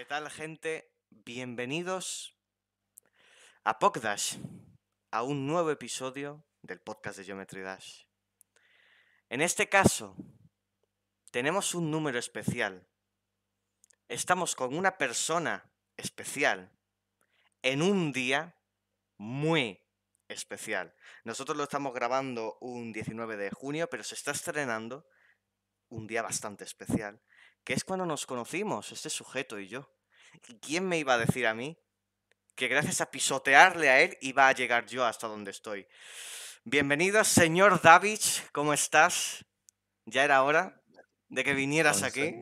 ¿Qué tal, gente? Bienvenidos a PocDash, a un nuevo episodio del podcast de Geometry Dash. En este caso, tenemos un número especial. Estamos con una persona especial en un día muy especial. Nosotros lo estamos grabando un 19 de junio, pero se está estrenando un día bastante especial que es cuando nos conocimos, este sujeto y yo. ¿Y quién me iba a decir a mí que gracias a pisotearle a él iba a llegar yo hasta donde estoy? Bienvenido, señor David ¿cómo estás? Ya era hora de que vinieras aquí.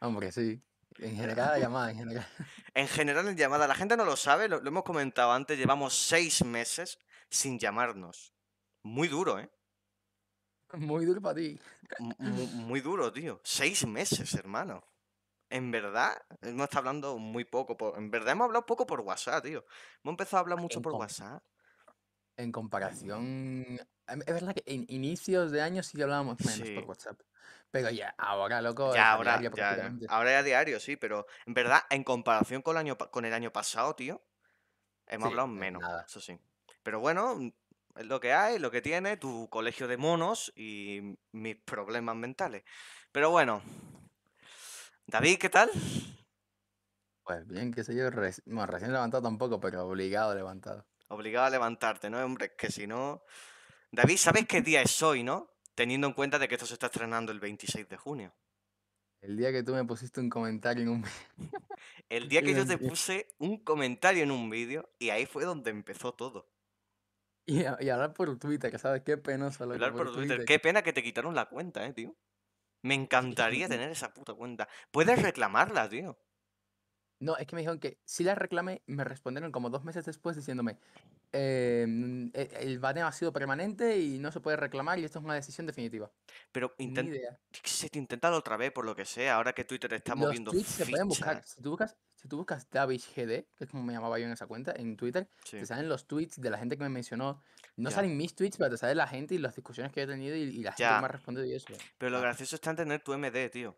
Hombre, sí. En eh, general llamada, en general. En general llamada. La gente no lo sabe, lo hemos comentado antes, llevamos seis meses sin llamarnos. Muy duro, ¿eh? Muy duro para ti. Muy, duro, tío. Seis meses, hermano. En verdad, no está hablando muy poco. En verdad, hemos hablado poco por WhatsApp, tío. Hemos empezado a hablar mucho por WhatsApp. En comparación. Em, es verdad que en inicios de año sí que hablábamos menos por WhatsApp. Pero ya, ahora, loco. Ya, ahora ya, ahora ya diario, sí. Pero en verdad, en comparación con el año, con el año pasado, tío, hemos hablado menos. Eso sí. Pero bueno, es lo que hay, lo que tiene, tu colegio de monos y mis problemas mentales. Pero bueno, David, ¿qué tal? Pues bien, qué sé yo, recién levantado tampoco, pero obligado a levantar. Obligado a levantarte, ¿no? Hombre, que si no... David, ¿sabes qué día es hoy, no? Teniendo en cuenta de que esto se está estrenando el 26 de junio. El día que tú me pusiste un comentario en un el día que yo te puse un comentario en un vídeo y ahí fue donde empezó todo. Y, hablar por Twitter, que ¿sabes? Qué pena hablar, por, Twitter. Qué pena que te quitaron la cuenta, eh, tío. Me encantaría tener esa puta cuenta. Puedes reclamarla, tío. No, es que me dijeron que si la reclamé, me respondieron como dos meses después diciéndome, eh, mm, e, el baneo ha sido permanente y no se puede reclamar y esto es una decisión definitiva. Pero intent se te intentado otra vez, por lo que sea, ahora que Twitter está Los moviendo tweets se pueden buscar. Si tú buscas, si GD, que es como me llamaba yo en esa cuenta, en Twitter, te salen los tweets de la gente que me mencionó. No salen mis tweets, pero te salen la gente y las discusiones que he tenido y, la gente que me ha respondido y eso. Pero lo ah. gracioso está en tener tu MD, tío.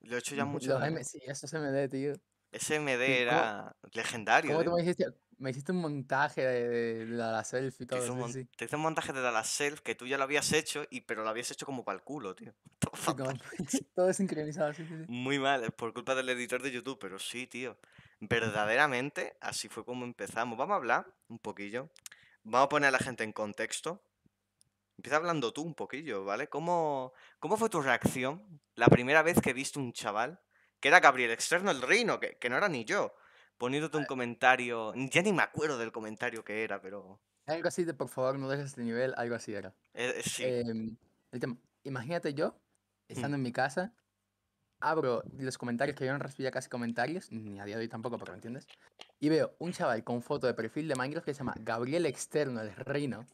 Lo he hecho ya mucho. sí, eso es MD, tío ese MD era legendario. ¿Cómo te me hiciste, un montaje de, de, la self y todo eso? Te hice un montaje de la self que tú ya lo habías hecho, y, pero lo habías hecho como para el culo, tío. Todo, Muy mal, es por culpa del editor de YouTube, pero sí, tío. Verdaderamente, así fue como empezamos. Vamos a hablar un poquillo. Vamos a poner a la gente en contexto. Empieza hablando tú un poquillo, ¿vale? ¿Cómo, cómo fue tu reacción la primera vez que viste un chaval que era Gabriel Externo el Reino, que, que no era ni yo, poniéndote un ah. comentario, ya ni me acuerdo del comentario que era, pero... Algo así de por favor no dejes este nivel, algo así era. Eh, sí. Em, imagínate yo, estando en mi casa, abro los comentarios, que yo no recibía casi comentarios, ni a día de hoy tampoco, porque ¿me entiendes? Y veo un chaval con foto de perfil de Minecraft que se llama Gabriel Externo el Reino,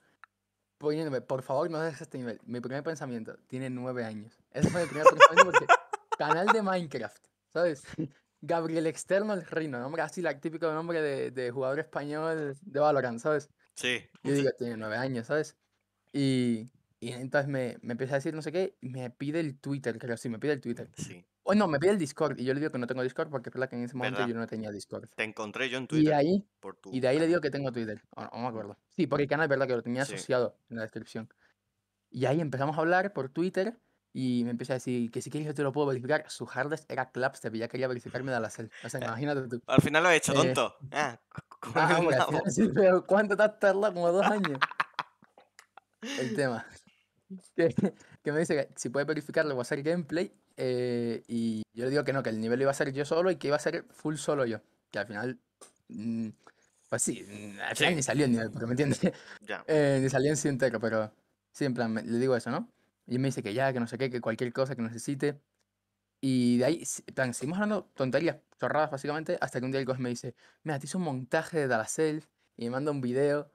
poniéndome, por favor no dejes este nivel. Mi primer pensamiento, tiene nueve años. Ese fue mi primer pensamiento porque canal de Minecraft ¿sabes? Gabriel Externo el Rino, nombre así, el típico nombre de, de, jugador español de Valorant, ¿sabes? Sí. Yo digo, tiene nueve años, ¿sabes? Y, y entonces me, me empieza a decir no sé qué, me pide el Twitter, creo, sí, me pide el Twitter. Sí. O oh, no, me pide el Discord, y yo le digo que no tengo Discord porque es verdad que en ese momento yo no tenía Discord. Te encontré yo en Twitter. Y de ahí, y de ahí le digo que tengo Twitter, no, me acuerdo. Sí, porque el canal es verdad que lo tenía asociado en la descripción. Y ahí empezamos a hablar por Twitter y me empieza a decir que si quieres yo te lo puedo verificar. Su hardest era Clapstep y ya quería verificarme de cel. O sea, imagínate tú. Al final lo he hecho, eh, tonto. Ah, ah, sí, pero ¿cuánto te has tardado? Como dos años. El tema. Que, me dice que si puede verificarlo voy a hacer gameplay. Eh, y yo le digo que no, que el nivel lo iba a ser yo solo y que iba a ser full solo yo. Que al final. Mm, pues sí, mm, al final ni salió el nivel, porque me entiendes. Eh, ni salió en sí pero. Sí, en plan, le digo eso, ¿no? Y me dice que ya, que no sé qué, que cualquier cosa que necesite. Y de ahí, tan, seguimos hablando tonterías, chorradas básicamente, hasta que un día el coche me dice, mira, te hice un montaje de Dalacel y me manda un video.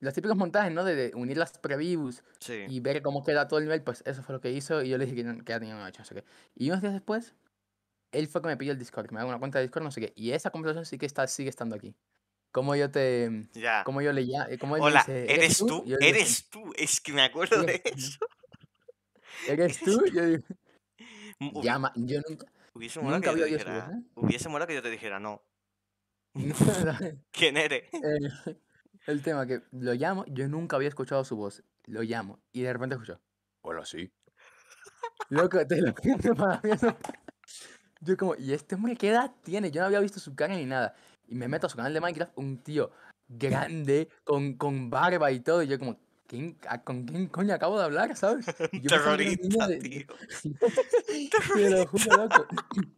Los típicos montajes, ¿no? De, unir las previews y ver cómo queda todo el nivel, pues eso fue lo que hizo y yo le dije que, ya tenía no sé qué. Y unos días después, él fue que me pidió el Discord, que me haga una cuenta de Discord, no sé qué. Y esa conversación sí que está, sigue estando aquí. Como yo te. Ya. Como yo le eh, Como él Hola, dice, ¿eres, ¿Eres tú? Eres tú. Es que me acuerdo de eso. ¿Eres tú? Yo digo, llama, mm, yo nunca. Hubiese muerto que, yo te dijera, hubiese que yo te dijera, no. ¿Quién eres? El, tema que lo llamo, yo nunca había escuchado su voz. Lo llamo y de repente escucho, hola, sí. Loco, te lo para Yo como, ¿y este hombre qué edad tiene? Yo no había visto su canal ni nada. Y me meto a su canal de Minecraft, un tío grande, con, con barba y todo. Y yo como, ¿con quién coño acabo de hablar, sabes? terrorista, tío.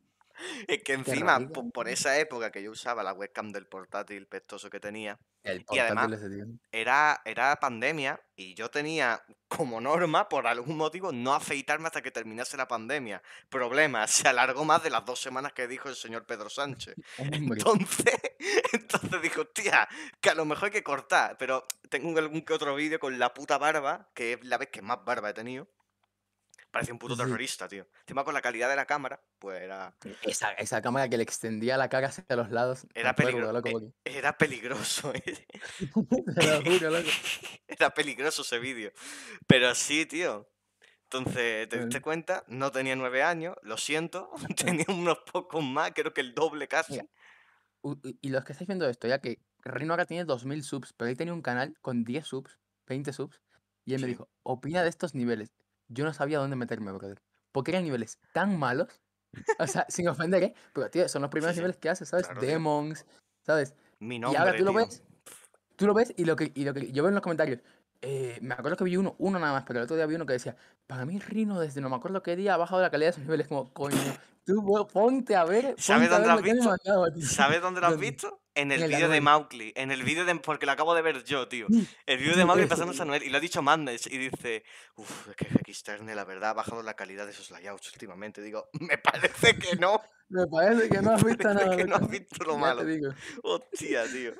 Es que encima, por, esa época que yo usaba la webcam del portátil pestoso que tenía, El y además era, era pandemia y yo tenía como norma, por algún motivo, no afeitarme hasta que terminase la pandemia. Problema, se alargó más de las dos semanas que dijo el señor Pedro Sánchez. Entonces, entonces dijo tía, que a lo mejor hay que cortar, pero tengo algún que otro vídeo con la puta barba, que es la vez que más barba he tenido. Parecía un puto terrorista, tío. Encima con la calidad de la cámara, pues era. Esa, esa cámara que le extendía la caga hacia los lados. E era peligroso. Era ¿eh? peligroso. loco. Era peligroso ese vídeo. Pero sí, tío. Entonces, te diste cuenta, no tenía nueve años, lo siento, tenía unos pocos más, creo que el doble casi y los que estáis viendo esto, ya que Reino ahora tiene 2.000 subs, pero él tenía un canal con 10 subs, 20 subs, y él me dijo, opina de estos niveles. Yo no sabía dónde meterme, brother. Porque eran niveles tan malos, o sea, sin ofender, ¿eh? Pero, tío, son los primeros niveles que hace ¿sabes? Demons, ¿sabes? y ahora tú lo ves, tú lo ves y lo y lo que yo veo en los comentarios, eh, me acuerdo que vi uno, uno nada más, pero el otro día vi uno que decía, para mí Rino desde no me acuerdo qué día ha bajado la calidad de sus niveles. Como, coño, tú ponte a ver. ¿Sabes dónde lo has visto? En el, vídeo de Mowgli. En el vídeo de. Porque lo acabo de ver yo, tío. El vídeo de Mowgli pasando a Noel. Y lo ha dicho Mandes. Y dice. Uff, es que Hexterne, la verdad, ha bajado la calidad de sus layouts últimamente. Digo, me parece que no. me parece que no has visto nada. que no has visto lo malo. Hostia, tío.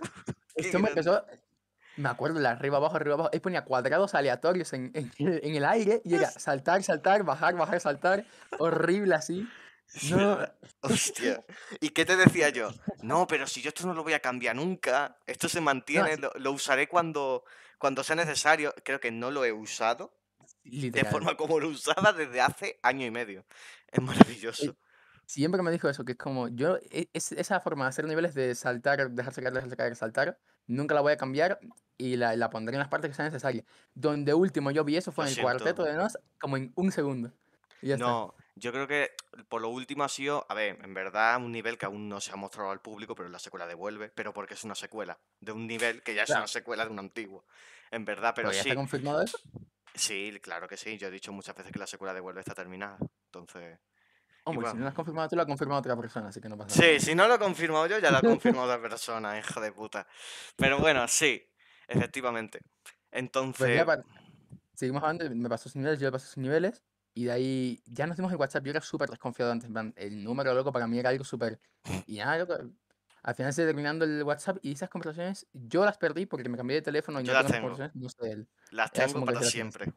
Esto me, empezó... Me acuerdo, la arriba, abajo, arriba, abajo. Él ponía cuadrados aleatorios en, en, el aire y era saltar, saltar, bajar, bajar, saltar. Horrible así. No. Hostia. ¿Y qué te decía yo? No, pero si yo esto no lo voy a cambiar nunca, esto se mantiene, lo, usaré cuando, cuando sea necesario. Creo que no lo he usado de forma como lo usaba desde hace año y medio. Es maravilloso. Siempre me dijo eso, que es como, yo, e, esa forma de hacer niveles de saltar, dejarse caer, dejarse caer, saltar, nunca la voy a cambiar y la, la pondré en las partes que sean necesarias. Donde último yo vi eso fue en el cuarteto de Nos, como en un segundo. Y no, yo creo que por lo último ha sido, a ver, en verdad un nivel que aún no se ha mostrado al público, pero la secuela devuelve, pero porque es una secuela de un nivel que ya es una secuela de un antiguo. En verdad, pero, ¿Pero ya ¿Está confirmado eso? Sí, claro que sí. Yo he dicho muchas veces que la secuela devuelve está terminada. Entonces. Hombre, si no lo has confirmado tú, lo ha confirmado otra persona, así que no pasa nada. Sí, si no lo he confirmado yo, ya lo ha confirmado otra persona, hija de puta. Pero bueno, sí, efectivamente. Pues Entonces. seguimos hablando, me pasó sus niveles, yo le pasé sus niveles, y de ahí ya nos dimos el WhatsApp. Yo era súper desconfiado antes, el número loco para mí era algo súper. Y nada, Al final se terminando el WhatsApp y esas conversaciones yo las perdí porque me cambié de teléfono y yo no las Conversaciones, no sé él. Las tengo para siempre.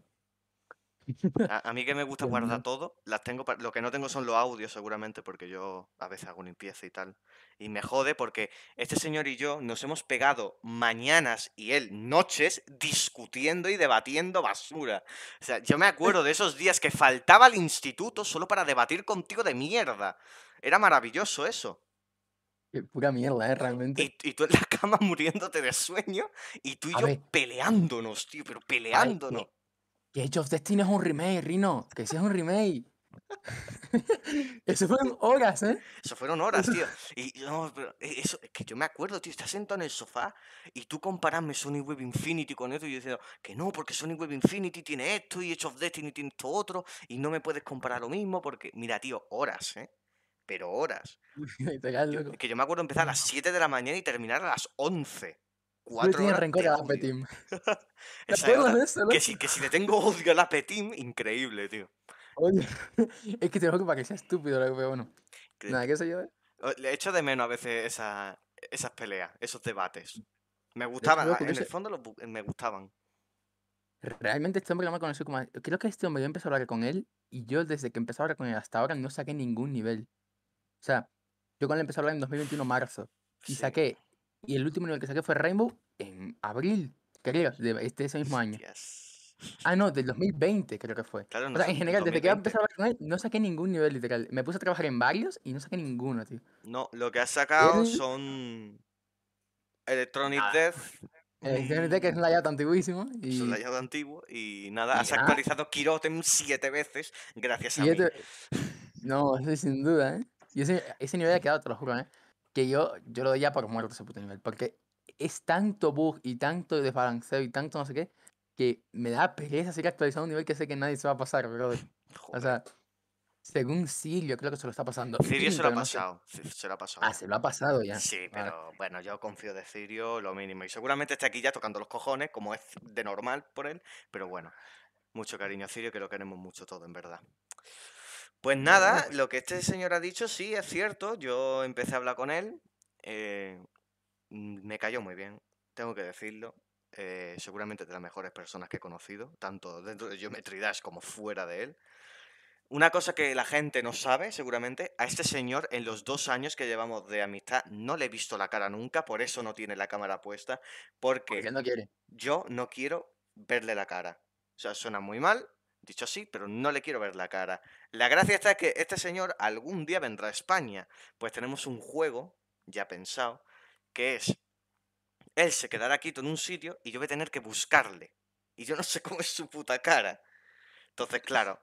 A, mí que me gusta guardar todo, las tengo lo que no tengo son los audios seguramente porque yo a veces hago limpieza y tal. Y me jode porque este señor y yo nos hemos pegado mañanas y él noches discutiendo y debatiendo basura. O sea, yo me acuerdo de esos días que faltaba al instituto solo para debatir contigo de mierda. Era maravilloso eso. pura mierda, ¿eh? Realmente. Y, tú en la cama muriéndote de sueño y tú y yo peleándonos, tío, pero peleándonos. Y Age of Destiny es un remake, Rino. Que si es un remake. eso fueron horas, ¿eh? Eso fueron horas, tío. Y no, pero e, eso, es que yo me acuerdo, tío, estás sentado en el sofá y tú comparasme Sony Web Infinity con esto y yo diciendo que no, porque Sony Web Infinity tiene esto y Age of Destiny tiene esto otro y no me puedes comparar lo mismo porque, mira, tío, horas, ¿eh? Pero horas. es que yo me acuerdo empezar a las 7 de la mañana y terminar a las 11 cuatro horas rencor petim a Apetim. que, si, que si le tengo odio la petim increíble, tío. es que te lo para que sea estúpido, lo bueno. ¿Qué? Nada, qué yo. Eh? Le echo de menos a veces esa, esas peleas, esos debates. Me gustaban, ah, en el fondo me gustaban. Realmente este hombre no me conoció Creo que este hombre yo empecé a hablar con él y yo desde que empecé a hablar con él hasta ahora no saqué ningún nivel. O sea, yo cuando él empecé a hablar en 2021 marzo y saqué y el último nivel que saqué fue Rainbow en abril, creo, de este, ese mismo año. Ah, no, del 2020 creo que fue. o sea, en general, desde que empecé a trabajar con él, no saqué ningún nivel, literal. Me puse a trabajar en varios y no saqué ninguno, tío. No, lo que has sacado son Electronic ah, Death. Electronic Death, que es mm, un layout antiguísimo. Y... Es un layout antiguo y nada, has actualizado Kirotem siete veces gracias a mí. No, eso sin duda, ¿eh? Y ese, ese nivel ha quedado, te lo juro, ¿eh? que yo, yo lo doy ya por muerto ese puto nivel, porque es tanto bug y tanto desbalanceo y tanto no sé qué, que me da pereza seguir actualizando un nivel que sé que nadie se va a pasar, brother. O sea, según Sirio, creo que se lo está pasando. Sirio se lo ha pasado. Ah, se lo ha pasado ya. Sí, pero bueno, yo confío de Sirio lo mínimo. Y seguramente está aquí ya tocando los cojones, como es de normal por él. Pero bueno, mucho cariño a Sirio, que lo queremos mucho todo, en verdad. Pues nada, pues lo que este señor ha dicho sí es cierto. Yo empecé a hablar con él. Eh, mm, me cayó muy bien, tengo que decirlo. Eh, seguramente de las mejores personas que he conocido, tanto dentro de Geometry Dash como fuera de él. Una cosa que la gente no sabe, seguramente, a este señor en los dos años que llevamos de amistad no le he visto la cara nunca, por eso no tiene la cámara puesta, porque, no quiere. yo no quiero verle la cara. O sea, suena muy mal, dicho así, pero no le quiero ver la cara. La gracia está que este señor algún día vendrá a España. Pues tenemos un juego, ya pensado, que es, él se quedará aquí en un sitio y yo voy a tener que buscarle. Y yo no sé cómo es su puta cara. Entonces, claro,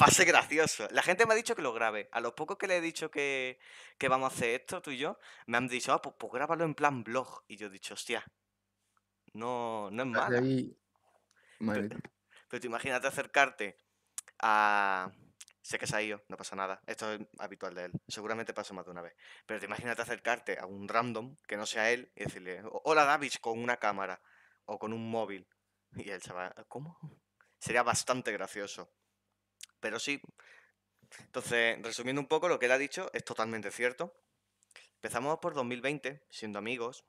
va a ser gracioso. La gente me ha dicho que lo grabe. A los pocos que le he dicho que, que vamos a hacer esto, tú y yo, me han dicho, ah, pues, pues grábalo en plan blog. Y yo he dicho, hostia, no, no es malo. Pero te imagínate acercarte a... Sé que es ha ido, no pasa nada. Esto es habitual de él. Seguramente pasa más de una vez. Pero te imagínate acercarte a un random que no sea él y decirle, hola Davis, con una cámara o con un móvil. Y él se va, ¿cómo? Sería bastante gracioso. Pero sí. Entonces, resumiendo un poco, lo que él ha dicho es totalmente cierto. Empezamos por 2020, siendo amigos.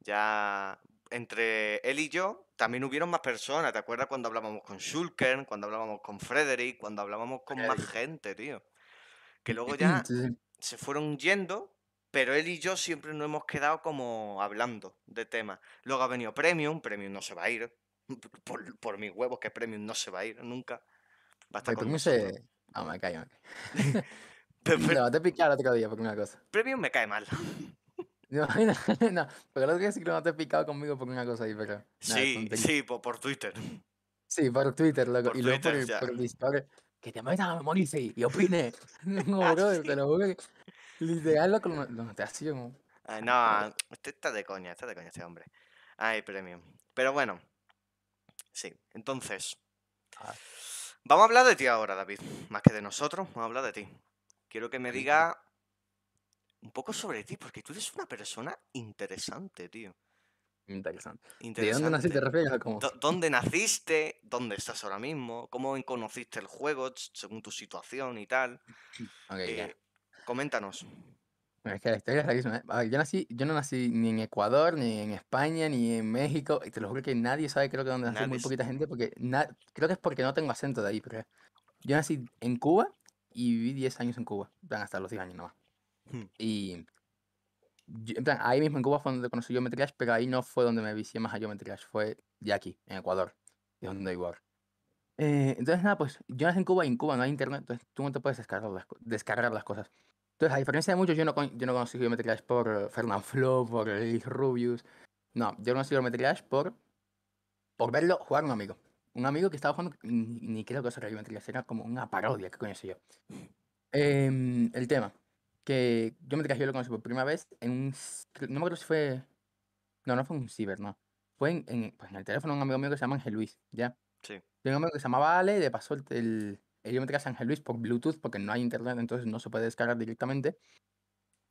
Ya entre él y yo también hubieron más personas, ¿te acuerdas cuando hablábamos con Shulker, cuando hablábamos con Frederick, cuando hablábamos con más gente, tío? Que luego ya se fueron yendo, pero él y yo siempre nos hemos quedado como hablando de temas. Luego ha venido Premium, Premium no se va a ir, por, por mis huevos que Premium no se va a ir nunca. Va Premium se... No, te Premium me cae mal. No, no, pero lo que sí que no te he picado conmigo por una cosa ahí, pero. sí, sí, por, Twitter. Sí, por Twitter, loco. y luego por, por, Que te metas a memoria y opine. no, ah, bro, te lo juro. Literal, con, ah, ah, no, no te has sido. no, usted está de coña, está de coña este hombre. Ay, premium. Pero bueno. Sí, entonces. Vamos a hablar de ti ahora, David. Más que de nosotros, vamos a hablar de ti. Quiero que me diga un poco sobre ti, porque tú eres una persona interesante, tío. Interesante. ¿De dónde naciste, ¿Dónde naciste? ¿Dónde estás ahora mismo? ¿Cómo conociste el juego según tu situación y tal? Ok, eh, coméntanos. Es que la historia es ¿eh? Yo, nací, yo no nací ni en Ecuador, ni en España, ni en México. te lo juro que nadie sabe, creo que donde nací, muy poquita gente, porque creo que es porque no tengo acento de ahí. Pero yo nací en Cuba y viví 10 años en Cuba. Van hasta los 10 años nomás. Y en plan, ahí mismo en Cuba fue donde conocí Geometry Dash, pero ahí no fue donde me visité más a Geometry Dash, fue ya aquí, en Ecuador, de donde igual. Eh, entonces, nada, pues yo nací en Cuba y en Cuba no hay internet, entonces tú no te puedes descargar las, descargar las cosas. Entonces, a diferencia de muchos, yo no, yo no conocí Geometry Dash por eh, Fernando Flo, por Luis Rubius. No, yo conocí Geometry Dash por, por verlo jugar a un amigo. Un amigo que estaba jugando, ni, creo que eso era Geometry Dash, era como una parodia, que coño yo. Em, el tema que yo me traje lo conocí por primera vez en un. No me acuerdo si fue. No, no fue un ciber, no. Fue pues, en, el teléfono de un amigo mío que se llama Ángel Luis, ¿ya? Sí. Tengo un amigo que se llamaba Ale, le pasó el, el, el Ángel Luis por Bluetooth porque no hay internet, entonces no se puede descargar directamente.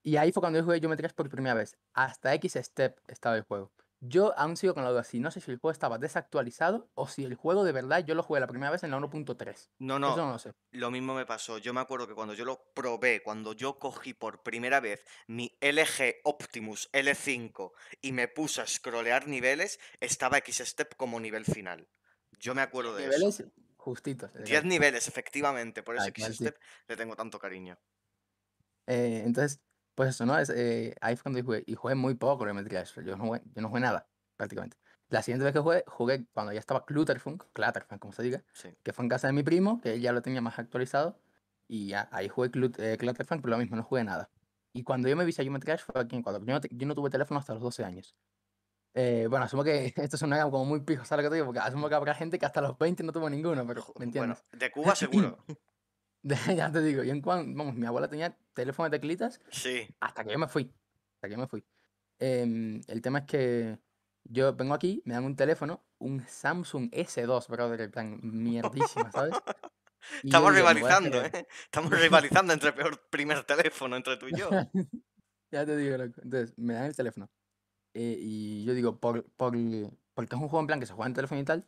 Y ahí fue cuando yo jugué Geometry Dash por primera vez. Hasta X Step estaba el juego. Yo aún sigo con la duda, así no sé si el juego estaba desactualizado o si el juego de verdad yo lo jugué la primera vez en la 1.3. No, no. Eso no lo sé. Lo mismo me pasó. Yo me acuerdo que cuando yo lo probé, cuando yo cogí por primera vez mi LG Optimus L5 y me puse a scrollear niveles, estaba xstep como nivel final. Yo me acuerdo de eso ¿Niveles? Justitos. 10 niveles, efectivamente. Por eso xstep le tengo tanto cariño. Eh, entonces, pues eso, ¿no? Es, eh, ahí fue cuando jugué. Y jugué muy poco realmente Clash Yo no yo no jugué nada, prácticamente. La siguiente vez que jugué, jugué cuando ya estaba Clutterfunk, Clutterfunk, como se diga, que fue en casa de mi primo, que él ya lo tenía más actualizado. Y ahí jugué Clut eh, Clutterfunk, pero lo mismo, no jugué nada. Y cuando yo me vi a Human Trash fue aquí en Ecuador. Yo no, yo no tuve teléfono hasta los 12 años. Eh, bueno, asumo que esto es una como muy pijo, ¿sabes lo que te digo? Porque asumo que habrá gente que hasta los 20 no tuvo ninguno, pero ¿me entiendes? Bueno, de Cuba seguro. ya te digo, y en cuanto, vamos, mi abuela tenía teléfono de teclitas sí. hasta que yo me fui. Hasta que yo me fui. Em, el tema es que yo vengo aquí, me dan un teléfono, un Samsung S2, brother, plan mierdísima, ¿sabes? Estamos rivalizando, ¿eh? Estamos rivalizando entre peor primer teléfono entre tú y yo. ya te digo, Entonces, me dan el teléfono. Eh, y yo digo, por, por, porque es un juego en plan que se juega en teléfono y tal,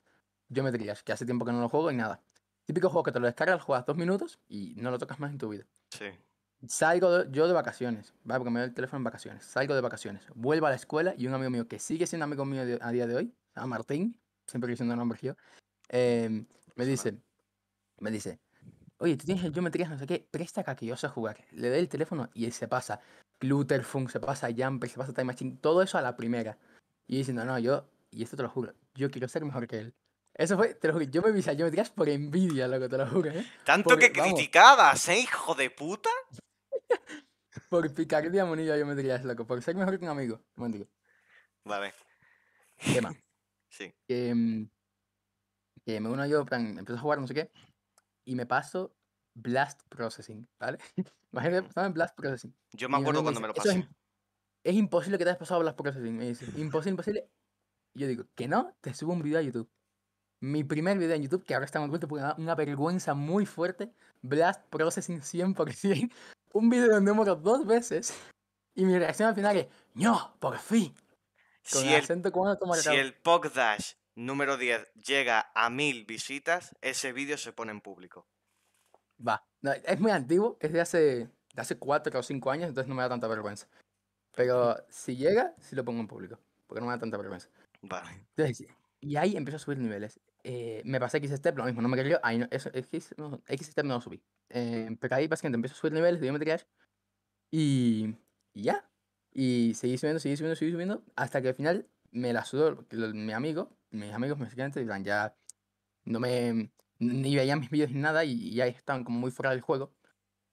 yo me diría que hace tiempo que no lo juego y nada. Típico juego que te lo descargas, juegas dos minutos y no lo tocas más en tu vida. Sí. Salgo yo de vacaciones, ¿vale? Porque me doy el teléfono en vacaciones. Salgo de vacaciones, vuelvo a la escuela y un amigo mío que sigue siendo amigo mío a día de hoy, a Martín, siempre diciendo nombre yo, eh, me dice, me dice, oye, tú tienes geometría, no sé qué, presta que yo sé jugar. Le doy el teléfono y él se pasa Clutterfunk se pasa Jumper, se pasa Time Machine, todo eso a la primera. Y diciendo, no, yo, y esto te lo juro, yo quiero ser mejor que él. Eso fue, te lo juro, yo me vi yo me por envidia, loco, te lo juro, ¿eh? Tanto que criticabas, ¿eh, hijo de puta? por picardía monilla yo me dirías, loco, por ser mejor que un amigo, digo. Vale. Tema. sí. Em, que me uno yo, plan, a jugar, no sé qué, y me paso Blast Processing, ¿vale? Imagínate, estaba en Blast Processing. Yo me acuerdo cuando me lo pasé. Es, imposible que te hayas pasado Blast Processing, me dice. Imposible, imposible. Y yo digo, que no, te subo un video a YouTube mi primer video en YouTube, que ahora está en porque da una vergüenza muy fuerte, Blast Processing 100%, un video de número dos veces, y mi reacción al final es, ¡No! ¡Por fin! si el, número 10 llega a mil visitas, ese vídeo se pone en público. Va. es muy antiguo, es de hace, de hace 4 o 5 años, entonces no me da tanta vergüenza. Pero si llega, sí lo pongo en público, porque no me da tanta vergüenza. Vale. y ahí empiezo a subir niveles. Eh, me pasé X-Step, lo mismo, no me cayó. Ahí no, X, step no lo subí. Eh, pero ahí básicamente empiezo a subir niveles de Geometry y, y, ya. Y seguí subiendo, seguí subiendo, seguí subiendo, hasta que al final me la sudó mi amigo, mis amigos me dirán, ya no me. ni veía mis vídeos ni nada y, ya estaban como muy fuera del juego.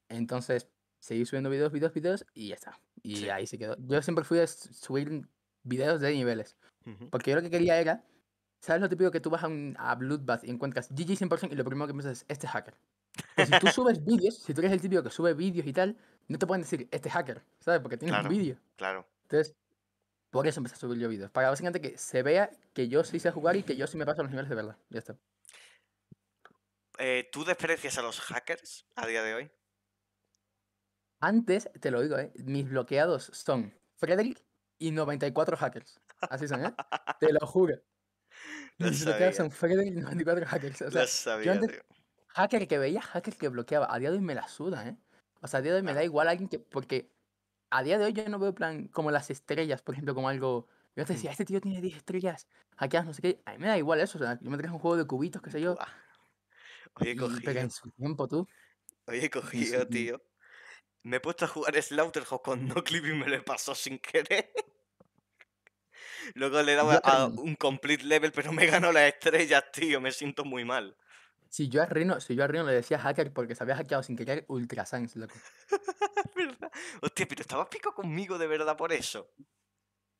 Entonces seguí subiendo videos, videos, videos y ya está. Y ahí se quedó. Yo siempre fui a subir videos de niveles. Porque yo lo que quería era ¿Sabes lo típico que tú vas a, un, Bloodbath y encuentras GG 100% y lo primero que piensas es, este hacker? si tú subes vídeos, si tú eres el típico que sube vídeos y tal, no te pueden decir, este hacker, ¿sabes? Porque tienes un vídeo. Claro. Entonces, por eso empecé a subir yo vídeos. Para básicamente que se vea que yo sí sé jugar y que yo sí me paso los niveles de verdad. Ya está. Eh, ¿Tú desprecias a los hackers a día de hoy? Antes, te lo digo, ¿eh? mis bloqueados son Frederick y 94 hackers. Así son, ¿eh? te lo juro. Freddy 94 hackers. sabía, hacker que veía, hacker que bloqueaba. A día de hoy me la suda, ¿eh? O sea, a día de hoy me da ah. igual alguien que. Porque a día de hoy yo no veo plan como las estrellas, por ejemplo, como algo. Yo te mm. decía, este tío tiene 10 estrellas, hackeas, no sé qué. A mí me da igual eso, o sea, yo me traes un juego de cubitos, qué sé yo. Oye, cogí. Pero en su tiempo, tú. Oye, cogido, tío. Me he puesto a jugar Slaughterhouse con No Clip y me lo pasó sin querer. Luego le daba a, un complete level, pero me ganó las estrellas, tío. Me siento muy mal. Si yo a Rino, si yo le decía hacker porque se había hackeado sin querer Ultra Sans, loco. ¿Verdad? Hostia, pero estabas pico conmigo de verdad por eso.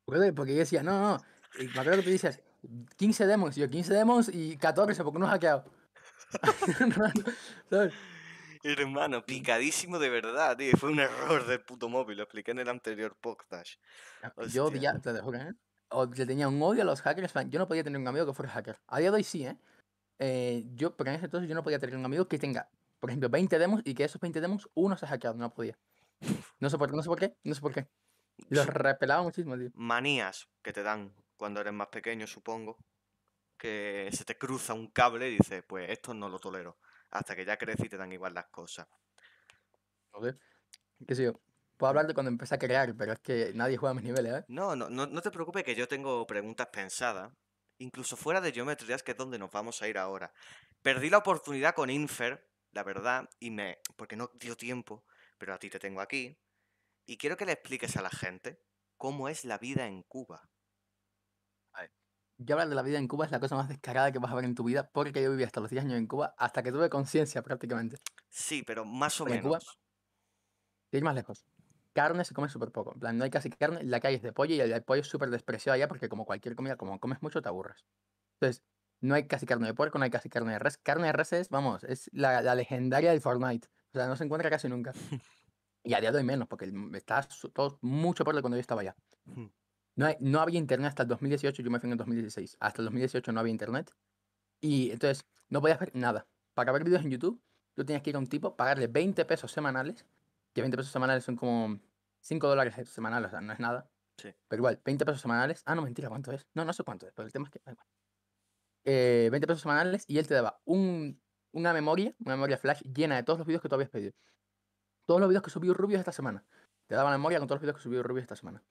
Porque yo decía, no, no, me acuerdo que tú dices, 15 demons, yo 15 demons y 14 porque no has hackeado. Hermano, picadísimo de verdad, tío. Fue un error del puto móvil, lo expliqué en el anterior podcast. Yo ya te dejo, ¿eh? o le tenía un odio a los hackers. Yo no podía tener un amigo que fuera hacker. A día de hoy sí, ¿eh? eh yo, pero en ese entonces yo no podía tener un amigo que tenga, por ejemplo, 20 demos y que esos 20 demos uno se ha hackeado. No podía. No sé por, no sé por qué, no sé por qué. Los repelaba muchísimo, tío. Manías que te dan cuando eres más pequeño, supongo. Que se te cruza un cable y dices, pues esto no lo tolero. Hasta que ya creces y te dan igual las cosas. Joder. ¿Qué sé yo? Puedo hablar de cuando empecé a crear, pero es que nadie juega a mis niveles, ¿eh? No, no, no, te preocupes que yo tengo preguntas pensadas. Incluso fuera de geometrías, que es donde nos vamos a ir ahora. Perdí la oportunidad con Infer, la verdad, y me. porque no dio tiempo, pero a ti te tengo aquí. Y quiero que le expliques a la gente cómo es la vida en Cuba. A ver, yo hablar de la vida en Cuba es la cosa más descarada que vas a ver en tu vida, porque yo viví hasta los 10 años en Cuba, hasta que tuve conciencia prácticamente. Sí, pero más o menos. Cuba, ir más lejos carne se come súper poco. En plan, no hay casi carne, la calle es de pollo y el pollo es súper despreciado allá porque como cualquier comida, como comes mucho, te aburres. Entonces, no hay casi carne de puerco, no hay casi carne de res. Carne de res es, vamos, es la, la legendaria del Fortnite. O sea, no se encuentra casi nunca. Y a día de hoy menos, porque estás todo mucho por cuando yo estaba allá. Hmm. No, hay, no había internet hasta el 2018, yo me fui en el 2016. Hasta el 2018 no había internet. Y entonces no podías ver nada. Para ver vídeos en YouTube, tú tenías que ir a un tipo, pagarle 20 pesos semanales, que 20 pesos semanales son como 5 dólares semanales, o sea, no es nada. Pero igual, 20 pesos semanales. Ah, no, mentira, ¿cuánto es? No, no sé cuánto es, pero el tema es que. Eh, 20 pesos semanales y él te daba una memoria, una memoria flash llena de todos los vídeos que tú habías pedido. Todos los vídeos que subió Rubius esta semana. Te daba la memoria con todos los vídeos que subió Rubius esta semana.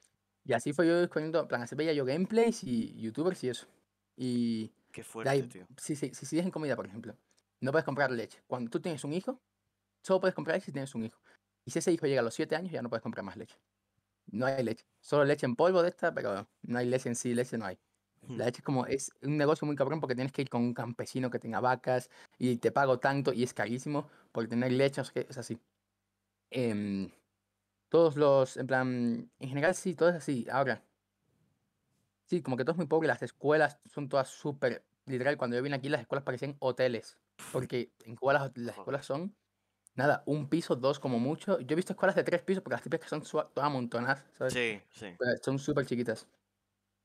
Y así fue yo descubriendo, plan, así yo gameplays y youtubers y eso. Y. Qué fuerte, tío. Si, si, en comida, por ejemplo, no puedes comprar leche. Cuando tú tienes un hijo, solo puedes comprar leche si tienes un hijo. Y si ese hijo llega a los 7 años, ya no puedes comprar más leche. No hay leche. Solo leche en polvo de esta, pero no hay leche en sí, leche no hay. La leche es como, es un negocio muy cabrón porque tienes que ir con un campesino que tenga vacas y te pago tanto y es carísimo por tener leche, es así. Em, todos los, en plan, en general sí, todo es así. Ahora, sí, como que todo es muy pobre, las escuelas son todas súper, literal, cuando yo vine aquí las escuelas parecían hoteles, porque en Cuba las, las escuelas son nada, un piso, dos como mucho. Yo he visto escuelas de tres pisos porque las típicas son todas amontonadas, ¿sabes? Sí, sí. Pues, son súper chiquitas.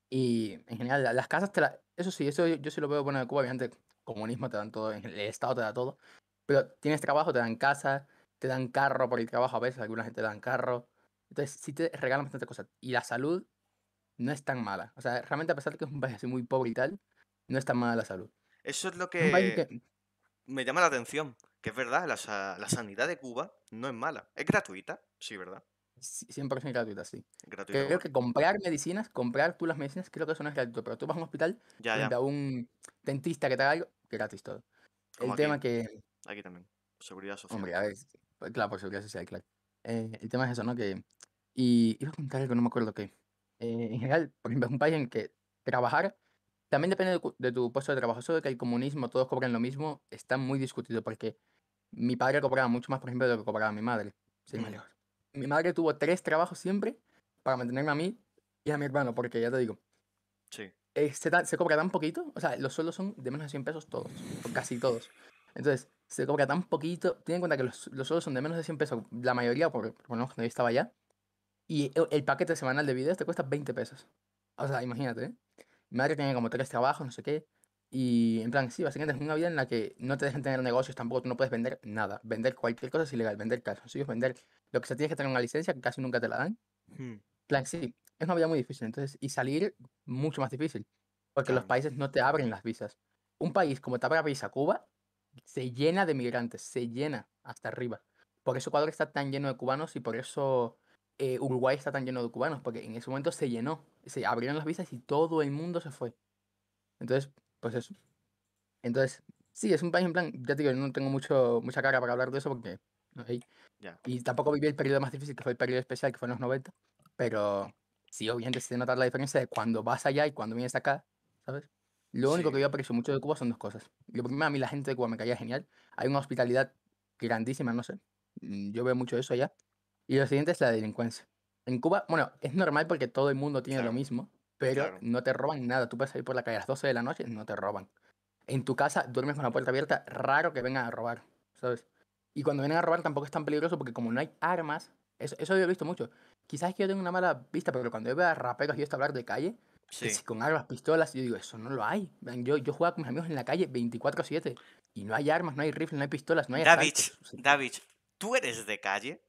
Y en general, las casas te las. Eso sí, eso yo, sí lo veo bueno de Cuba, obviamente, comunismo te dan todo, el Estado te da todo. Pero tienes trabajo, te dan casa, te dan carro por el trabajo a veces, alguna gente te dan carro. Entonces, sí te regalan bastante cosas. Y la salud no es tan mala. O sea, realmente, a pesar de que es un país así muy pobre y tal, no es tan mala la salud. Eso es lo que... me llama la atención que es verdad, la, sanidad de Cuba no es mala. Es gratuita, sí, ¿verdad? 100% gratuita, sí. creo que comprar medicinas, comprar tú las medicinas, creo que eso no es gratuito, pero tú vas a un hospital, ya, ya. a un dentista que te haga algo, gratis todo. el tema que... Aquí también, seguridad social. Hombre, a ver, pues claro, por seguridad social, claro. Eh, el tema es eso, ¿no? Que... Y iba a contar algo, no me acuerdo qué. Eh, en general, por ejemplo, es un país en que trabajar también depende de, tu puesto de trabajo. Eso de que el comunismo, todos cobran lo mismo, está muy discutido porque mi padre cobraba mucho más, por ejemplo, de lo que cobraba mi madre. Sí, mm. Mi madre tuvo tres trabajos siempre para mantenerme a mí y a mi hermano, porque ya te digo. Sí. Eh, se, cobra tan poquito, o sea, los sueldos son de menos de 100 pesos todos, casi todos. Entonces, se cobra tan poquito, ten en cuenta que los, los sueldos son de menos de 100 pesos, la mayoría, porque no lo yo estaba allá, y e, el, paquete semanal de videos te cuesta 20 pesos. O sea, imagínate, ¿eh? Mi madre tenía como tres trabajos, no sé qué, y en plan, sí, básicamente es una vida en la que no te dejan tener negocios, tampoco tú no puedes vender nada. Vender cualquier cosa es ilegal, vender calzoncillos, vender lo que se tiene que tener una licencia que casi nunca te la dan. Hmm. plan, sí, es una vida muy difícil. Entonces, y salir, mucho más difícil. Porque los países no te abren las visas. Un país como te abre la visa Cuba, se llena de migrantes, se llena hasta arriba. Por eso Ecuador está tan lleno de cubanos y por eso eh, Uruguay está tan lleno de cubanos, porque en ese momento se llenó, se abrieron las visas y todo el mundo se fue. Entonces, pues eso. Entonces, sí, es un país en plan, ya te digo, no tengo mucho, mucha cara para hablar de eso porque... Y tampoco viví el periodo más difícil, que fue el periodo especial, que fue en los 90, pero sí, obviamente se nota la diferencia de cuando vas allá y cuando vienes acá, ¿sabes? Lo único que yo aprecio mucho de Cuba son dos cosas. Lo primero, a mí la gente de Cuba me caía genial. Hay una hospitalidad grandísima, no sé. Mm, yo veo mucho eso allá. Y lo siguiente es la delincuencia. En Cuba, bueno, es normal porque todo el mundo tiene lo mismo, pero no te roban nada. Tú puedes salir por la calle a las 12 de la noche, no te roban. En tu casa duermes con la puerta abierta, raro que vengan a robar, ¿sabes? Y cuando vienen a robar tampoco es tan peligroso porque como no hay armas, eso, eso yo he visto mucho. Quizás es que yo tengo una mala vista, pero cuando yo veo a raperos y esto hablar de calle, con armas, pistolas, yo digo, eso no lo hay. Yo, yo jugaba con mis amigos en la calle 24-7 y no hay armas, no hay rifles, no hay pistolas, no hay... David, David, ¿tú eres de calle?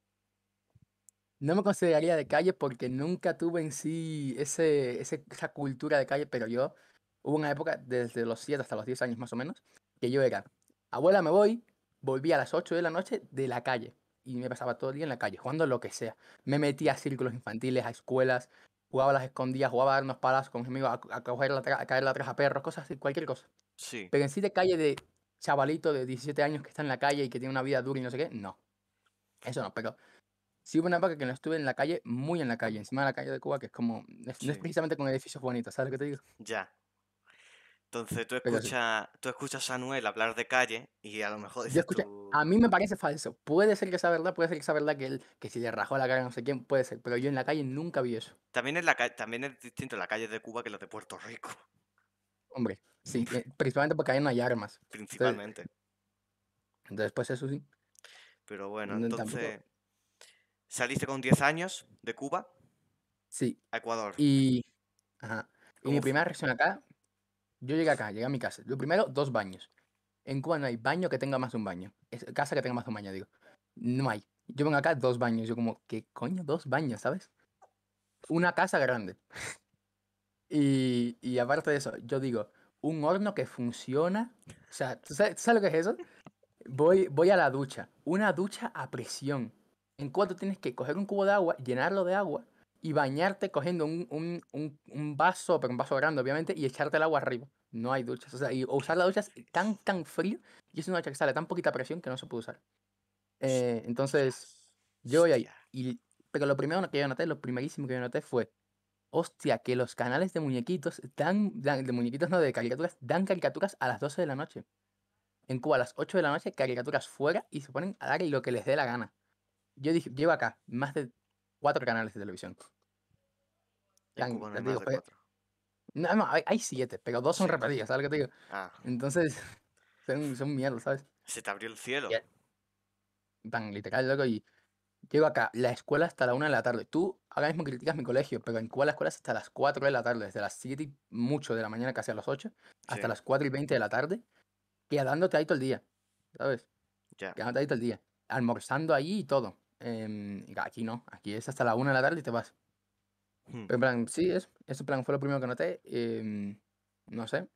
No me consideraría de calle porque nunca tuve en sí ese, esa cultura de calle, pero yo hubo una época, desde los 7 hasta los 10 años más o menos, que yo era, abuela me voy, volví a las 8 de la noche de la calle y me pasaba todo el día en la calle, jugando lo que sea. Me metía a círculos infantiles, a escuelas, jugaba las escondidas, jugaba a darnos palas con mis amigos, a, a, la a atrás a perros, cosas así, cualquier cosa. Sí. Pero en sí de calle de chavalito de 17 años que está en la calle y que tiene una vida dura y no sé qué, no. Eso no, pero Sí hubo una época que no estuve en la calle, muy en la calle, encima de la calle de Cuba, que es como... No es precisamente con edificios bonitos, ¿sabes lo que te digo? Ya. Entonces tú escuchas, tú escuchas a Anuel hablar de calle y a lo mejor A mí me parece falso. Puede ser que sea verdad, puede ser que sea verdad que él, que si le rajó la cara a no sé quién, puede ser. Pero yo en la calle nunca vi eso. También, la también es distinto la calle de Cuba que la de Puerto Rico. Hombre, sí. Eh, principalmente porque ahí no hay armas. Principalmente. Entonces, pues eso sí. Pero bueno, entonces... Saliste con 10 años de Cuba. Sí. A Ecuador. Y, ajá. mi primera reacción acá, yo llegué acá, llegué a mi casa. Lo primero, dos baños. En Cuba no hay baño que tenga más de un baño. Es casa que tenga más de un baño, digo. No hay. Yo vengo acá, dos baños. Yo como, ¿qué coño? Dos baños, ¿sabes? Una casa grande. y, aparte de eso, yo digo, un horno que funciona. O sea, sabes, lo que es eso? Voy, voy a la ducha. Una ducha a presión en cuanto tienes que coger un cubo de agua, llenarlo de agua y bañarte cogiendo un, vaso, pero un vaso grande, obviamente, y echarte el agua arriba. No hay duchas. O sea, usar la ducha es tan, tan frío y es una ducha que sale tan poquita presión que no se puede usar. Eh, entonces, yo voy allá. pero lo primero que yo noté, lo primerísimo que yo noté fue hostia, que los canales de muñequitos dan, dan, de muñequitos no, de caricaturas, dan caricaturas a las 12 de la noche. En Cuba a las 8 de la noche, caricaturas fuera y se ponen a dar lo que les dé la gana yo llevo acá más de cuatro canales de televisión. no cuatro. No, hay, siete, pero dos son sí. ¿sabes lo que te digo? Ah. Entonces, son, son mierda, ¿sabes? Se te abrió el cielo. Tan literal, loco, y llevo acá, la escuela hasta la una de la tarde. Tú ahora mismo criticas mi colegio, pero en Cuba la escuela es hasta las cuatro de la tarde, desde las siete y mucho de la mañana, casi a las ocho hasta las cuatro y veinte de la tarde, quedándote ahí todo el día, ¿sabes? Ya. Quedándote ahí todo el día, almorzando ahí y todo. Em, aquí no, aquí es hasta la una de la tarde y te vas. Pero hmm. en plan, sí, es, ese plan fue lo primero que noté. Em, no sé.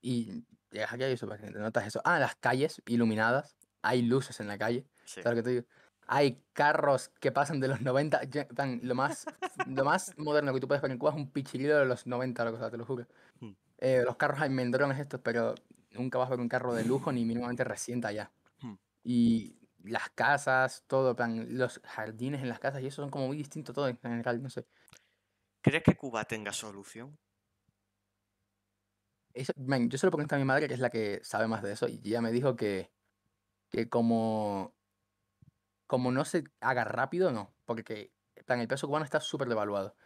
Y llegas aquí y notas eso. Ah, las calles iluminadas. Hay luces en la calle. claro que Hay carros que pasan de los 90. lo, más, lo más moderno que tú puedes ver en Cuba es un pichililo de los 90, lo que te lo juro. Hmm. Eh, los carros hay mendrones estos, pero nunca vas a ver un carro de lujo ni mínimamente reciente allá. Hmm. Y las casas, todo, plan, los jardines en las casas y eso son como muy distintos todo en general, no sé. ¿Crees que Cuba tenga solución? Eso, yo se lo pregunté a mi madre, que es la que sabe más de eso, y ella me dijo que, que como, como no se haga rápido, no, porque el peso cubano está súper devaluado,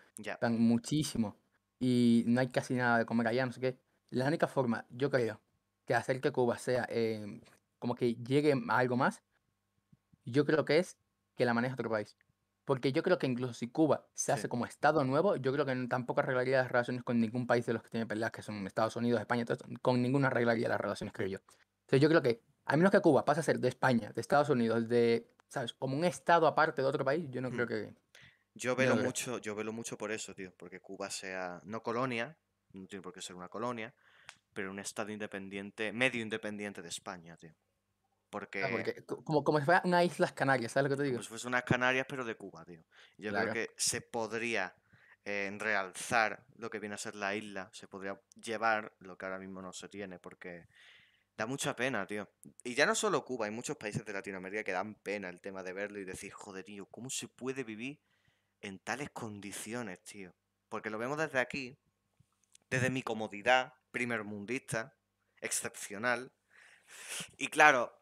muchísimo, y no hay casi nada de comer allá, no sé qué. La única forma, yo creo, que hacer que Cuba sea, eh, como que llegue a algo más, yo creo que es que la maneja otro país. Porque yo creo que incluso si Cuba se hace como Estado nuevo, yo creo que tampoco arreglaría las relaciones con ningún país de los que tiene peleas, que son Estados Unidos, España, todo esto, con ninguna arreglaría las relaciones, creo yo. Entonces yo creo que, a menos que Cuba pase a ser de España, de Estados Unidos, de, ¿sabes? Como un Estado aparte de otro país, yo no mm. creo que... Yo velo, mucho, yo velo mucho por eso, tío, porque Cuba sea, no colonia, no tiene por qué ser una colonia, pero un Estado independiente, medio independiente de España, tío. Ah, porque, como, como si una islas Canarias, ¿sabes lo que te digo? Como si unas Canarias, pero de Cuba, tío. Yo creo que se podría eh, realzar lo que viene a ser la isla, se podría llevar lo que ahora mismo no se tiene, porque da mucha pena, tío. Y ya no solo Cuba, hay muchos países de Latinoamérica que dan pena el tema de verlo y decir, joder, tío, ¿cómo se puede vivir en tales condiciones, tío? Porque lo vemos desde aquí, desde mi comodidad primermundista, excepcional. Y claro,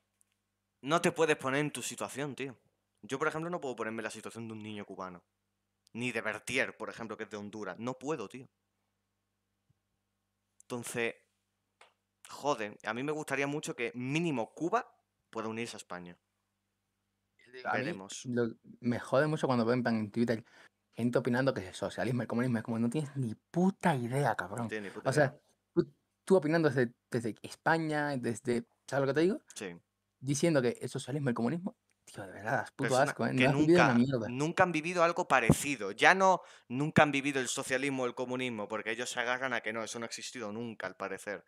no te puedes poner en tu situación, tío. Yo, por ejemplo, no puedo ponerme la situación de un niño cubano. Ni de Bertier, por ejemplo, que es de Honduras. No puedo, tío. Entonces, joder, a mí me gustaría mucho que mínimo Cuba pueda unirse a España. A me jode mucho cuando ven en Twitter gente opinando que el socialismo, el comunismo, es como no tienes ni puta idea, cabrón. No ni puta idea. o sea, tú, opinando desde, España, desde. ¿Sabes lo que te digo? Sí diciendo que el socialismo y el comunismo, tío, de verdad, puto asco, ¿eh? que nunca, han vivido algo parecido. Ya no, nunca han vivido el socialismo o el comunismo, porque ellos se agarran a que no, eso no ha existido nunca, al parecer.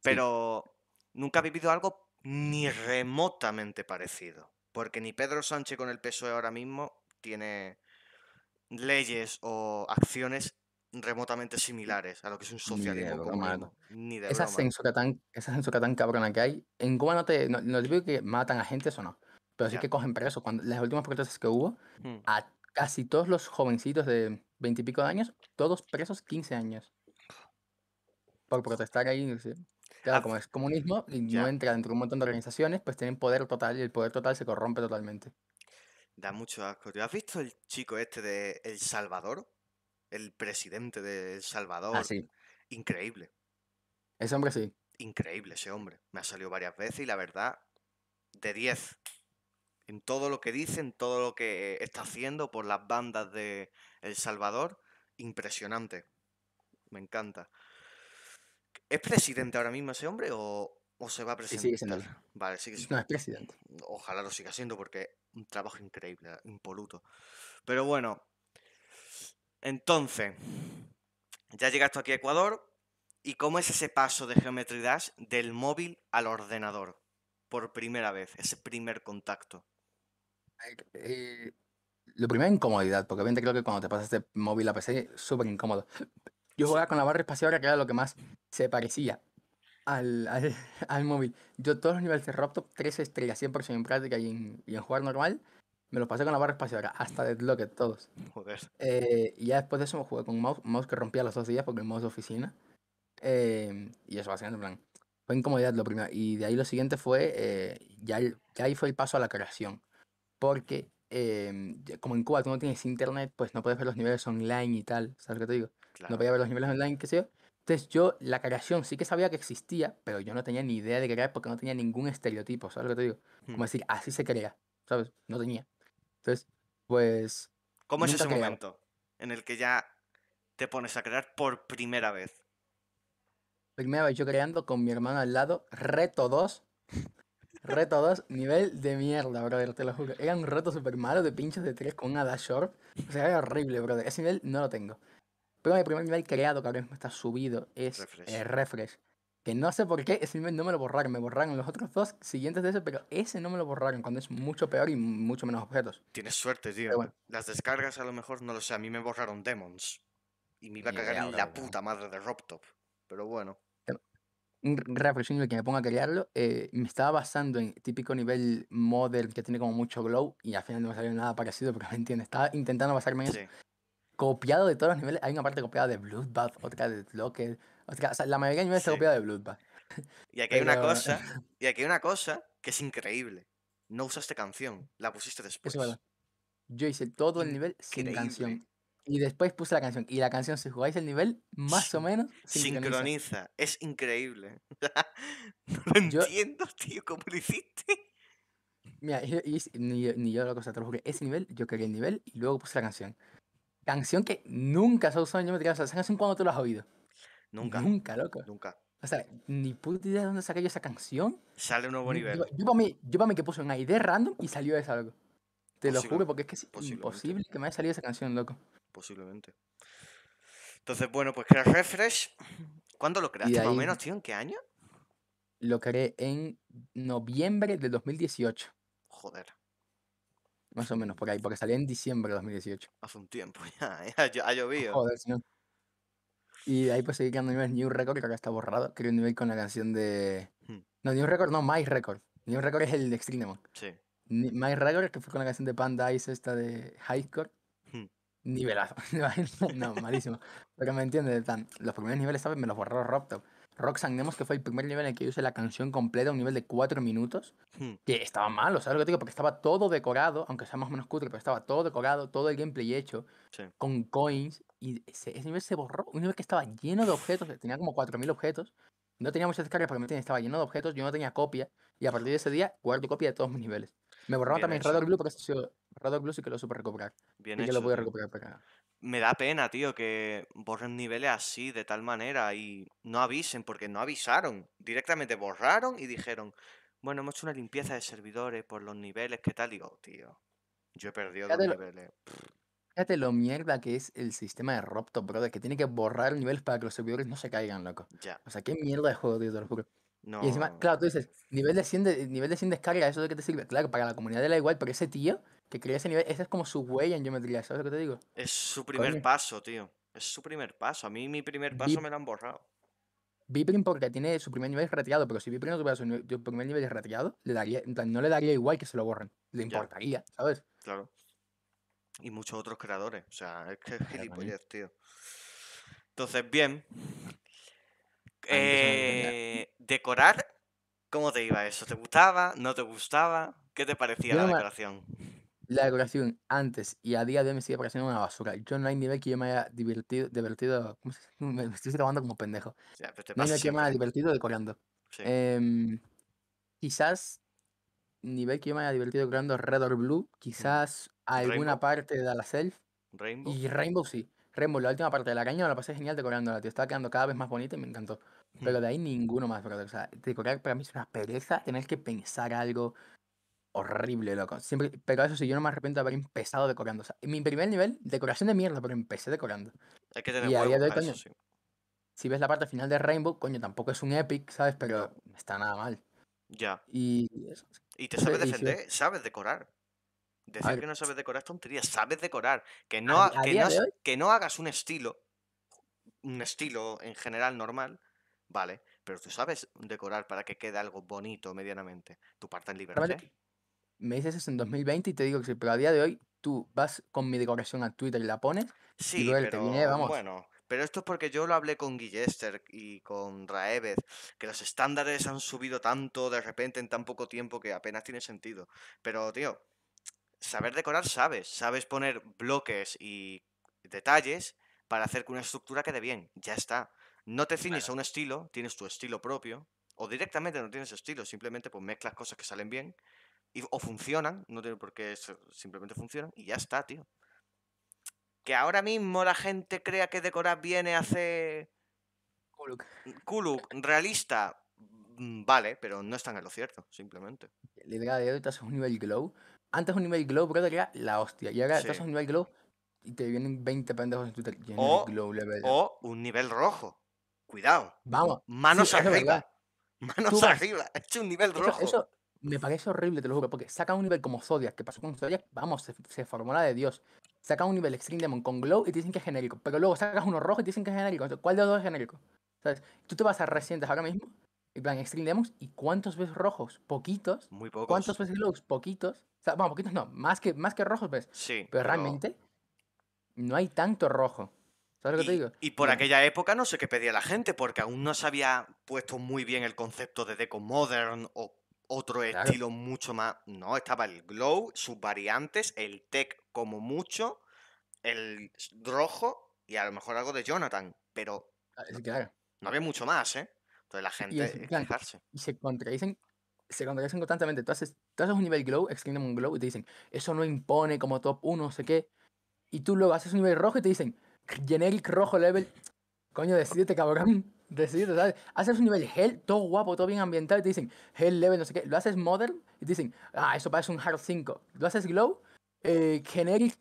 Pero nunca ha vivido algo ni remotamente parecido. Porque ni Pedro Sánchez con el PSOE ahora mismo tiene leyes o acciones remotamente similares a lo que es un socialismo Ni de esa censura tan Esa censura tan cabrona que hay, en Cuba no te digo que matan a gente, eso no. Pero sí que cogen presos. Cuando, las últimas protestas que hubo, hmm. a casi todos los jovencitos de veintipico de años, todos presos 15 años. Por protestar ahí. Claro, como es comunismo y no entra dentro de un montón de organizaciones, pues tienen poder total y el poder total se corrompe totalmente. Da mucho asco. ¿Has visto el chico este de El Salvador? el presidente de El ah, Salvador. Increíble. Ese hombre sí. Increíble ese hombre. Me ha salido varias veces y la verdad, de 10. En todo lo que dice, en todo lo que está haciendo por las bandas de El Salvador, impresionante. Me encanta. ¿Es presidente ahora mismo ese hombre o, se va a presentar? Sí, sigue Vale, sigue siendo. No, es presidente. Ojalá lo siga siendo porque un trabajo increíble, impoluto. Pero bueno, entonces, ya llegaste aquí a Ecuador. ¿Y cómo es ese paso de Geometry Dash del móvil al ordenador? Por primera vez, ese primer contacto. Eh, lo primero incomodidad, porque obviamente creo que cuando te pasas de móvil a PC, súper incómodo. Yo jugaba con la barra espaciadora, que era lo que más se parecía al, móvil. Yo todos los niveles de Robtop, tres estrellas, 100% en práctica y en jugar normal, me los pasé con la barra espaciadora, hasta mm. Deadlocked todos. Joder. Eh, y ya después de eso me jugué con un mouse, mouse que rompía los dos días porque el mouse de oficina. Eh, y eso, básicamente, en plan, fue incomodidad lo primero. Y de ahí lo siguiente fue, eh, ya, ahí fue el paso a la creación. Porque em, como en Cuba tú no tienes internet, pues no puedes ver los niveles online y tal, ¿sabes lo que te digo? No podía ver los niveles online, qué sé yo. Entonces yo la creación sí que sabía que existía, pero yo no tenía ni idea de crear porque no tenía ningún estereotipo, ¿sabes lo que te digo? Como hmm. decir, así se crea, ¿sabes? No tenía. Entonces, pues... ¿Cómo es ese momento en el que ya te pones a crear por primera vez? Primera vez yo creando con mi hermano al lado, reto 2. Reto 2, nivel de mierda, brother, te lo juro. Era un reto súper malo de pinchos de 3 con una dash short. O sea, era horrible, brother. Ese nivel no lo tengo. Pero mi primer nivel creado, cabrón, está subido. Es refresh que no sé por qué, ese no me lo borraron, me borraron los otros dos siguientes de ese, pero ese no me lo borraron, cuando es mucho peor y mucho menos objetos. Tienes suerte, tío. Las descargas a lo mejor, no lo sé, a mí me borraron Demons. Y me iba a cagar en la puta madre de Robtop. Pero bueno. Un Reflexionando que me ponga a crearlo, eh, me estaba basando en típico nivel model que tiene como mucho glow y al final no me salió nada parecido, pero me entiendes, estaba intentando basarme en Copiado de todos los niveles, hay una parte copiada de Bloodbath, otra de Locker o sea, la mayoría de niveles sí. está copiado de Bloodbath. Y aquí hay una cosa, y aquí hay una cosa que es increíble. No usaste canción, la pusiste después. Yo hice todo el nivel sin canción. Y después puse la canción. Y la canción, si jugáis el nivel, más o menos. Sincroniza. sincroniza. Es increíble. no lo yo... entiendo, tío, cómo lo hiciste. Mira, ni, yo la cosa, te lo jugué. Ese nivel, yo creé el nivel y luego puse la canción. Canción que nunca se ha usado en me Dash. O sea, esa canción tú la has oído. Nunca. Nunca, loco. Nunca. O sea, ni puta idea de dónde saqué yo esa canción. Sale un nuevo nivel. Yo, para mí, que puse una idea random y salió esa, loco. Te lo juro, porque es que es imposible que me haya salido esa canción, loco. Posiblemente. Entonces, bueno, pues crear Refresh. ¿Cuándo lo creaste? ¿Más o menos, tío? ¿En qué año? Lo creé en noviembre de 2018. Joder. Más o menos por ahí, porque salió en diciembre de 2018. Hace un tiempo ya, ya ha llovido. Joder, señor. Y de ahí pues seguí creando niveles New Record, que acá está borrado. creo un nivel con la canción de. Hmm. No, New Record, no, My Record. New Record es el de Extreme Sí. My Record, que fue con la canción de Panda Ice, esta de Highcore. Hmm. Nivelazo. no, malísimo. Pero me entiendes, tan... los primeros niveles, ¿sabes? Me los borró Robtop. Rock Demos, que fue el primer nivel en el que hice usé la canción completa, un nivel de 4 minutos, hmm. que estaba malo, ¿sabes lo que te digo? Porque estaba todo decorado, aunque sea más o menos cutre, pero estaba todo decorado, todo el gameplay hecho, con coins, y ese, nivel se borró. Un nivel que estaba lleno de objetos, tenía como 4.000 objetos. No tenía muchas descargas porque me estaba lleno de objetos, yo no tenía copia. Y a partir de ese día guardo copia de todos mis niveles. Me borraron también Radar Blue porque sido Radar Blue sí que lo supe recobrar. Bien y que lo voy a recuperar para Me da pena, tío, que borren niveles así, de tal manera, y no avisen, porque no avisaron. Directamente borraron y dijeron, bueno, hemos hecho una limpieza de servidores por los niveles, ¿qué tal? Digo, oh, tío, yo he perdido dos niveles. Fíjate lo mierda que es el sistema de bro. brother, que tiene que borrar niveles para que los servidores no se caigan, loco. Ya. O sea, qué mierda de juego, tío, te lo juro. Y encima, claro, tú dices, nivel de 100, eh, nivel de descarga, ¿eso de qué te sirve? Claro, para la comunidad le da igual, pero ese tío que crea ese nivel, esa es como su huella en geometría, ¿sabes lo que te digo? Es su primer paso, tío. Es su primer paso. A mí mi primer paso me lo han borrado. Viprim porque tiene su primer nivel retirado, pero si Viprim no tuviera su, primer nivel retirado, le daría, no le daría igual que se lo borren, le importaría, ¿sabes? claro. Y muchos otros creadores. O sea, es que es gilipollas, tío. Entonces, bien. Eh, decorar, ¿cómo te iba eso? ¿Te gustaba? ¿No te gustaba? ¿Qué te parecía la decoración? La decoración antes y a día de hoy me sigue pareciendo una basura. Yo no hay nivel que yo me haya divertido. divertido ¿cómo se me estoy grabando como pendejo. Pues no hay nivel que me haya divertido decorando. Em, quizás nivel que yo me haya divertido decorando Red or Blue. Quizás alguna parte de la Self. Y Rainbow sí. Rainbow, la última parte de la caña la pasé genial decorándola, tío. Estaba quedando cada vez más bonita y me encantó. Pero hmm. de ahí ninguno más, brother. O sea, decorar para mí es una pereza, tener que pensar algo horrible, loco. Siempre, pero eso sí, yo no me arrepiento de haber empezado decorando. mi primer nivel, decoración de mierda, pero empecé decorando. Hay que tener y de Si ves la parte final de Rainbow, coño, tampoco es un epic, ¿sabes? Pero está nada mal. Ya. Y, te sabes defender, sabes decorar. Decir que no sabes decorar es tontería, sabes decorar. Que no, que, no hagas un estilo, un estilo en general normal, vale, pero tú sabes decorar para que quede algo bonito medianamente. Tu parte en libertad. Me dices eso en 2020 y te digo que sí, pero a día de hoy tú vas con mi decoración a Twitter y la pones. Sí, pero, bueno, pero esto es porque yo lo hablé con Guillester y con Raévez, que los estándares han subido tanto de repente en tan poco tiempo que apenas tiene sentido. Pero, tío, saber decorar sabes, sabes poner bloques y detalles para hacer que una estructura quede bien, ya está. No te ciñes a un estilo, tienes tu estilo propio, o directamente no tienes estilo, simplemente pues mezclas cosas que salen bien, o funcionan, no tiene por qué, simplemente funcionan, y ya está, tío. Que ahora mismo la gente crea que decorar viene hace... Kuluk. Kuluk, realista, mm, vale, pero no están en lo cierto, simplemente. La idea de hoy a un nivel glow antes un nivel Glow, brother, era la hostia. Y ahora estás en nivel Glow y te vienen 20 pendejos en Twitter. O, Glow, level. o un nivel rojo. Cuidado. Vamos. Manos arriba. Manos arriba. He hecho un nivel rojo. Eso me parece horrible, te lo juro. Porque saca un nivel como Zodiac, que pasó con Zodiac, vamos, se, formó la de Dios. Saca un nivel Extreme Demon con Glow y te dicen que es genérico. Pero luego sacas uno rojo y te dicen que es genérico. ¿cuál de los dos es genérico? ¿Sabes? Tú te vas a recientes ahora mismo plan, Extreme Demons, ¿y cuántos ves rojos? Poquitos. Muy pocos. ¿Cuántos ves Lux? Poquitos. O bueno, poquitos no, más que, más que rojos ves. Sí. Pero, realmente no hay tanto rojo. ¿Sabes lo que te digo? Y por aquella época no sé qué pedía la gente, porque aún no se había puesto muy bien el concepto de Deco Modern o otro estilo mucho más. No, estaba el Glow, sus variantes, el Tech como mucho, el Rojo y a lo mejor algo de Jonathan, pero. Ah, claro. No había mucho más, ¿eh? de la gente. Eh, y, se contradicen se contradicen constantemente. Tú haces, tú haces un nivel glow, extienden un glow y te dicen, eso no impone como top 1, no sé qué. Y tú luego haces un nivel rojo y te dicen, generic rojo level. Coño, decidete, cabrón. Decidete, ¿sabes? Haces un nivel hell, todo guapo, todo bien ambiental y te dicen, hell level, no sé qué. Lo haces modern y te dicen, ah, eso parece un hard 5. Lo haces glow, eh, generic.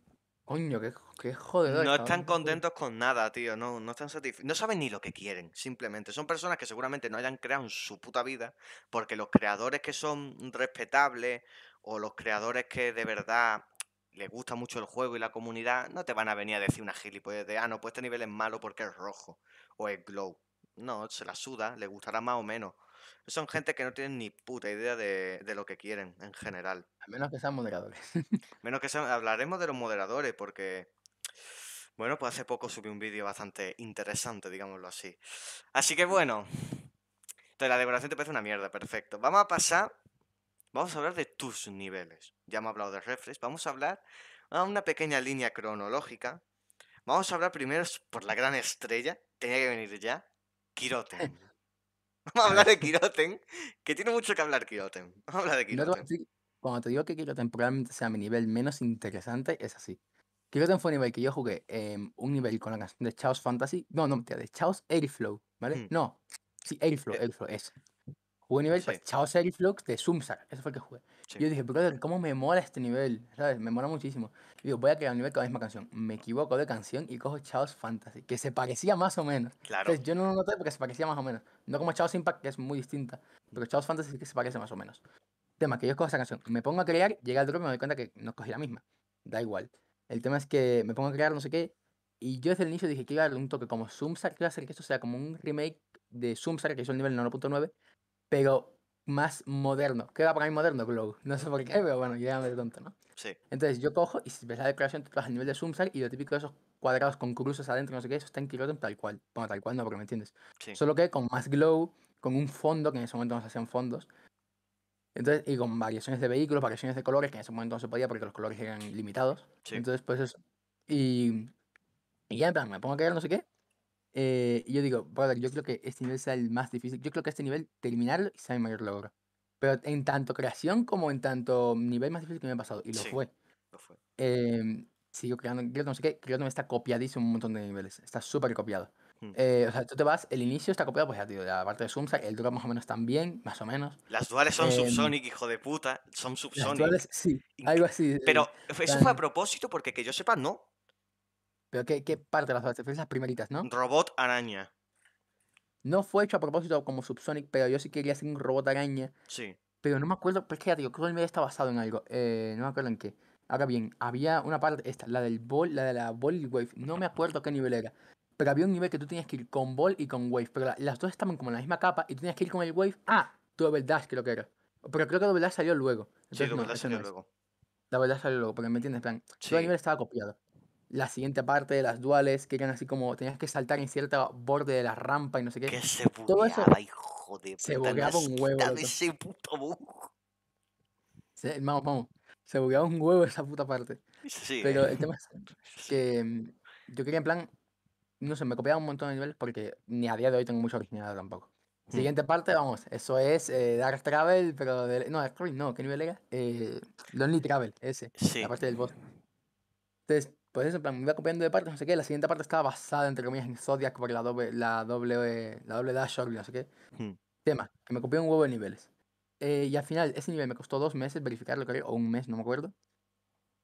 Coño, qué no están contentos con nada, tío. No, no están No saben ni lo que quieren, simplemente. Son personas que seguramente no hayan creado en su puta vida, porque los creadores que son respetables o los creadores que de verdad les gusta mucho el juego y la comunidad, no te van a venir a decir una gilipollas de, ah, no, pues este nivel es malo porque es rojo o es glow. No, se la suda, le gustará más o menos. Son gente que no tienen ni puta idea de, lo que quieren en general. A menos que sean moderadores. menos que sean, hablaremos de los moderadores porque bueno, pues hace poco subí un vídeo bastante interesante, digámoslo así. Así que bueno. Entonces, la decoración te parece una mierda, perfecto. Vamos a pasar. Vamos a hablar de tus niveles. Ya hemos hablado de Refresh, Vamos a hablar a una pequeña línea cronológica. Vamos a hablar primero por la gran estrella. Tenía que venir ya. Kiroten. Vamos a hablar de Kiroten, que tiene mucho que hablar Kiroten. Vamos de cuando te digo que Kiroten probablemente sea mi nivel menos interesante, es así. Creo que un nivel que yo jugué un nivel con la canción de Chaos Fantasy. No, no, mentira, de Chaos Airflow, ¿vale? Mm. No, sí, Airflow, eh, Airflow, es. Jugué un nivel de Chaos Airflow de Sumsar, eso fue el que jugué. Yo dije, brother, ¿cómo me mola este nivel? ¿Sabes? Me mola muchísimo. digo, voy a crear un nivel con la misma canción. Me equivoco de canción y cojo Chaos Fantasy, que se parecía más o menos. Claro. Entonces, yo no lo noté porque se parecía más o menos. No como Chaos Impact, que es muy distinta. Pero Chaos Fantasy sí que se parece más o menos. Tema que yo cojo esa canción. Me pongo a crear, llega el drop y me doy cuenta que no cogí la misma. Da igual. El tema es que me pongo a crear no sé qué. Y yo desde el inicio dije que iba a darle un toque como Zoomstar, que iba a hacer que esto sea como un remake de Zoomstar que hizo el nivel 9.9, pero más moderno. ¿Qué va para mí moderno, Glow? No sé por qué, pero bueno, ya me tonto, ¿no? Sí. Entonces yo cojo y si ves la decoración, tú vas al nivel de Zoomstar y lo típico de esos cuadrados con cruces adentro, no sé qué, eso está en Kiloton tal cual. Bueno, tal cual no, porque me entiendes. Sí. Solo que con más glow, con un fondo, que en ese momento se hacían fondos, entonces, y con variaciones de vehículos, variaciones de colores, que en ese momento no se podía porque los colores eran limitados. Entonces, pues eso. Y, y, ya en plan, me pongo a crear no sé qué. Eh, y yo digo, brother, yo creo que este nivel sea el más difícil. Yo creo que este nivel, terminarlo, es mi mayor logro. Pero en tanto creación como en tanto nivel más difícil que me ha pasado. Y lo fue. Lo fue. Em, sigo creando, creo no sé qué, creo que me está copiadísimo un montón de niveles. Está súper copiado. Eh, o sea, tú te vas, el inicio está copiado, pues ya, tío, la parte de Sumsa, el drop más o menos también, más o menos. Las duales son em, subsonic, hijo de puta, son subsonic. Las duales, sí, algo así. Pero, ¿eso fue a propósito? Porque que yo sepa, no. ¿Pero qué, qué parte de las duales? Fue las primeritas, ¿no? Robot araña. No fue hecho a propósito como Subsonic, pero yo sí quería hacer un robot araña. Sí. Pero no me acuerdo, pues que ya, tío, creo que el medio está basado en algo. Eh, no me acuerdo en qué. Ahora bien, había una parte, esta, la del ball, la de la ball wave, no me acuerdo qué nivel era pero había un nivel que tú tenías que ir con Ball y con Wave, pero las dos estaban como en la misma capa y tú tenías que ir con el Wave a ah. Double Dash, creo que era. Pero creo que Double Dash salió luego. Entonces, sí, Double Dash salió luego. Double Dash salió luego, porque me entiendes, plan, todo el nivel estaba copiado. La siguiente parte de las duales, que eran así como tenías que saltar en cierto borde de la rampa y no sé qué. Que se bugueaba, todo eso, hijo de puta. Se bugueaba un huevo. Se bugueaba un huevo esa puta parte. pero el tema es que mm, yo quería en plan no sé, me copiaba un montón de niveles porque ni a día de hoy tengo mucho original tampoco. Hmm. Siguiente parte, vamos, eso es eh, Dark Travel, pero... De, no, Dark Travel no, ¿qué nivel era? Eh, Lonely Travel, ese, sí. la parte del boss. Entonces, pues eso, en plan, me iba copiando de partes, no sé qué, la siguiente parte estaba basada, entre comillas, en Zodiac por la doble, la la doble dash orb, no sé qué. Hmm. Tema, que me copié un huevo de niveles. Eh, y al final, ese nivel me costó dos meses verificarlo, creo, o un mes, no me acuerdo.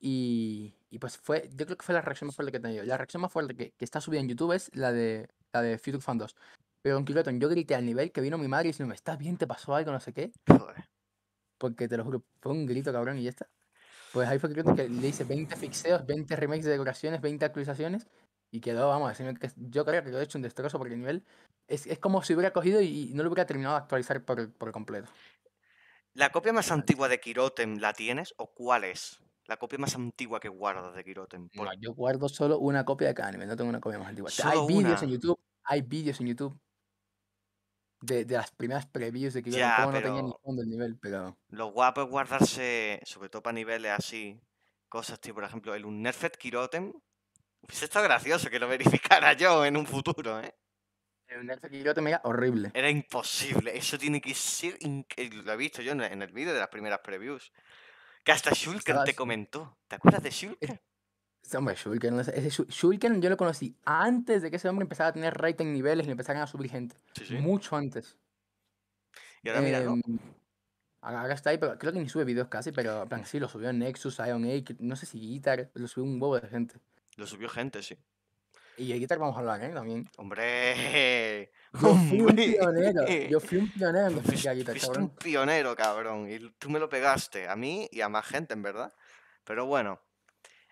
Y y pues fue, yo creo que fue la reacción más fuerte que he tenido. La reacción más fuerte que, está subida en YouTube es la de, la de Future Fan 2. Pero en Kiroten, yo grité al nivel que vino mi madre y me ¿estás bien? ¿Te pasó algo? No sé qué. Porque te lo juro, fue un grito cabrón y ya está. Pues ahí fue que, que le hice 20 fixeos, 20 remakes de decoraciones, 20 actualizaciones. Y quedó, vamos, que yo creo que lo he hecho un destrozo porque el nivel es, como si hubiera cogido y, no lo hubiera terminado de actualizar por, por completo. ¿La copia más antigua de Kiroten la tienes o cuál es? La copia más antigua que guardas de Kiroten. Por... yo guardo solo una copia de cada anime, no tengo una copia más antigua. hay vídeos en YouTube, hay vídeos en YouTube de, de, las primeras previews de Kiroten, no tenía ni fondo el nivel, pero... Lo guapo es guardarse, sobre todo para niveles así, cosas tipo, por ejemplo, el Unnerfed Kiroten. Pues está gracioso que lo verificara yo en un futuro, ¿eh? El Unnerfed Kiroten era horrible. Era imposible, eso tiene que ser... Lo he visto yo en el vídeo de las primeras previews hasta Shulker te comentó. ¿Te acuerdas de Shulker? Ese hombre, Shulker, no sé. yo lo conocí antes de que ese hombre empezara a tener rating niveles y le empezaran a subir gente. Mucho antes. Y ahora mira, ¿no? Ahora em, está ahí, pero creo que ni sube videos casi, pero en plan, sí, lo subió Nexus, Ion Age, no sé si Guitar, lo subió un huevo de gente. Lo subió gente, sí. Y de guitar vamos a hablar, ¿eh? También. ¡Hombre! Yo fui un pionero. Yo fui un pionero en cabrón. un pionero, cabrón. Y tú me lo pegaste a mí y a más gente, en verdad. Pero bueno.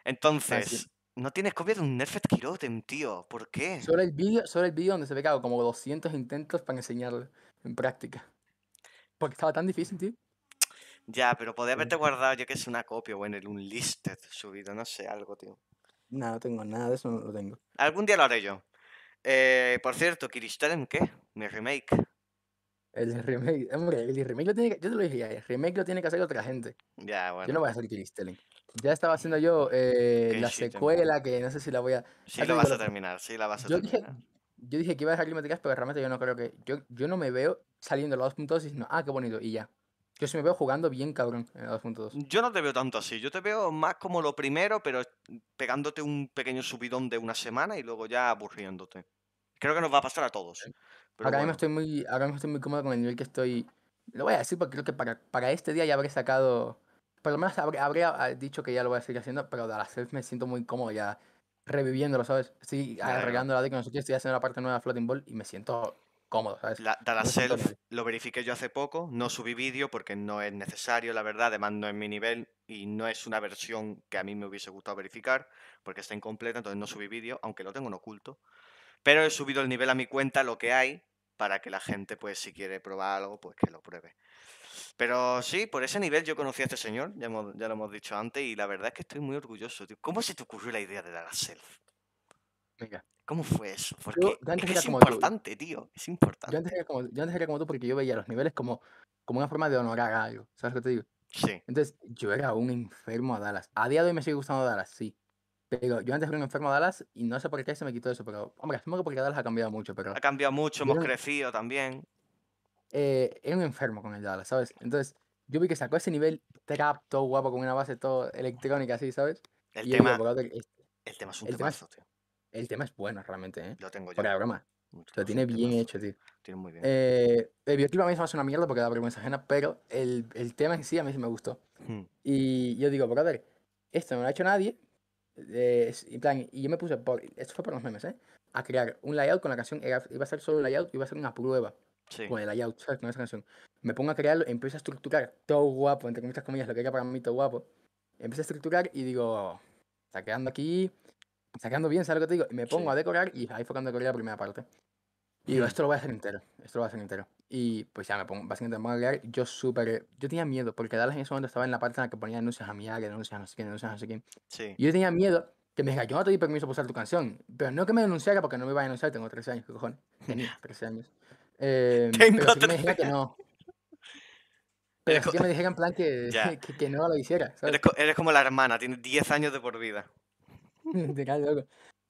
Entonces, no tienes copia de un Nerfed Kiroten, tío. ¿Por qué? Sobre el vídeo, sobre el vídeo donde se ve como 200 intentos para enseñarlo en práctica. Porque estaba tan difícil, tío. Ya, pero podía haberte guardado, yo que sé, una copia, o en el unlisted subido, no sé, algo, tío. No, no tengo nada de eso, no lo tengo. Algún día lo haré yo. Eh, por cierto, Kiristarem, ¿qué? Mi remake. El remake, hombre, el remake lo tiene que, yo te lo dije ya, el remake lo tiene que hacer otra gente. Ya, bueno. Yo no voy a hacer Kiristarem. Ya estaba haciendo yo eh, la secuela, que no sé si la voy a... Sí, lo vas a terminar, sí, la vas a terminar. yo dije que iba a dejar Climaticas, pero realmente yo no creo que... Yo, yo no me veo saliendo los dos puntos y diciendo, ah, qué bonito, y ya. Yo sí me veo jugando bien, cabrón, en el 2.2. Yo no te veo tanto así. Yo te veo más como lo primero, pero pegándote un pequeño subidón de una semana y luego ya aburriéndote. Creo que nos va a pasar a todos. ahora, mismo estoy muy, estoy cómodo con el nivel que estoy. Lo voy a decir porque creo que para, este día ya habré sacado. Por lo menos habré, ah, dicho que ya lo voy a seguir haciendo, pero a la vez me siento muy cómodo ya reviviéndolo, ¿sabes? Estoy arreglando la de que nosotros estoy haciendo la parte nueva de Floating Ball y me siento cómodo, ¿sabes? La, Daraself lo verifiqué yo hace poco, no subí vídeo porque no es necesario, la verdad, además no es mi nivel y no es una versión que a mí me hubiese gustado verificar porque está incompleta, entonces no subí vídeo, aunque lo tengo en oculto. Pero he subido el nivel a mi cuenta, lo que hay, para que la gente, pues si quiere probar algo, pues que lo pruebe. Pero sí, por ese nivel yo conocí a este señor, ya, lo hemos dicho antes, y la verdad es que estoy muy orgulloso. ¿Cómo se te ocurrió la idea de Self? Venga. ¿Cómo fue eso? Porque es importante, tío. Es importante. Yo antes, era como, yo antes, era como, tú porque yo veía los niveles como, como una forma de honorar a algo. ¿Sabes lo que te digo? Sí. Entonces, yo era un enfermo a Dallas. A día de hoy me sigue gustando Dallas, sí. Pero yo antes era un enfermo a Dallas y no sé por qué se me quitó eso. Pero, hombre, supongo que porque Dallas ha cambiado mucho. Pero... Ha cambiado mucho, hemos crecido también. Eh, un enfermo con el Dallas, ¿sabes? Entonces, yo vi que sacó ese nivel trap todo guapo con una base todo electrónica así, ¿sabes? El tema. el tema es un tío. El tema es bueno realmente, ¿eh? Lo tengo yo. Por la broma. lo tiene bien hecho, tío. Tiene muy bien. Eh, el videoclip a mí se me hace una mierda porque da vergüenza ajena, pero el, el, tema en sí a mí sí me gustó. Hmm. Y yo digo, brother, esto no lo ha hecho nadie. Eh, en plan, y yo me puse, por, esto fue por los memes, ¿eh? A crear un layout con la canción. iba a ser solo un layout, iba a ser una prueba. Sí. Con el layout, ¿sabes? Con esa canción. Me pongo a crearlo, empiezo a estructurar todo guapo, entre muchas comillas, lo que era para mí todo guapo. Empiezo a estructurar y digo, está quedando aquí sacando bien, ¿sabes lo que te digo? Y me pongo a decorar y ahí fue cuando decoré la primera parte. Y digo, esto lo voy a hacer entero, esto lo voy a hacer entero. Y pues ya me pongo, básicamente a crear. Yo súper, yo tenía miedo, porque Dallas en ese momento estaba en la parte en la que ponía anuncios a que denuncias a no sé quién, denuncias a no sé quién. Sí. Y yo tenía miedo que me diga, yo no te di permiso para usar tu canción. Pero no que me denunciara porque no me iba a denunciar, tengo 13 años, ¿qué cojones? Tenía 13 años. Em, pero que me dijera que no. Pero sí que me dijera en plan que, que, no lo hiciera. ¿sabes? Eres, eres como la hermana, tienes 10 años de por vida.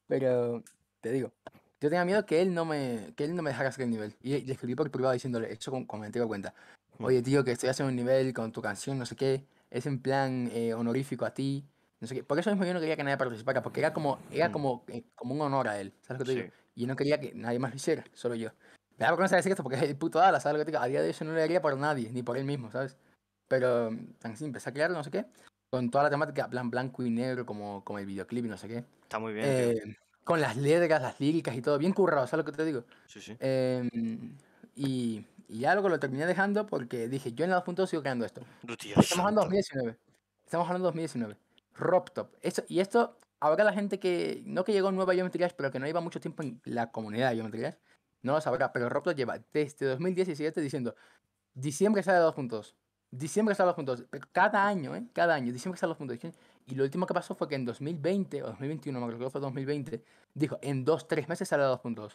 Pero te digo, yo tenía miedo que él no me, que él no me dejara hacer el nivel. Y le escribí por privado diciéndole, eso con, me mi cuenta. Mm. Oye, tío, que estoy haciendo un nivel con tu canción, no sé qué. Es en plan eh, honorífico a ti. No sé qué. Por eso mismo yo no quería que nadie participara, porque era como, era mm. como, eh, como un honor a él. ¿Sabes lo que te digo? Y no quería que nadie más lo hiciera, solo yo. Me da vergüenza decir esto porque es el puto ala, ¿sabes lo que te digo? A día de hoy yo no lo haría por nadie, ni por él mismo, ¿sabes? Pero mm, tan simple empecé a no sé qué con toda la temática plan blanco y negro, como, como el videoclip y no sé qué. Está muy bien. Eh, con las letras, las líricas y todo, bien currado, ¿sabes lo que te digo? Sí, sí. Em, y, y, ya lo terminé dejando porque dije, yo en la 2.2 sigo creando esto. Estamos hablando de 2019. Estamos hablando 2019. RobTop. Esto, y esto, ahora la gente que, no que llegó nueva a Geometry Dash, pero que no iba mucho tiempo en la comunidad de Geometry Dash, no lo sabrá, pero RobTop lleva desde 2017 diciendo, diciembre sale 2.2. Diciembre a 2.2 pero cada año, ¿eh? Cada año, diciembre a 2.2 Y lo último que pasó fue que en 2020, o 2021, me acuerdo que fue 2020, dijo, en dos, tres meses salió a 2.2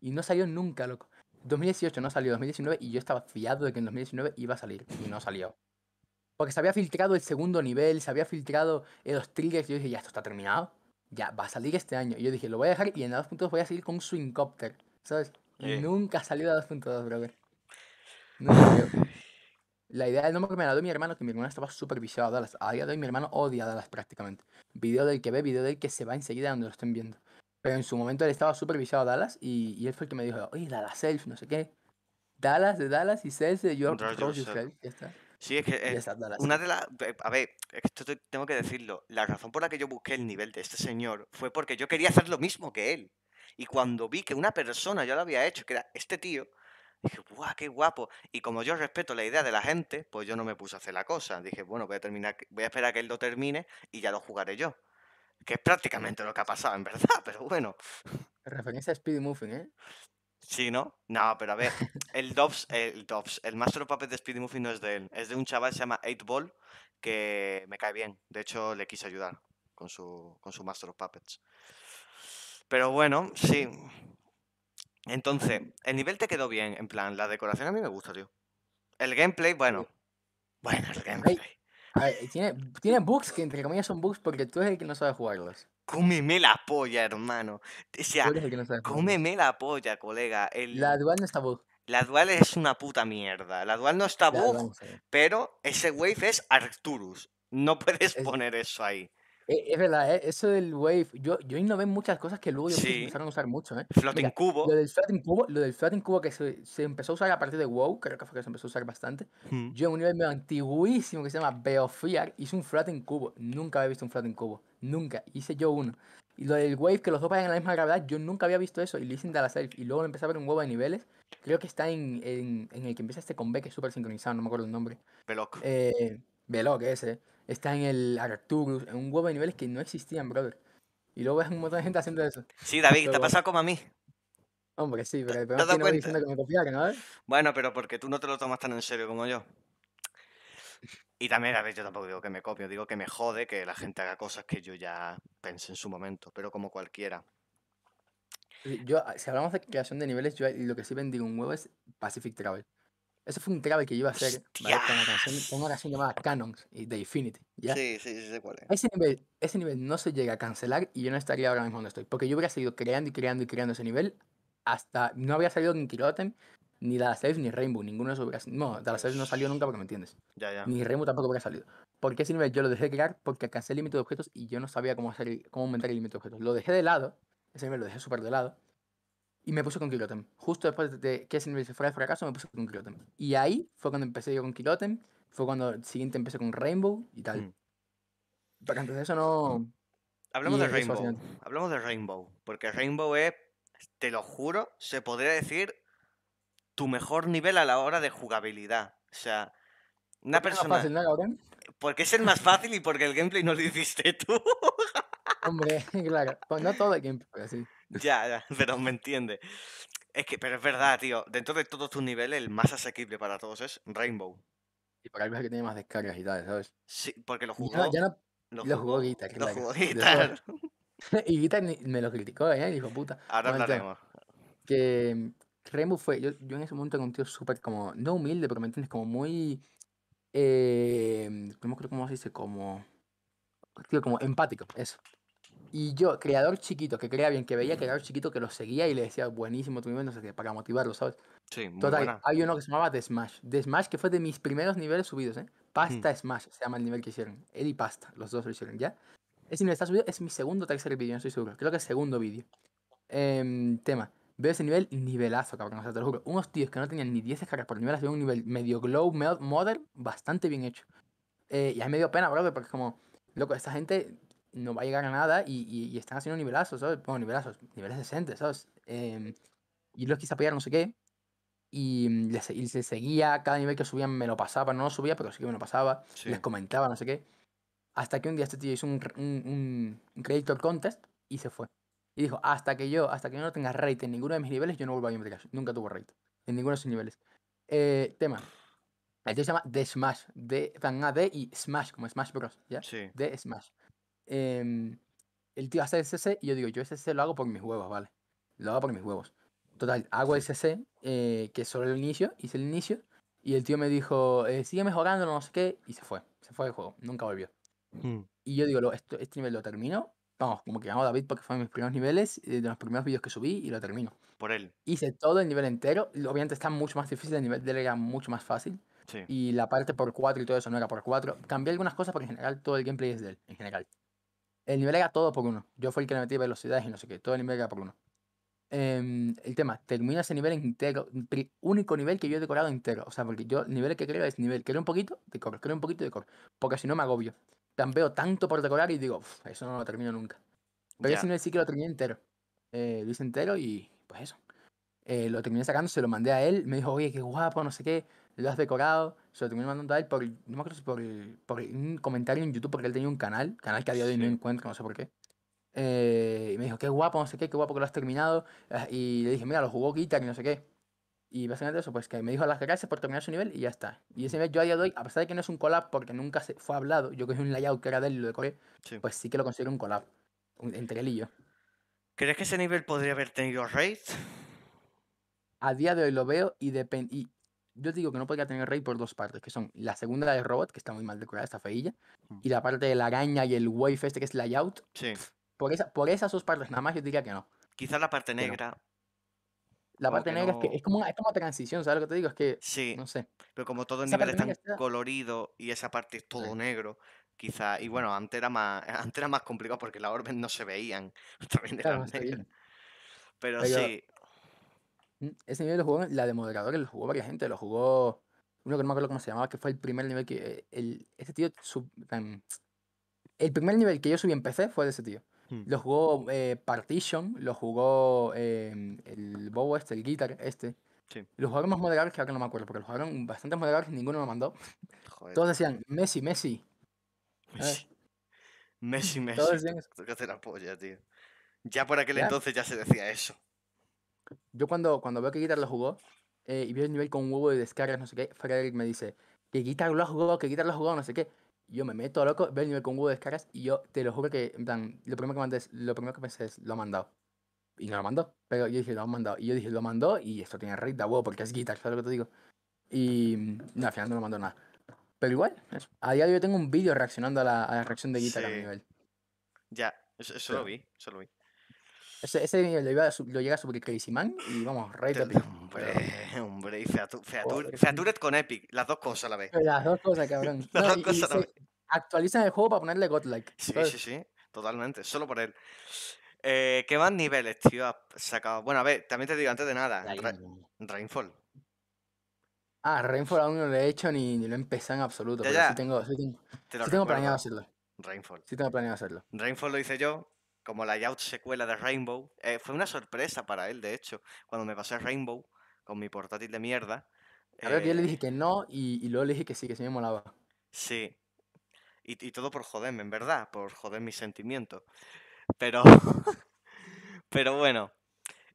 Y no salió nunca, loco. 2018 no salió, 2019, y yo estaba fiado de que en 2019 iba a salir, y no salió. Porque se había filtrado el segundo nivel, se había filtrado eh, los triggers, y yo dije, ya, esto está terminado, ya, va a salir este año. Y yo dije, lo voy a dejar, y en 2.2 voy a seguir con un swingcopter, ¿sabes? Nunca salió a 2.2, brother. Nunca salió. La idea del nombre que me la dado mi hermano, que mi hermana estaba supervisado a Dallas. A ah, día de hoy mi hermano odia Dallas prácticamente. Video del que ve, video del que se va enseguida donde lo estén viendo. Pero en su momento él estaba supervisado a Dallas y, y, él fue el que me dijo, oye, Dallas Self, no sé qué. Dallas de Dallas y Self de York. Self. Sí, es que eh, una de las... Eh, a ver, esto tengo que decirlo. La razón por la que yo busqué el nivel de este señor fue porque yo quería hacer lo mismo que él. Y cuando vi que una persona ya lo había hecho, que era este tío, Dije, ¡guau, qué guapo! Y como yo respeto la idea de la gente, pues yo no me puse a hacer la cosa. Dije, bueno, voy a, terminar, voy a esperar a que él lo termine y ya lo jugaré yo. Que es prácticamente lo que ha pasado, en verdad, pero bueno. Referencia a Speedy Muffin, ¿eh? Sí, ¿no? No, pero a ver, el Dobbs, el Dobbs, el Master of Puppets de Speedy Muffin no es de él. Es de un chaval que se llama 8 Ball, que me cae bien. De hecho, le quise ayudar con su, con su Master of Puppets. Pero bueno, sí, entonces, el nivel te quedó bien, en plan, la decoración a mí me gusta, tío. El gameplay, bueno. Bueno, el gameplay. tiene, bugs que entre comillas son bugs porque tú eres el que no sabe jugarlos. Cómeme la polla, hermano. O sea, cómeme la polla, colega. La dual no está bug. La dual es una puta mierda. La dual no está bug, pero ese wave es Arcturus. No puedes poner eso ahí. Eh, es, verdad, eh, eso del wave. Yo, yo innové muchas cosas que luego empezaron a usar mucho. ¿eh? Floating cubo. Lo del floating cubo. Lo del floating cubo que se, se, empezó a usar a partir de WoW, creo que fue que se empezó a usar bastante. Yo en un nivel medio antiguísimo que se llama Beofiar hice un floating cubo. Nunca había visto un floating cubo. Nunca. Hice yo uno. Y lo del wave, que los dos vayan a la misma gravedad, yo nunca había visto eso. Y lo hice en Y luego lo empecé a ver un huevo de niveles. Creo que está en, en, en el que empieza este con B, que es súper sincronizado, no me acuerdo el nombre. Veloc. Eh, que ese, está en el Arcturus, en un huevo de niveles que no existían, brother. Y luego ves un montón de gente haciendo eso. Sí, David, te ha pasado como a mí. Hombre, sí, pero el problema es diciendo que me que ¿no? ¿eh? Bueno, pero porque tú no te lo tomas tan en serio como yo. Y también, a ver, yo tampoco digo que me copio, digo que me jode que la gente haga cosas que yo ya pensé en su momento, pero como cualquiera. Yo, si hablamos de creación de niveles, yo lo que sí bendigo un huevo es Pacific Travel. Ese fue un clave que yo iba a hacer con, una canción, llamada Canons de Infinity. Sí, sí, sí, sé cuál Ese nivel, ese nivel no se llega a cancelar y yo no estaría ahora mismo donde estoy. Porque yo hubiera seguido creando y creando y creando ese nivel hasta. No había salido ni Kiroten, ni Dallas Safe, ni Rainbow. Ninguno de esos hubiera No, Dallas no salió nunca porque me entiendes. Ya, ya. Ni Rainbow tampoco hubiera salido. Porque ese nivel yo lo dejé crear porque alcancé el límite de objetos y yo no sabía cómo, hacer, cómo aumentar el límite de objetos. Lo dejé de lado, ese nivel lo dejé súper de lado y me puse con Kilotem. Justo después de que se fuera de fracaso, me puse con Kilotem. Y ahí fue cuando empecé yo con Kilotem. Fue cuando el siguiente empecé con Rainbow y tal. Mm. Pero antes de eso no. Hablemos de Rainbow. Hablemos de Rainbow. Porque Rainbow es, te lo juro, se podría decir tu mejor nivel a la hora de jugabilidad. O sea, una persona. Fácil, ¿no, porque es el más fácil y porque el gameplay no lo hiciste tú. Hombre, claro. Pues no todo el gameplay, así. Ya, ya, pero me entiende. Es que, pero es verdad, tío. Dentro de todos tus niveles, el más asequible para todos es Rainbow. Y para ahí es que tiene más descargas y tal, ¿sabes? Sí, porque lo jugó. Ya, ya no, lo, jugó Guitar. Lo jugó Guitar. y Guitar me lo criticó, ¿eh? Dijo, puta. Ahora hablaremos. Que Rainbow fue. Yo, en ese momento era un tío súper como. No humilde, pero me entiendes, como muy. Eh, ¿Cómo creo cómo se dice? Como. Tío, como empático, eso. Y yo, creador chiquito, que crea bien, que veía creador chiquito que lo seguía y le decía, buenísimo tu nivel, no sé qué, para motivarlo, ¿sabes? Sí, muy Total, hay uno que se llamaba The Smash. The Smash, que fue de mis primeros niveles subidos, ¿eh? Pasta Smash se llama el nivel que hicieron. Él y Pasta, los dos lo hicieron, ¿ya? Ese nivel está subido, es mi segundo o tercer vídeo, no estoy seguro. Creo que es segundo vídeo. Em, tema. Veo ese nivel nivelazo, cabrón, o sea, te lo juro. Unos tíos que no tenían ni 10 caras por nivel, hacían un nivel medio glow model bastante bien hecho. Eh, y a mí me dio pena, bro, porque como, loco, esta gente no va a llegar a nada y, y, están haciendo nivelazos, ¿sabes? Bueno, nivelazos, niveles decentes, ¿sabes? Em, y los quise apoyar, no sé qué. Y les, y seguía, cada nivel que subían me lo pasaba, no lo subía, pero sí que me lo pasaba. Les comentaba, no sé qué. Hasta que un día este tío hizo un, un, Creator Contest y se fue. Y dijo, hasta que yo, hasta que yo no tenga rate en ninguno de mis niveles, yo no vuelvo a ir Nunca tuvo rate. En ninguno de sus niveles. Eh, tema. El se llama The Smash. De, A, D y Smash, como Smash Bros. ¿Ya? Sí. The Smash. Em, el tío hace SC y yo digo, yo SC lo hago por mis huevos, ¿vale? Lo hago por mis huevos. Total, hago el eh, que es solo el inicio, hice el inicio, y el tío me dijo, eh, sigue mejorando, no sé qué, y se fue, se fue del juego, nunca volvió. Mm. Y yo digo, esto, este nivel lo termino, vamos, como que llamo David porque fue de mis primeros niveles, eh, de los primeros vídeos que subí, y lo termino. Por él. Hice todo el nivel entero, obviamente está mucho más difícil, el nivel de él era mucho más fácil. Y la parte por 4 y todo eso no era por 4. Cambié algunas cosas, porque en general todo el gameplay es de él, en general. El nivel era todo por uno. Yo fui el que le metí velocidades y no sé qué. Todo el nivel era por uno. Em, el tema, termina ese nivel entero. Único nivel que yo he decorado entero. O sea, porque yo el nivel que creo es nivel. Creo un poquito, decoro. Creo un poquito, decoro. Porque si no me agobio. Veo tanto por decorar y digo, eso no lo termino nunca. Pero si ese nivel sí que lo terminé entero. Eh, lo hice entero y pues eso. Eh, lo terminé sacando, se lo mandé a él. Me dijo, oye, qué guapo, no sé qué lo has decorado, se lo terminó mandando a él por, un comentario en YouTube, porque él tenía un canal, canal que a día de hoy no encuentro, no sé por qué. Eh, y me dijo, qué guapo, no sé qué, qué guapo que lo has terminado. Ah, y le dije, mira, lo jugó Guitar y no sé qué. Y básicamente eso, pues que me dijo las gracias por terminar su nivel y ya está. Y ese nivel yo a día de hoy, a pesar de que no es un collab porque nunca se fue hablado, yo que cogí un layout que era de él y lo decoré, pues sí que lo considero un collab entre él y yo. ¿Crees que ese nivel podría haber tenido raid? A día de hoy lo veo y, depende yo digo que no podría tener Rey por dos partes, que son la segunda de robot, que está muy mal decorada, esta feilla, mm. y la parte de la araña y el wave este que es layout. Sí. por, esa, por esas dos partes nada más yo diría que no. Quizás la parte negra. La oh, parte negra es que es como, una, transición, ¿sabes lo que te digo? Es que, sí. no sé. Pero como todo el nivel está... colorido y esa parte es todo negro, quizá, y bueno, antes era más, antes era más complicado porque las orbes no se veían, Pero sí, Mm, ese nivel lo jugó, la de moderador lo jugó varias gente, lo jugó uno que no me acuerdo cómo se llamaba, que fue el primer nivel que. Este tío. Em, el primer nivel que yo subí en PC fue de ese tío. Hmm. Lo jugó eh, Partition, lo jugó em, el Bobo este, el Guitar este. Sí. Los jugadores más moderadores, que ahora no me acuerdo, porque los jugaron bastantes moderadores, ninguno lo mandó. Todos decían, Messi, Messi. Messi, Messi. Messi. Todos que la polla, tío. Ya por aquel entonces ya se decía eso yo cuando, cuando veo que Guitar lo jugó eh, y veo el nivel con huevo de descargas, no sé qué, Frederick me dice, que Guitar lo ha jugado, que Guitar lo ha jugado, no sé qué. Yo me meto loco, veo el nivel con huevo de descargas y yo te lo juro que, lo primero que, mandé lo primero que pensé es, lo ha mandado. Y no lo mandó, pero yo dije, lo ha mandado. Y yo dije, lo mandó y esto tiene rey de huevo porque es Guitar, ¿sabes lo que te digo? Y mm, no, al final no lo mandó nada. Pero igual, a día de hoy yo tengo un vídeo reaccionando a la, reacción de Guitar a nivel. Ya, eso lo vi, eso lo vi. Ese, ese lo, llega a subir Crazy Man y vamos, Raid de Hombre, hombre, y con Epic, las dos cosas a la vez. Las dos cosas, cabrón. las dos cosas Actualizan el juego para ponerle Godlike. Sí, sí, sí, totalmente, solo por él. Eh, ¿Qué más niveles, tío, has sacado? Bueno, a ver, también te digo antes de nada, Rainfall. Ah, Rainfall aún no lo he hecho ni, lo he empezado en absoluto. pero Sí tengo, sí tengo planeado hacerlo. Rainfall. Sí tengo planeado hacerlo. Rainfall lo hice yo, como la layout secuela de Rainbow. Eh, fue una sorpresa para él, de hecho, cuando me pasé Rainbow con mi portátil de mierda. A ver, yo le eh dije que no y, luego le dije que sí, que sí me molaba. Sí. Y, todo por joderme, en verdad, por joder mis sentimientos. Pero. pero bueno.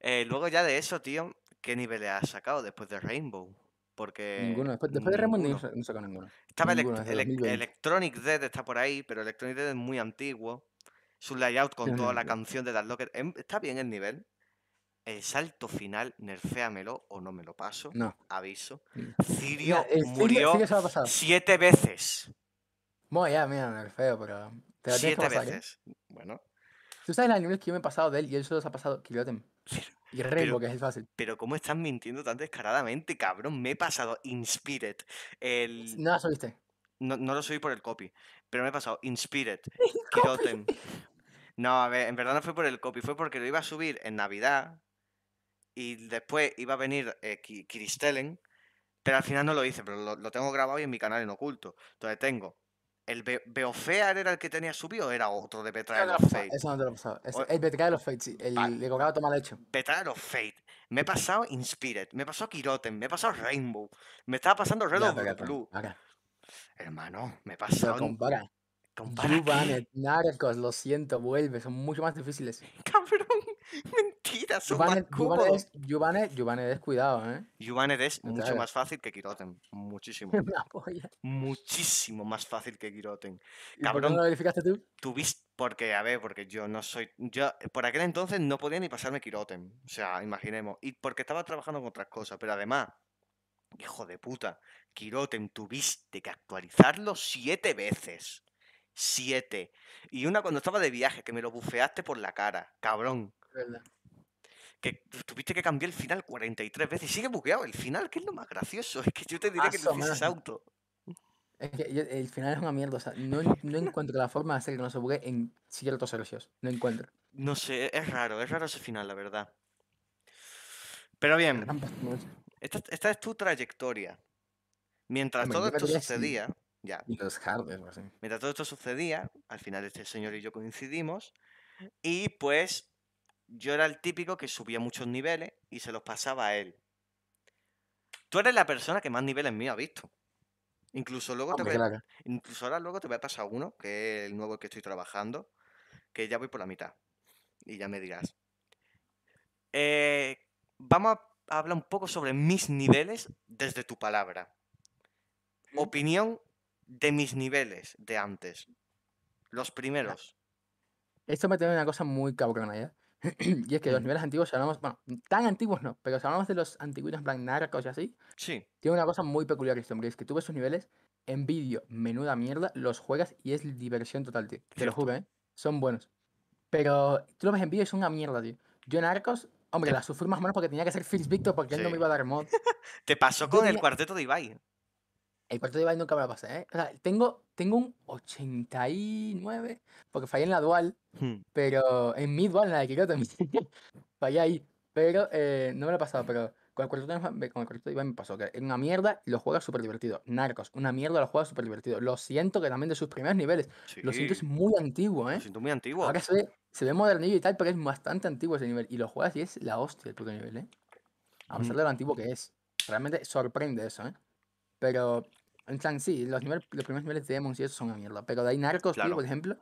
Eh, luego ya de eso, tío, ¿qué nivel has sacado después de Rainbow? Porque. Ninguno. Después, de Rainbow no, he ninguno. Estaba Electronic Dead, está por ahí, pero Electronic Dead es muy antiguo su layout con toda la canción de Dark Locker. Em, Está bien el nivel. El salto final, nerféamelo o no me lo paso. No. Aviso. Mm. Cirio murió siete veces. Bueno, ya, mira, nerfeo, pero. siete ¿eh? veces. Bueno. Tú sabes el niveles que yo me he pasado de él y él solo se ha pasado Kiliotem. Y Rey porque es fácil. Pero ¿cómo estás mintiendo tan descaradamente, cabrón? Me he pasado Inspired. El... No lo subiste. No, no, lo subí por el copy, pero me he pasado Inspired, Kiroten. No, a ver, en verdad no fue por el copy, fue porque lo iba a subir en Navidad y después iba a venir eh, pero al final no lo hice, pero lo, tengo grabado y en mi canal en oculto. Entonces tengo. ¿El Beofear era el que tenía subido era otro de Petra de Fate? Eso no te lo he pasado. El Petra de Fate, sí. El, he de mal Petra de los Fate. Me he pasado Inspired, me he pasado Kiroten, me he pasado Rainbow, me estaba pasando Red of Blue. Hermano, me he pasado. Juvanet, Narcos, lo siento, vuelve, son mucho más difíciles. Cabrón, mentira, son Jubanet, más cuidado, ¿eh? es mucho más fácil que Kiroten, muchísimo. muchísimo más fácil que Kiroten. Cabrón, qué lo verificaste tú? Tuviste, porque, a ver, porque yo no soy, yo, por aquel entonces no podía ni pasarme Kiroten, o sea, imaginemos, y porque estaba trabajando con otras cosas, pero además, hijo de puta, Kiroten tuviste que actualizarlo siete veces. 7. Y una cuando estaba de viaje, que me lo bufeaste por la cara, cabrón. Que tuviste que cambiar el final 43 veces sigue buqueado el final, que es lo más gracioso. Es que yo te diré que no hiciste auto. Es que el final es una mierda. O sea, no, encuentro la forma de hacer que no se bugue en ciertos servicios. No encuentro. No sé, es raro, es raro ese final, la verdad. Pero bien, esta, es tu trayectoria. Mientras todo esto sucedía, ya. los hardware, así. Mientras todo esto sucedía, al final este señor y yo coincidimos, y pues yo era el típico que subía muchos niveles y se los pasaba a él. Tú eres la persona que más niveles mío ha visto. Incluso luego incluso ahora luego te voy a pasar uno, que es el nuevo que estoy trabajando, que ya voy por la mitad. Y ya me dirás. Eh, vamos a hablar un poco sobre mis niveles desde tu palabra. Mm. Opinión de mis niveles de antes. Los primeros. Esto me tiene una cosa muy cabrona ya. y es que los mm. niveles antiguos, hablamos, bueno, tan antiguos no, pero si hablamos de los antiguitos plan narcos y así, sí. tiene una cosa muy peculiar esto, hombre, es que tú ves sus niveles en vídeo, menuda mierda, los juegas y es diversión total, tío. Te lo juro, ¿eh? Son buenos. Pero tú los ves en vídeo y es una mierda, tío. Yo en Arcos, hombre, la sufrí más o porque tenía que ser Fizz Victor porque él no me iba a dar mod. Te pasó con el cuarteto de Ibai. El cuarto de Ibai nunca me lo pasé, ¿eh? O sea, tengo, tengo un 89, porque fallé en la dual, hmm. pero en mi dual, en la de Kirito, también. fallé ahí, pero eh, no me lo he pasado, pero con el cuarto de, con cuarto me pasó, que es una mierda y lo juega súper divertido. Narcos, una mierda lo juega súper divertido. Lo siento que también de sus primeros niveles. Lo siento es muy antiguo, ¿eh? Lo siento muy antiguo. Ahora se ve, se ve modernillo y tal, pero es bastante antiguo ese nivel. Y lo juegas y es la hostia el puto nivel, ¿eh? A pesar mm. de lo antiguo que es. Realmente sorprende eso, ¿eh? Pero en plan, sí, los, los primeros niveles de Demons y eso son una mierda. Pero de ahí Narcos, por ejemplo,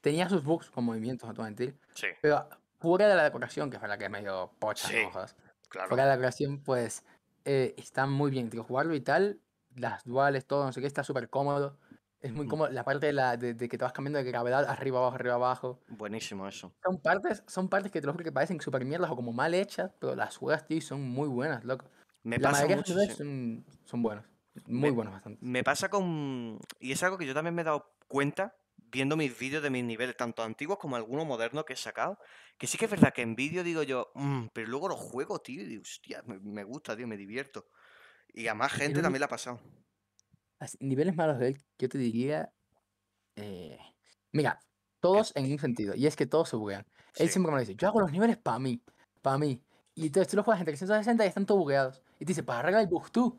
tenía sus bugs con movimientos, no a mentir. Pero fuera de la decoración, que fue la que es medio pocha, sí. Fuera de la decoración, pues eh, está muy bien, tío. Jugarlo y tal, las duales, todo, no sé qué, está súper cómodo. Es muy cómodo. La parte de, la, de, que te vas cambiando de gravedad arriba, abajo, arriba, abajo. Buenísimo eso. Son partes, son partes que te lo juro que parecen súper mierdas o como mal hechas, pero las juegas, tío, son muy buenas, loco. Me pasa mucho, son, son buenas. Muy bueno bastante. Me pasa con. Y es algo que yo también me he dado cuenta viendo mis vídeos de mis niveles, tanto antiguos como algunos modernos que he sacado, que sí que es verdad que en vídeo digo yo, mm, pero luego los juego, tío, y digo, hostia, me, gusta, tío, me divierto. Y a más gente también le ha pasado. niveles malos de él, yo te diría. Eh, mira, todos en un sentido, y es que todos se buguean. Él siempre me dice, yo hago los niveles para mí, para mí. Y entonces tú los juegas en 360 y están todos bugueados. Y te dice, para pues arreglar el bug tú.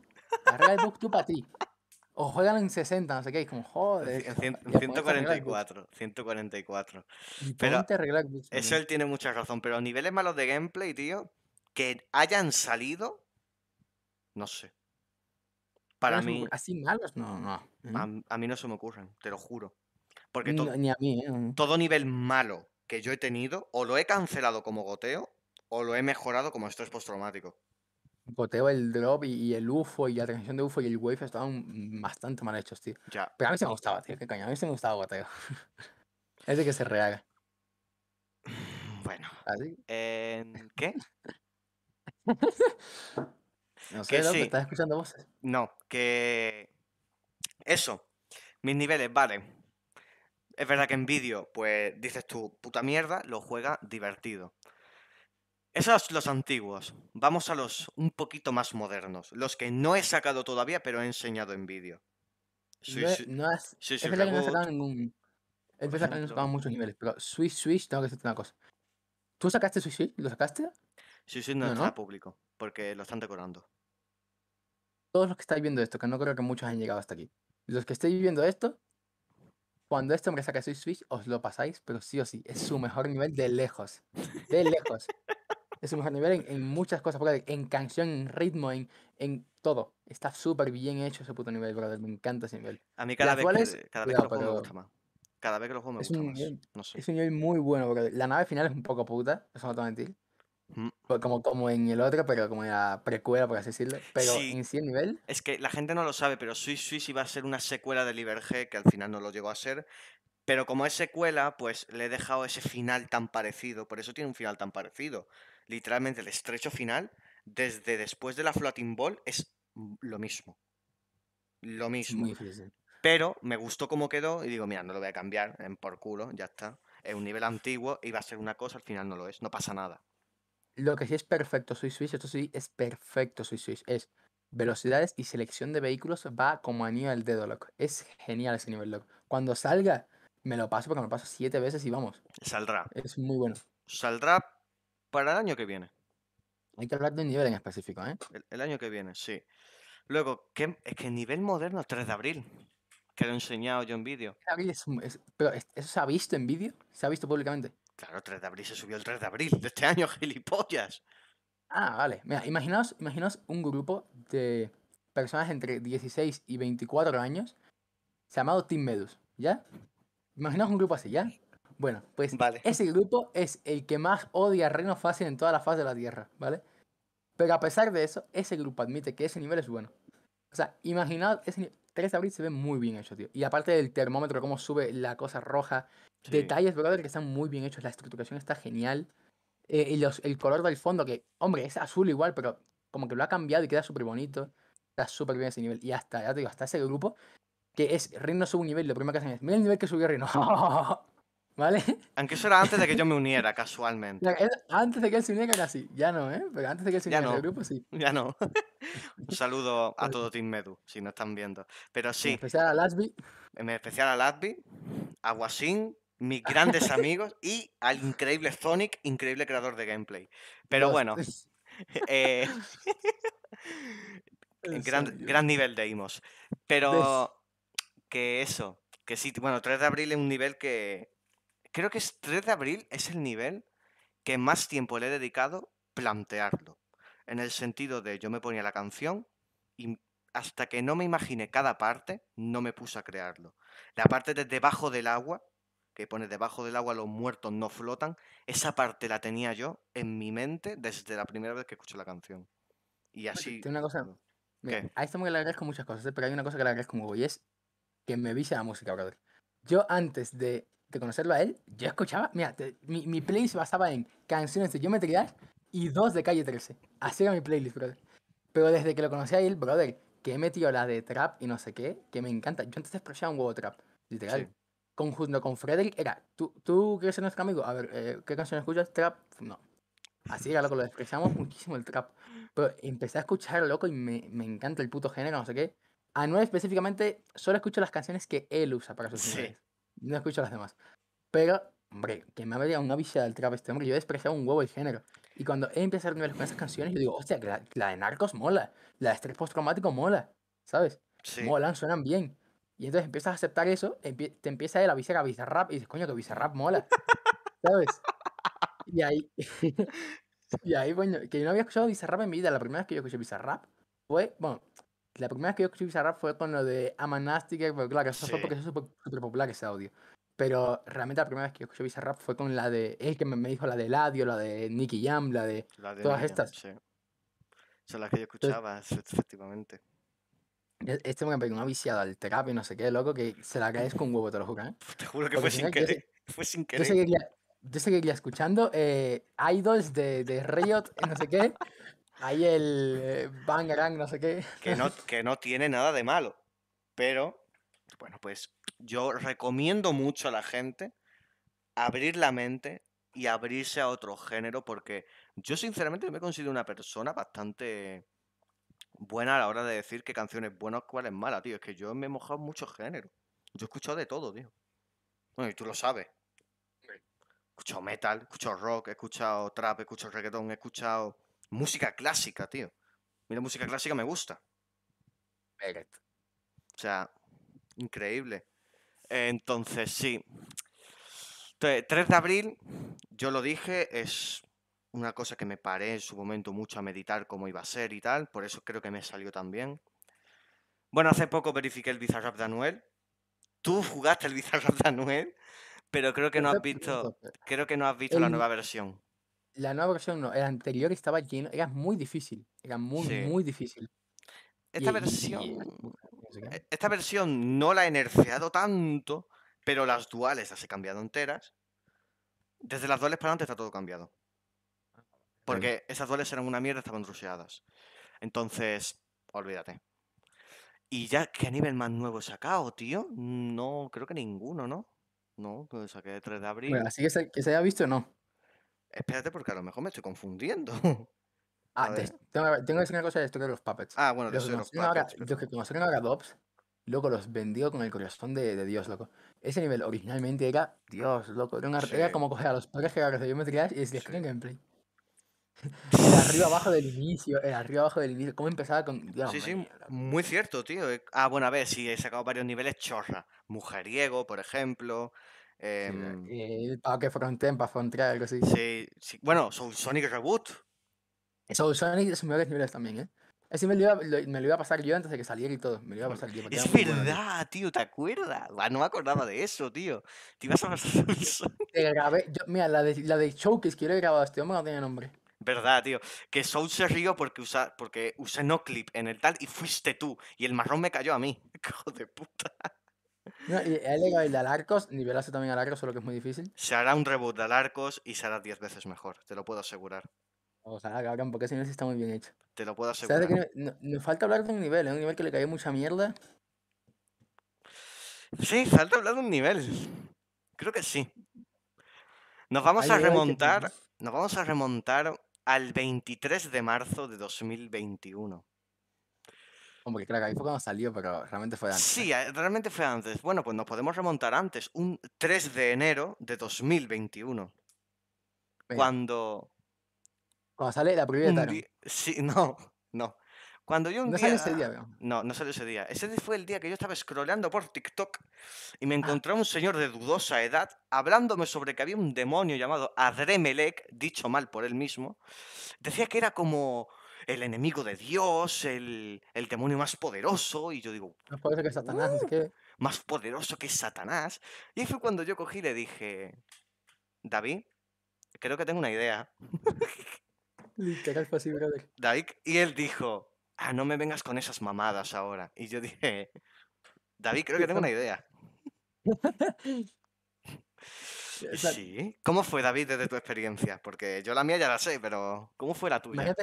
Arregla el tú para ti. O juegan en 60, no sé qué, es como joder. 144, 144. pero eso él tiene mucha razón, pero niveles malos de gameplay, tío, que hayan salido, no sé. Para mí. Así malos, no, no. A, mí no se me ocurren, te lo juro. Porque ¿eh? todo nivel malo que yo he tenido, o lo he cancelado como goteo, o lo he mejorado como esto es postraumático goteo el drop y, el UFO y la transmisión de UFO y el wave estaban bastante mal hechos, tío. Pero a mí se me gustaba, tío. ¿Qué caña, A mí se me gustaba goteo. es de que se rehaga. Mm, bueno. ¿Ah, ¿En qué? no sé, que ¿estás escuchando voces? No, que... Eso. Mis niveles, vale. Es verdad que en vídeo, pues dices tú, puta mierda, lo juega divertido. Esos los antiguos. Vamos a los un poquito más modernos. Los que no he sacado todavía, pero he enseñado en vídeo. no no he sacado ningún. Es que no muchos niveles, pero Switch, Switch, tengo que decirte una cosa. ¿Tú sacaste Switch, Switch? ¿Lo sacaste? Sí, sí, no, no público, porque lo están decorando. Todos los que estáis viendo esto, que no creo que muchos hayan llegado hasta aquí. Los que estáis viendo esto, cuando este hombre saque Switch, Switch, os lo pasáis, pero sí o sí, es su mejor nivel de lejos. De lejos es un mejor nivel en, muchas cosas, brother. En canción, en ritmo, en, todo. Está súper bien hecho ese puto nivel, brother. Me encanta ese nivel. A mí cada vez, que, cada vez lo juego me gusta más. Cada vez que lo juego me gusta más. Es un nivel muy bueno, porque La nave final es un poco puta, eso no te voy a mentir. Como, en el otro, pero como en la precuela, por así decirlo. Pero en sí el nivel. Es que la gente no lo sabe, pero Swiss Swiss iba a ser una secuela de Liberge, que al final no lo llegó a ser. Pero como es secuela, pues le he dejado ese final tan parecido. Por eso tiene un final tan parecido. Literalmente el estrecho final, desde después de la Floating Ball, es lo mismo. Lo mismo. pero me gustó cómo quedó y digo, mira, no lo voy a cambiar, en por culo, ya está. Es un nivel antiguo, y va a ser una cosa, al final no lo es, no pasa nada. Lo que sí es perfecto, soy Swiss, esto sí es perfecto, soy Swiss, es velocidades y selección de vehículos va como a nivel dedo, loco. Es genial ese nivel, loco. Cuando salga, me lo paso porque me lo paso siete veces y vamos. Saldrá. Es muy bueno. Saldrá para el año que viene. Hay que hablar de un nivel en específico, ¿eh? El, año que viene, sí. Luego, ¿qué, es que nivel moderno, 3 de abril, que lo he enseñado yo en vídeo. es, pero ¿eso se ha visto en vídeo? ¿Se ha visto públicamente? Claro, 3 de abril se subió el 3 de abril de este año, gilipollas. Ah, vale. Mira, imaginaos, imaginaos un grupo de personas entre 16 y 24 años llamado Team Medus, ¿ya? Imaginaos un grupo así, ¿ya? Bueno, pues ese grupo es el que más odia a Reino Fácil en toda la fase de la Tierra, ¿vale? Pero a pesar de eso, ese grupo admite que ese nivel es bueno. O sea, imaginaos, ese 3 de abril se ve muy bien hecho, tío. Y aparte del termómetro, cómo sube la cosa roja. Detalles, brother, que están muy bien hechos. La estructuración está genial. Eh, y los, el color del fondo, que, hombre, es azul igual, pero como que lo ha cambiado y queda súper bonito. Está súper bien ese nivel. Y hasta, ya te digo, hasta ese grupo que es Rino sube un nivel, lo primero que hacen es, mira el nivel que subió Rino. ¿Vale? Aunque eso era antes de que yo me uniera, casualmente. antes de que él se uniera casi. Ya no, ¿eh? Pero antes de que él se uniera al grupo, sí. Ya no. un saludo a todo Team Medu, si no están viendo. Pero sí. En especial a Lasby. En especial a Lasby, a Wasin, mis grandes amigos y al increíble Sonic, increíble creador de gameplay. Pero bueno. Eh, gran, gran, nivel de Imos. Pero que eso, que sí, bueno, 3 de abril es un nivel que... Creo que es 3 de abril es el nivel que más tiempo le he dedicado plantearlo. En el sentido de yo me ponía la canción y hasta que no me imaginé cada parte, no me puse a crearlo. La parte de debajo del agua, que pone debajo del agua los muertos no flotan, esa parte la tenía yo en mi mente desde la primera vez que escuché la canción. Y así... Una cosa, a esto me agradezco muchas cosas, ¿eh? pero hay una cosa que le agradezco como y es que me vicia la música, brother. Yo antes de, conocerlo a él, yo escuchaba, mira, mi, playlist basaba en canciones de Geometry Dash y dos de Calle 13. Así era mi playlist, brother. Pero desde que lo conocí a él, brother, que he metido la de trap y no sé qué, que me encanta. Yo antes despreciaba un huevo trap, literal. conjunto Con Frederick era, ¿tú, tú quieres ser nuestro amigo? A ver, eh, ¿qué canción escuchas? Trap, no. Así era, loco, lo despreciamos muchísimo el trap. Pero empecé a escuchar, loco, y me, me encanta el puto género, no sé qué a Anuel específicamente solo escucho las canciones que él usa para sus sí. No escucho las demás. Pero, hombre, que me habría una bicha del trap este hombre, yo despreciaba un huevo el género. Y cuando él empieza a niveles con esas canciones, yo digo, hostia, la, la de narcos mola, la de estrés postraumático mola, ¿sabes? Sí. Molan, suenan bien. Y entonces empiezas a aceptar eso, te empieza ir a avisar a Bizarrap y dices, coño, que Bizarrap mola, ¿sabes? Y ahí, y ahí, bueno, que yo no había escuchado Bizarrap en mi vida, la primera vez que yo escuché Bizarrap fue, bueno, la primera vez que yo escuché Bizarrap fue con lo de Amanástica, pero claro, eso fue porque es súper popular ese audio. Pero realmente la primera vez que yo escuché Bizarrap fue con la de. Es que me dijo la de Ladio, la de Nicky Jam, la de. todas estas. Sí. Son las que yo escuchaba, efectivamente. E, este me pegó una viciada al trap y no sé qué, loco, que se la caes con huevo, te lo juro, ¿eh? Te juro que fue sin, querer. fue sin querer. Yo seguiría, escuchando eh, Idols de, de Riot, no sé qué. Ahí el bangerang, eh, no sé qué. Que no, que no tiene nada de malo. Pero, bueno, pues yo recomiendo mucho a la gente abrir la mente y abrirse a otro género porque yo sinceramente me considero una persona bastante buena a la hora de decir qué canciones buenas, buena o cuál es mala, tío. Es que yo me he mojado mucho género. Yo he escuchado de todo, tío. Bueno, y tú lo sabes. He escuchado metal, he escuchado rock, he escuchado trap, he escuchado reggaetón, he escuchado Música clásica, tío. Mira, música clásica me gusta. O sea, increíble. Entonces, sí. 3 de abril, yo lo dije, es una cosa que me paré en su momento mucho a meditar cómo iba a ser y tal, por eso creo que me salió tan bien. Bueno, hace poco verifiqué el Bizarrap de Anuel. Tú jugaste el Bizarrap de Anuel, pero creo que no has visto, creo que no has visto la nueva versión la nueva versión no, la anterior estaba lleno, era muy difícil, era muy, muy difícil. Esta versión, e, esta versión no la he nerfeado tanto, pero las duales las he cambiado enteras. Desde las duales para antes está todo cambiado. Ah, Porque esas duales eran una mierda, estaban rusheadas. Entonces, olvídate. ¿Y ya qué nivel más nuevo he sacado, tío? No, creo que ninguno, ¿no? No, saqué 3 de abril. Bueno, así que se, que se haya visto, no. Espérate, porque a lo mejor me estoy confundiendo. Ah, tengo, que decir una cosa de esto de los puppets. Ah, bueno, los, los, puppets, los que conocieron ahora Dobbs, loco, los vendió con el corazón de, Dios, loco. Ese nivel originalmente era Dios, loco. Era, era como coger a los padres creadores de Geometry y decirles sí. gameplay. arriba abajo del inicio, era arriba abajo del inicio. ¿Cómo empezaba con.? sí, sí, muy cierto, tío. Eh. Ah, bueno, a ver, sí, he sacado varios niveles chorra. Mujeriego, por ejemplo. Eh, sí, em, para que fronten, para frontear, algo así. Sí, sí. Bueno, Soul Sonic Reboot. Soul Sonic es mejores niveles también, ¿eh? Ese me lo, iba, a pasar yo antes de que saliera y todo. Me lo iba a pasar yo. Es ¿eh? verdad, tío, ¿te acuerdas? Ah, no me acordaba de eso, tío. Te ibas a pasar Te grabé. mira, la de, la de que yo le he grabado a este hombre no tiene nombre. Verdad, tío. Que Soul se rió porque, porque usé no clip en el tal y fuiste tú. Y el marrón me cayó a mí. cojo de puta. No, y el le ir Alarcos, nivelarse también Alarcos, solo que es muy difícil. Se hará un reboot de Alarcos y será 10 veces mejor, te lo puedo asegurar. sea, que ah, cabrón, porque si no sí está muy bien hecho. Te lo puedo asegurar. ¿Sabes nos falta hablar de un nivel, es ¿eh? un nivel que le cae mucha mierda. Sí, falta hablar de un nivel. Creo que sí. Nos vamos a remontar. Nos vamos a remontar al 23 de marzo de 2021. Como que ahí fue cuando salió, pero realmente fue antes. Sí, realmente fue antes. Bueno, pues nos podemos remontar antes, un 3 de enero de 2021. Cuando. Cuando sale la primera Sí, no, no. Cuando yo un no salió ese día, ¿no? no, no salió ese día. Ese fue el día que yo estaba scrollando por TikTok y me ah. encontré un señor de dudosa edad hablándome sobre que había un demonio llamado Adremelec, dicho mal por él mismo. Decía que era como el enemigo de Dios, el, demonio más poderoso, y yo digo... Más poderoso que Satanás, uh, Más poderoso que Satanás. Y fue cuando yo cogí y le dije, David, creo que tengo una idea. Literal fácil, y él dijo, ah, no me vengas con esas mamadas ahora. Y yo dije, David, creo que tengo una idea. Sí. ¿Cómo fue, David, desde tu experiencia? Porque yo la mía ya la sé, pero ¿cómo fue la tuya?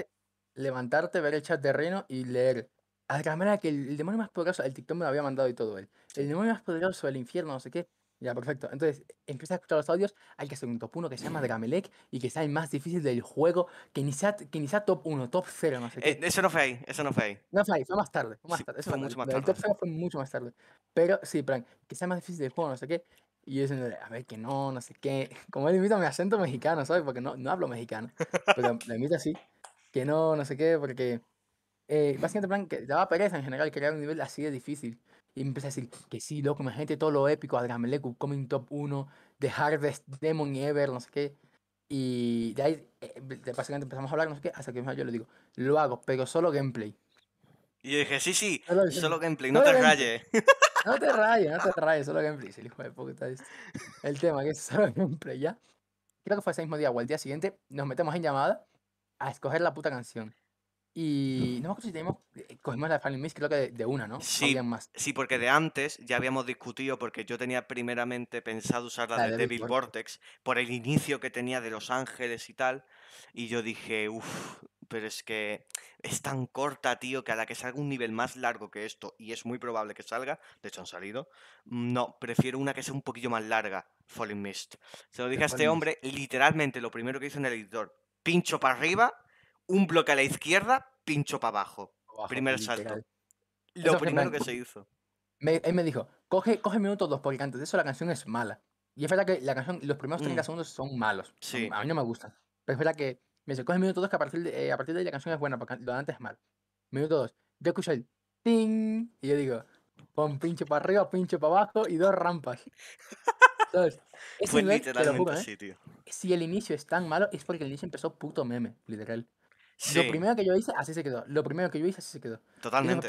levantarte, ver el chat de Reino y leer. A la manera que el, demonio más poderoso, el TikTok me lo había mandado y todo él. El demonio más poderoso el infierno, no sé qué. Ya, perfecto. Entonces, empieza a escuchar los audios. Hay que hacer un top 1 que se llama Dramelec y que sea el más difícil del juego, que ni sea, que ni top 1, top 0, no sé qué. Eh, eso no fue ahí, eso no fue ahí. No fue ahí, fue más tarde. Fue más tarde. Eso fue mucho más tarde. El top 0 fue mucho más tarde. Pero sí, plan, que sea más difícil del juego, no sé qué. Y yo diciendo, a ver, que no, no sé qué. Como él imita mi acento mexicano, ¿sabes? Porque no, no hablo mexicano. Pero lo imita así que no, no sé qué, porque eh, básicamente plan, que daba pereza en general crear un nivel así de difícil. Y empecé a decir que sí, loco, me imagínate todo lo épico, Adrameleku, Coming Top 1, The Hardest Demon Ever, no sé qué. Y de ahí, eh, básicamente empezamos a hablar, no sé qué, hasta que yo le digo, lo hago, pero solo gameplay. Y yo dije, sí, sí, solo, gameplay, no te rayes. No te rayes, no te rayes, solo gameplay. El tema que es solo gameplay, ya. Creo que fue ese mismo día o el día siguiente, nos metemos en llamada a escoger la puta canción. Y no me acuerdo si tenemos eh, cogimos la falling mist creo que de, una, ¿no? Sí, más. sí, porque de antes ya habíamos discutido, porque yo tenía primeramente pensado usar la, de, Devil, Vortex, por el inicio que tenía de Los Ángeles y tal, y yo dije, uff, pero es que es tan corta, tío, que a la que salga un nivel más largo que esto, y es muy probable que salga, de hecho han salido, no, prefiero una que sea un poquillo más larga, Falling Mist. Se lo dije a este hombre, literalmente lo primero que hizo en el editor, pincho para arriba, un bloque a la izquierda, pincho para abajo. Primer salto. Lo primero que, se hizo. Me, él me dijo, coge, coge minuto dos, porque antes de eso la canción es mala. Y es verdad que la canción, los primeros 30 mm. segundos son malos. Sí. A mí no me gustan. Pero es verdad que me dice, coge minuto dos, que a partir de, eh, ahí la canción es buena, porque lo de antes es mal. Minuto dos. Yo escucho el ting, y yo digo, pon pincho para arriba, pincho para abajo y dos rampas. Entonces, pues literalmente así, ¿eh? tío. Si el inicio es tan malo, es porque el inicio empezó puto meme, literal. Lo primero que yo hice, así se quedó. Lo primero que yo hice, así se quedó. Totalmente.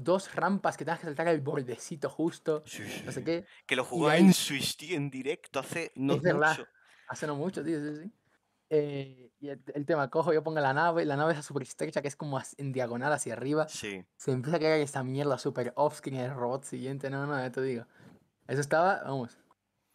dos rampas que tengas que saltar al bordecito justo. Sí, sí, no sé qué. Que lo jugaba en Swiss, en directo hace no mucho. Hace no mucho, tío, sí, sí. Eh, y el, tema, cojo, yo pongo la nave, la nave esa súper estrecha que es como en diagonal hacia arriba. Sí. Se empieza a caer esta mierda súper off-screen, el robot siguiente, no, no, ya te digo. Eso estaba, vamos,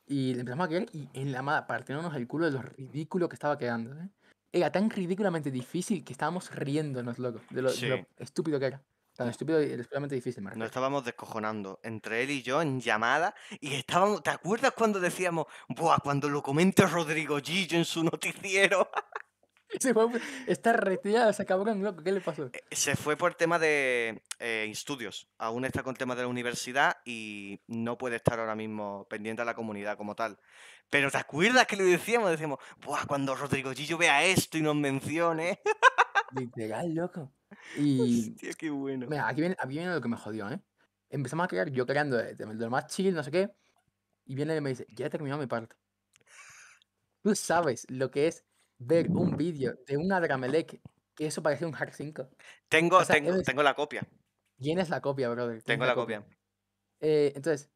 y le empezamos a caer y en la madre, partiéndonos el culo de lo ridículo que estaba quedando. ¿eh? Era tan ridículamente difícil que estábamos riéndonos, loco, de lo, estúpido que era. Tan estúpido y ridículamente difícil, no Nos estábamos descojonando entre él y yo en llamada y estábamos. ¿Te acuerdas cuando decíamos, Buah, cuando lo comente Rodrigo Gillo en su noticiero? se fue, está retirada, se acabó con loco. ¿Qué le pasó? Eh, se fue por tema de eh, estudios. Aún está con tema de la universidad y no puede estar ahora mismo pendiente a la comunidad como tal. Pero ¿te acuerdas que le decíamos? decimos Buah, cuando Rodrigo Gillo vea esto y nos mencione. Literal, loco. qué bueno. aquí viene, lo que me jodió, ¿eh? Empezamos a crear, yo creando de, de, más chill, no sé qué. Y viene y me dice, ya he terminado mi parte. Tú sabes lo que es ver un vídeo de un Adramelec que eso parecía un Hack 5. Tengo, tengo, tengo la copia. Tienes la copia, brother. Tengo la, copia. Eh, entonces,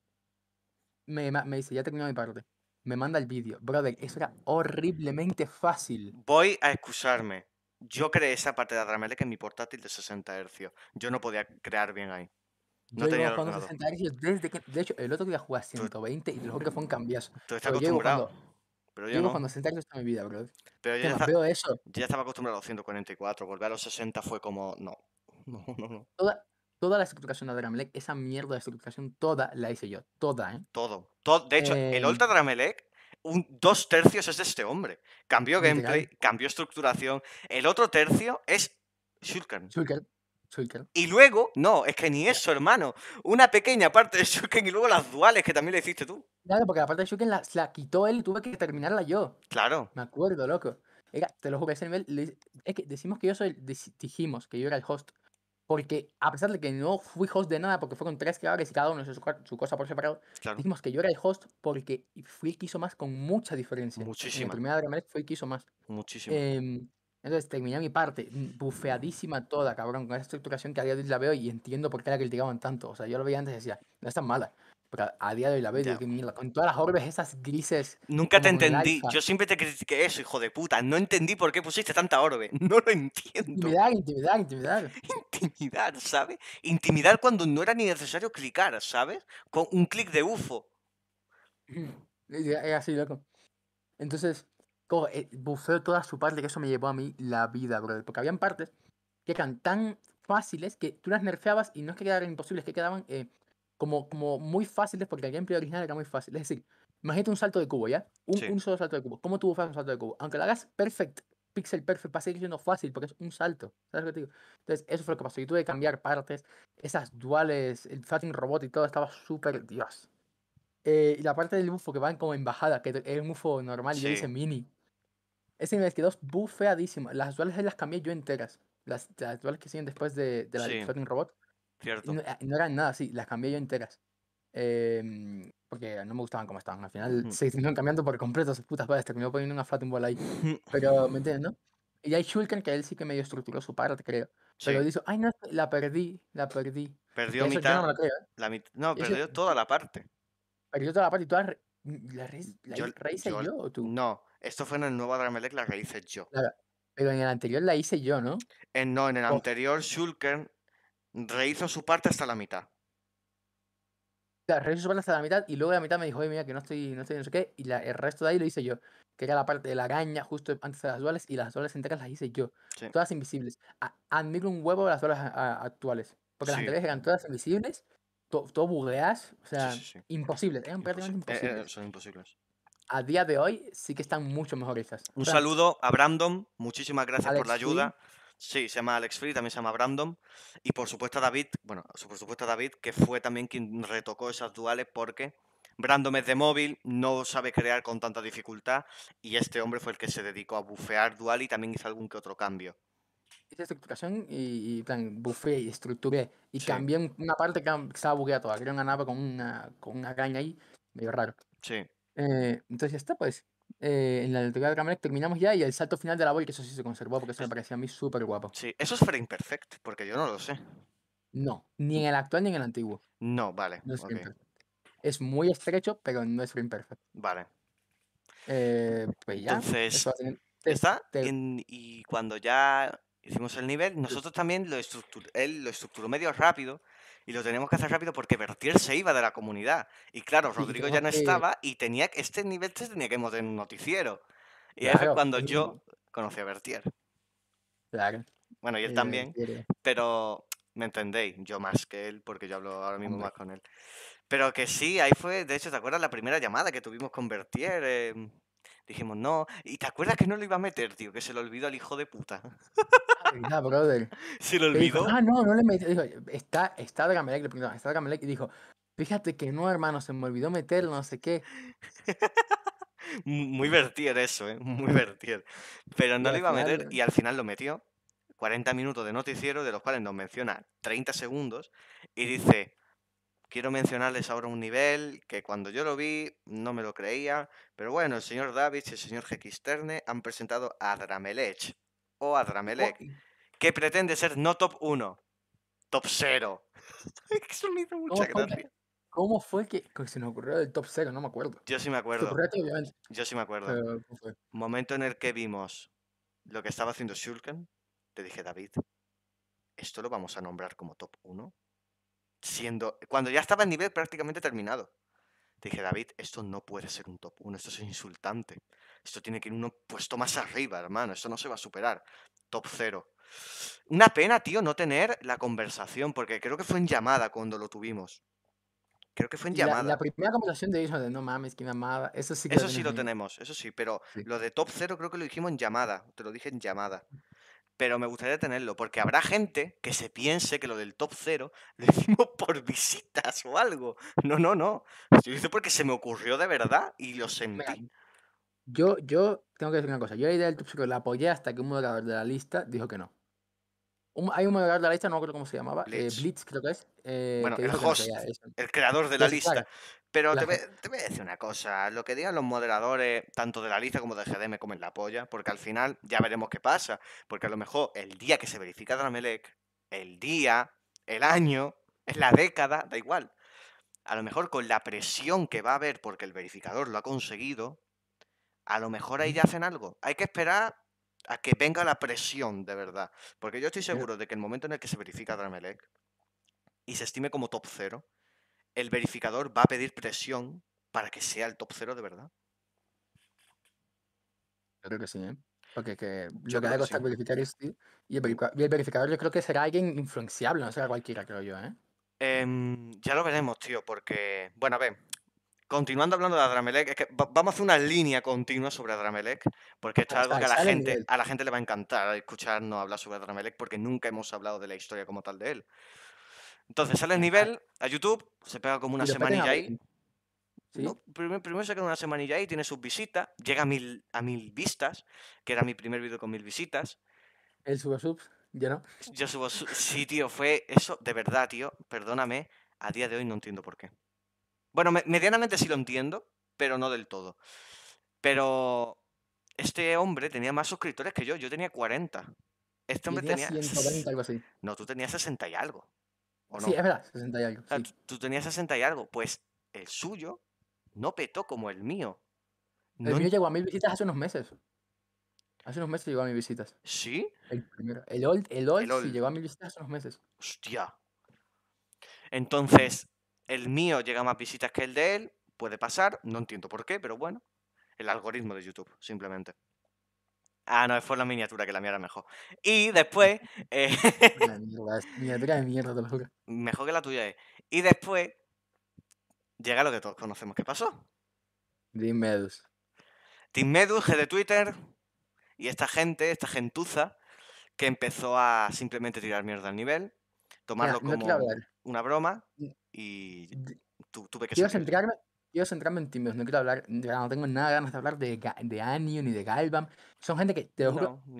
me, dice, ya terminó mi parte. Me manda el vídeo. Brother, eso era horriblemente fácil. Voy a excusarme. Yo creé esa parte de Adramelec en mi portátil de 60 Hz. Yo no podía crear bien ahí. No yo tenía 60 Hz desde que. De hecho, el otro día jugué a 120 y luego que fue un cambiazo. Tú estás acostumbrado yo cuando 60 años mi vida, bro. Pero ya, veo eso. ya estaba acostumbrado a los 144. Volver a los 60 fue como, no. No, no, no. Toda, la estructuración de Dramelec, esa mierda de estructuración, toda la hice yo. Toda, ¿eh? Todo. de hecho, el Ultra em Dramelec dos tercios es de este hombre. Cambió gameplay, cambió estructuración. El otro tercio es Shulker. Shulker. Y luego, no, es que ni eso, hermano. Una pequeña parte de Shuken y luego las duales que también le hiciste tú. Claro, porque la parte de Shuken la, la quitó él y tuve que terminarla yo. Claro. Me acuerdo, loco. te lo juro, ese nivel. es que decimos que yo soy. Dijimos que yo era el host. Porque a pesar de que no fui host de nada, porque fue con tres creadores y cada uno hizo su, cosa por separado, dijimos que yo era el host porque fui el que hizo más con mucha diferencia. Muchísimo. La primera de fue el que hizo más. Muchísimo. Eh, em, entonces terminé mi parte, mm, bufeadísima toda, cabrón, con esa estructuración que a día de hoy la veo y entiendo por qué la criticaban tanto. O sea, yo lo veía antes y decía, no es tan mala. Pero a día de hoy la veo y con todas las orbes esas grises. Nunca te entendí. Yo siempre te critiqué eso, hijo de puta. No entendí por qué pusiste tanta orbe. No lo entiendo. Intimidad, intimidar, intimidar. Intimidar, ¿sabes? Intimidar cuando no era ni necesario clicar, ¿sabes? Con un clic de UFO. Es así, loco. Entonces, eh, bufeo toda su parte, que eso me llevó a mí la vida, brother. Porque habían partes que eran tan fáciles que tú las nerfeabas y no es que quedaran imposibles, que quedaban eh, como, como muy fáciles porque el gameplay original era muy fácil. Es decir, imagínate un salto de cubo, ¿ya? Un, solo salto de cubo. ¿Cómo tú bufas un salto de cubo? Aunque lo hagas perfect, pixel perfect, va a seguir siendo fácil porque es un salto. ¿Sabes lo que te digo? Entonces, eso fue lo que pasó. yo tuve que cambiar partes, esas duales, el fucking robot y todo, estaba súper Dios. Eh, y la parte del bufo que va como embajada, que es un bufo normal y yo hice mini. Es nivel quedó bufeadísimo. Las actuales las cambié yo enteras. Las, las actuales que siguen después de, la sí. de Robot. Cierto. Ah, no, eran nada así, las cambié yo enteras. Em, porque no me gustaban como estaban. Al final se terminaron cambiando por completo esas putas me Terminó poniendo una flatting ball ahí. Pero, ¿me entiendes, no? Y hay Shulkan que él sí que medio estructuró su parte, creo. Sí. Pero dice, ay, no, la perdí, la perdí. Perdió mitad. ¿eh? No, la no, perdió toda la parte. Perdió toda la parte y toda la, la, la, yo, o tú. No, esto fue en el nuevo Dramelec la que hice yo. Claro, pero en el anterior la hice yo, ¿no? Eh, no, en el oh. anterior Shulker rehizo su parte hasta la mitad. Claro, rehizo su parte hasta la mitad y luego la mitad me dijo, oye, mira, que no estoy, no estoy no sé qué, y el resto de ahí lo hice yo. Que era la parte de la gaña justo antes de las duales y las duales enteras las hice yo. Todas invisibles. admiro un huevo de las duales actuales. Porque las anteriores eran todas invisibles todo, bugueas, o sea, imposibles, prácticamente eh, eh, son imposibles a día de hoy sí que están mucho mejor Un saludo a Brandon, muchísimas gracias por la ayuda. Sí, se llama Alex Free, también se llama Brandon. Y por supuesto a David, bueno, por supuesto David, que fue también quien retocó esas duales porque Brandon es de móvil, no sabe crear con tanta dificultad y este hombre fue el que se dedicó a bufear dual y también hizo algún que otro cambio. Hice estructuración y, plan, bufeé y estructuré y cambié una parte que estaba bugueada toda, era una con con una caña ahí, medio raro. Sí. Eh, entonces ya está, pues. Eh, en la lectura de terminamos ya y el salto final de la boy, que eso sí se conservó porque eso me pues parecía a mí súper guapo. Sí, eso es frame perfect, porque yo no lo sé. No, ni en el actual ni en el antiguo. No, vale. es, muy estrecho, pero no es frame perfect. Vale. Eh, pues ya. Entonces, está. y cuando ya hicimos el nivel, nosotros también lo estructuró, él lo estructuró medio rápido y lo tenemos que hacer rápido porque Vertier se iba de la comunidad. Y claro, Rodrigo ya no estaba y tenía este nivel 3 tenía que ir en un noticiero. Y ahí fue cuando yo conocí a Vertier. Bueno, y él también, pero me entendéis, yo más que él, porque yo hablo ahora mismo más con él. Pero que sí, ahí fue, de hecho, ¿te acuerdas la primera llamada que tuvimos con Vertier... Dijimos, no. ¿Y te acuerdas que no lo iba a meter, tío? Que se lo olvidó al hijo de puta. Ah, brother. Se lo olvidó. ah, no, no le metió! Dijo, está, de Gamelec, le preguntó, está Gamelec Y dijo, fíjate que no, hermano, se me olvidó meter no sé qué. Muy vertier eso, ¿eh? Muy vertier. Pero no lo iba a meter eh. y al final lo metió. 40 minutos de noticiero, de los cuales nos menciona 30 segundos, y dice, Quiero mencionarles ahora un nivel que cuando yo lo vi no me lo creía, pero bueno, el señor Davis y el señor Hekisterne han presentado a Dramelech. o a que pretende ser no top 1, top 0. Eso me hizo mucha ¿Cómo, ¿Cómo fue que, se nos ocurrió el top 0? No me acuerdo. Yo sí me acuerdo. Yo sí me acuerdo. Momento en el que vimos lo que estaba haciendo Shulken, te dije, David, esto lo vamos a nombrar como top 1 siendo, cuando ya estaba en nivel prácticamente terminado. Te dije, David, esto no puede ser un top 1, esto es insultante. Esto tiene que ir uno puesto más arriba, hermano, esto no se va a superar. Top 0. Una pena, tío, no tener la conversación, porque creo que fue en llamada cuando lo tuvimos. Creo que fue en llamada. La, primera conversación de eso de no mames, qué llamada. Eso sí Eso sí lo tenemos, eso sí, pero lo de top 0 creo que lo dijimos en llamada. Te lo dije en llamada pero me gustaría tenerlo, porque habrá gente que se piense que lo del top cero lo hicimos por visitas o algo. No, no, no. lo hice porque se me ocurrió de verdad y lo sentí. Yo, yo tengo que decir una cosa. Yo la idea del top cero la apoyé hasta que un moderador de la lista dijo que no hay un moderador de la lista, no recuerdo cómo se llamaba, eh, Blitz, creo que es. Eh, bueno, el host, el creador de la lista. Pero Te, voy, a decir una cosa, lo que digan los moderadores, tanto de la lista como de GDM, me comen la polla, porque al final ya veremos qué pasa, porque a lo mejor el día que se verifica Dramelec, el día, el año, la década, da igual. A lo mejor con la presión que va a haber porque el verificador lo ha conseguido, a lo mejor ahí ya hacen algo. Hay que esperar a que venga la presión de verdad. Porque yo estoy seguro de que el momento en el que se verifica Dramelec y se estime como top cero, el verificador va a pedir presión para que sea el top cero de verdad. Creo que sí, ¿eh? Porque yo lo que sí. y, el verificador yo creo que será alguien influenciable, no será cualquiera, creo yo, ¿eh? Em, ya lo veremos, tío, porque, bueno, a ver, continuando hablando de Adramelec, vamos a hacer una línea continua sobre Adramelec, porque es algo que a la, gente, a la gente le va a encantar escucharnos hablar sobre Adramelec, porque nunca hemos hablado de la historia como tal de él. Entonces sale el nivel a YouTube, se pega como una semanilla ahí. primero, primero, se queda una semanilla ahí, tiene sus visitas, llega a mil, a mil vistas, que era mi primer vídeo con mil visitas. el subo subs, yo no. Yo subo subs. Sí, tío, fue eso, de verdad, tío, perdóname, a día de hoy no entiendo por qué. Bueno, medianamente sí lo entiendo, pero no del todo. Pero este hombre tenía más suscriptores que yo. Yo tenía 40. Este hombre tenía. 140, algo así. No, tú tenías 60 y algo. Sí, es verdad, 60 y algo. tú tenías 60 y algo. Pues el suyo no petó como el mío. El mío llegó a mil visitas hace unos meses. Hace unos meses llegó a mil visitas. ¿Sí? El El el old. sí llegó a mil visitas hace unos meses. Hostia. Entonces, el mío llega más visitas que el de él, puede pasar, no entiendo por qué, pero bueno, el algoritmo de YouTube, simplemente. Ah, no, fue la miniatura que la mía mejor. Y después. Eh, la mierda, miniatura de mierda, te lo juro. Mejor que la tuya es. Y después. Llega lo que todos conocemos ¿Qué pasó. Team Medus. Team Medus, jefe de Twitter. Y esta gente, esta gentuza, que empezó a simplemente tirar mierda al nivel tomarlo como una broma mm, y tuve que quiero centrarme Quiero centrarme en ti, no quiero hablar, no tengo nada ganas de hablar de, de Anio ni de Galvan. Son gente que, te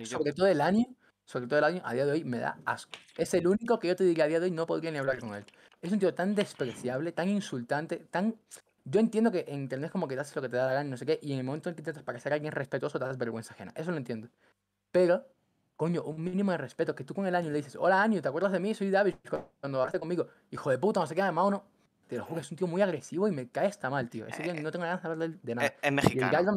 sobre todo el año, sobre todo el año, a día de hoy me da asco. Es el único que yo te diría a día de hoy no podría ni hablar con él. Es un tío tan despreciable, tan insultante, tan. Yo entiendo que en internet como que te haces lo que te da la gana, no sé qué, y en el momento en que intentas parecer a alguien respetuoso, te das vergüenza ajena. Eso lo entiendo. Pero coño, un mínimo de respeto, que tú con el año le dices, hola año, ¿te acuerdas de mí? Soy David, cuando hablaste conmigo, hijo de puta, no sé qué, además no. te lo juro, es un tío muy agresivo y me cae está mal, tío, eh, no tengo ganas de hablar de eh, nada. Es, mexicano.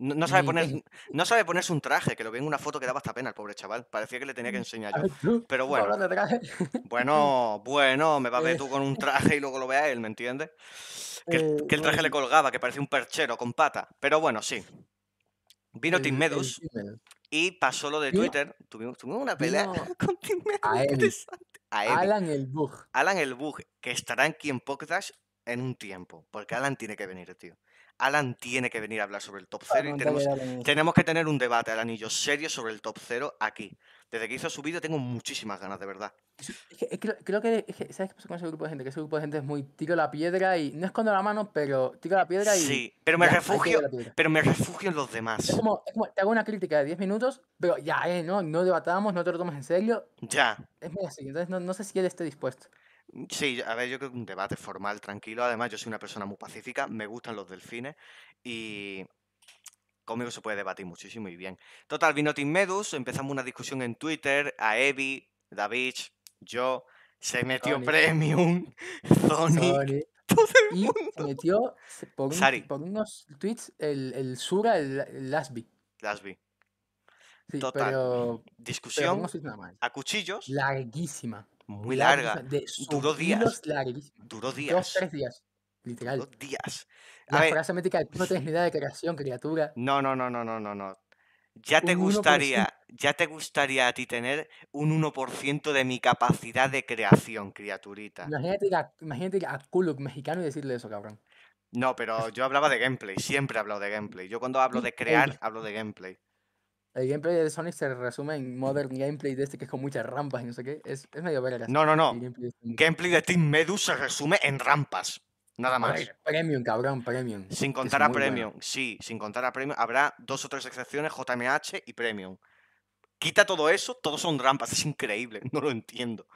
no, sabe poner, no sabe ponerse un traje, que lo vi en una foto que daba hasta pena al pobre chaval. Parecía que le tenía que enseñar yo. Pero bueno. Bueno, bueno, me va a ver eh. tú con un traje y luego lo vea él, ¿me entiendes? Que, el traje le colgaba, que parecía un perchero con pata. Pero bueno, sí. Vino Tim Medus. Y pasó lo de Twitter. Tuvimos, una pelea con interesante. Alan el Bug. Alan el Bug, que estará aquí en Podcast en un tiempo. Porque Alan tiene que venir, tío. Alan tiene que venir a hablar sobre el top cero y tenemos, que tener un debate al anillo serio sobre el top cero aquí. Desde que hizo su vídeo tengo muchísimas ganas, de verdad. Creo, creo que, ¿sabes qué pasa con ese grupo de gente? Que ese grupo de gente es muy tiro la piedra y no escondo la mano, pero tiro la piedra y. Sí, pero me refugio. Pero me refugio en los demás. Es como, te hago una crítica de 10 minutos, pero ya, eh, no, no debatamos, no te lo tomas en serio. Ya. Es muy así, entonces no sé si él esté dispuesto. Sí, a ver, yo creo que un mm. debate formal, tranquilo. Además, yo soy una persona muy pacífica, me gustan los delfines y conmigo se puede debatir muchísimo y bien. Total, Vinoti Medus, empezamos una discusión en Twitter, a Evi, David, yo, se metió Premium, todo el mundo. se metió por, tweets el, el Sura, el, Lasby. Total. discusión a cuchillos. Larguísima muy larga. Duró días. Duró días. Dos, tres días. Literal. Dos días. la frase de no tienes de creación, criatura. No, no, no, no, no, no, Ya te gustaría, ya te gustaría a ti tener un 1% de mi capacidad de creación, criaturita. Imagínate imagínate a Kuluk mexicano y decirle eso, cabrón. No, pero yo hablaba de gameplay, siempre he hablado de gameplay. Yo cuando hablo de crear, hablo de gameplay. El gameplay de Sonic se resume en modern gameplay de este que es con muchas rampas y no sé qué. Es, medio verga. No, no, no. gameplay, de... Team Medusa se resume en rampas. Nada más. premium, cabrón, premium. Sin contar a premium, sí, sin contar a premium. Habrá dos o tres excepciones, JMH y premium. Quita todo eso, todos son rampas, es increíble, no lo entiendo.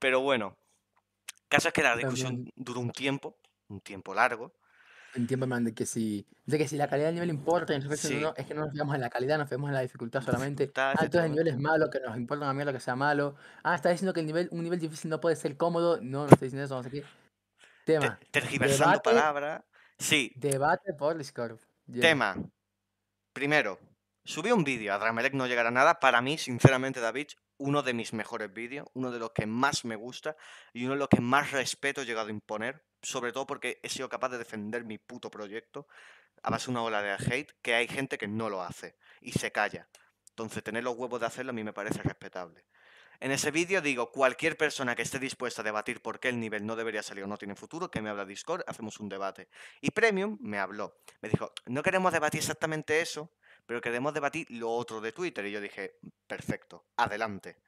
Pero bueno, caso es que la discusión duró un tiempo, un tiempo largo tiempo man, de que si, de que si la calidad del nivel importa, no, es que no nos fijamos en la calidad, nos fijamos en la dificultad solamente. Ah, entonces el es malo, que nos importa mí lo que sea malo. Ah, está diciendo que el nivel, un nivel difícil no puede ser cómodo. No, no estoy diciendo eso, Vamos aquí... Tema. tergiversando palabra. Sí. Debate por Discord. Tema. Primero, subí un vídeo, a Dramelec no llegará nada. Para mí, sinceramente, David, uno de mis mejores vídeos, uno de los que más me gusta y uno de los que más respeto he llegado a imponer, sobre todo porque he sido capaz de defender mi puto proyecto a base de una ola de hate, que hay gente que no lo hace y se calla. Entonces, tener los huevos de hacerlo a mí me parece respetable. En ese vídeo digo, cualquier persona que esté dispuesta a debatir por qué el nivel no debería salir o no tiene futuro, que me habla Discord, hacemos un debate. Y Premium me habló, me dijo, no queremos debatir exactamente eso, pero queremos debatir lo otro de Twitter. Y yo dije, perfecto, adelante.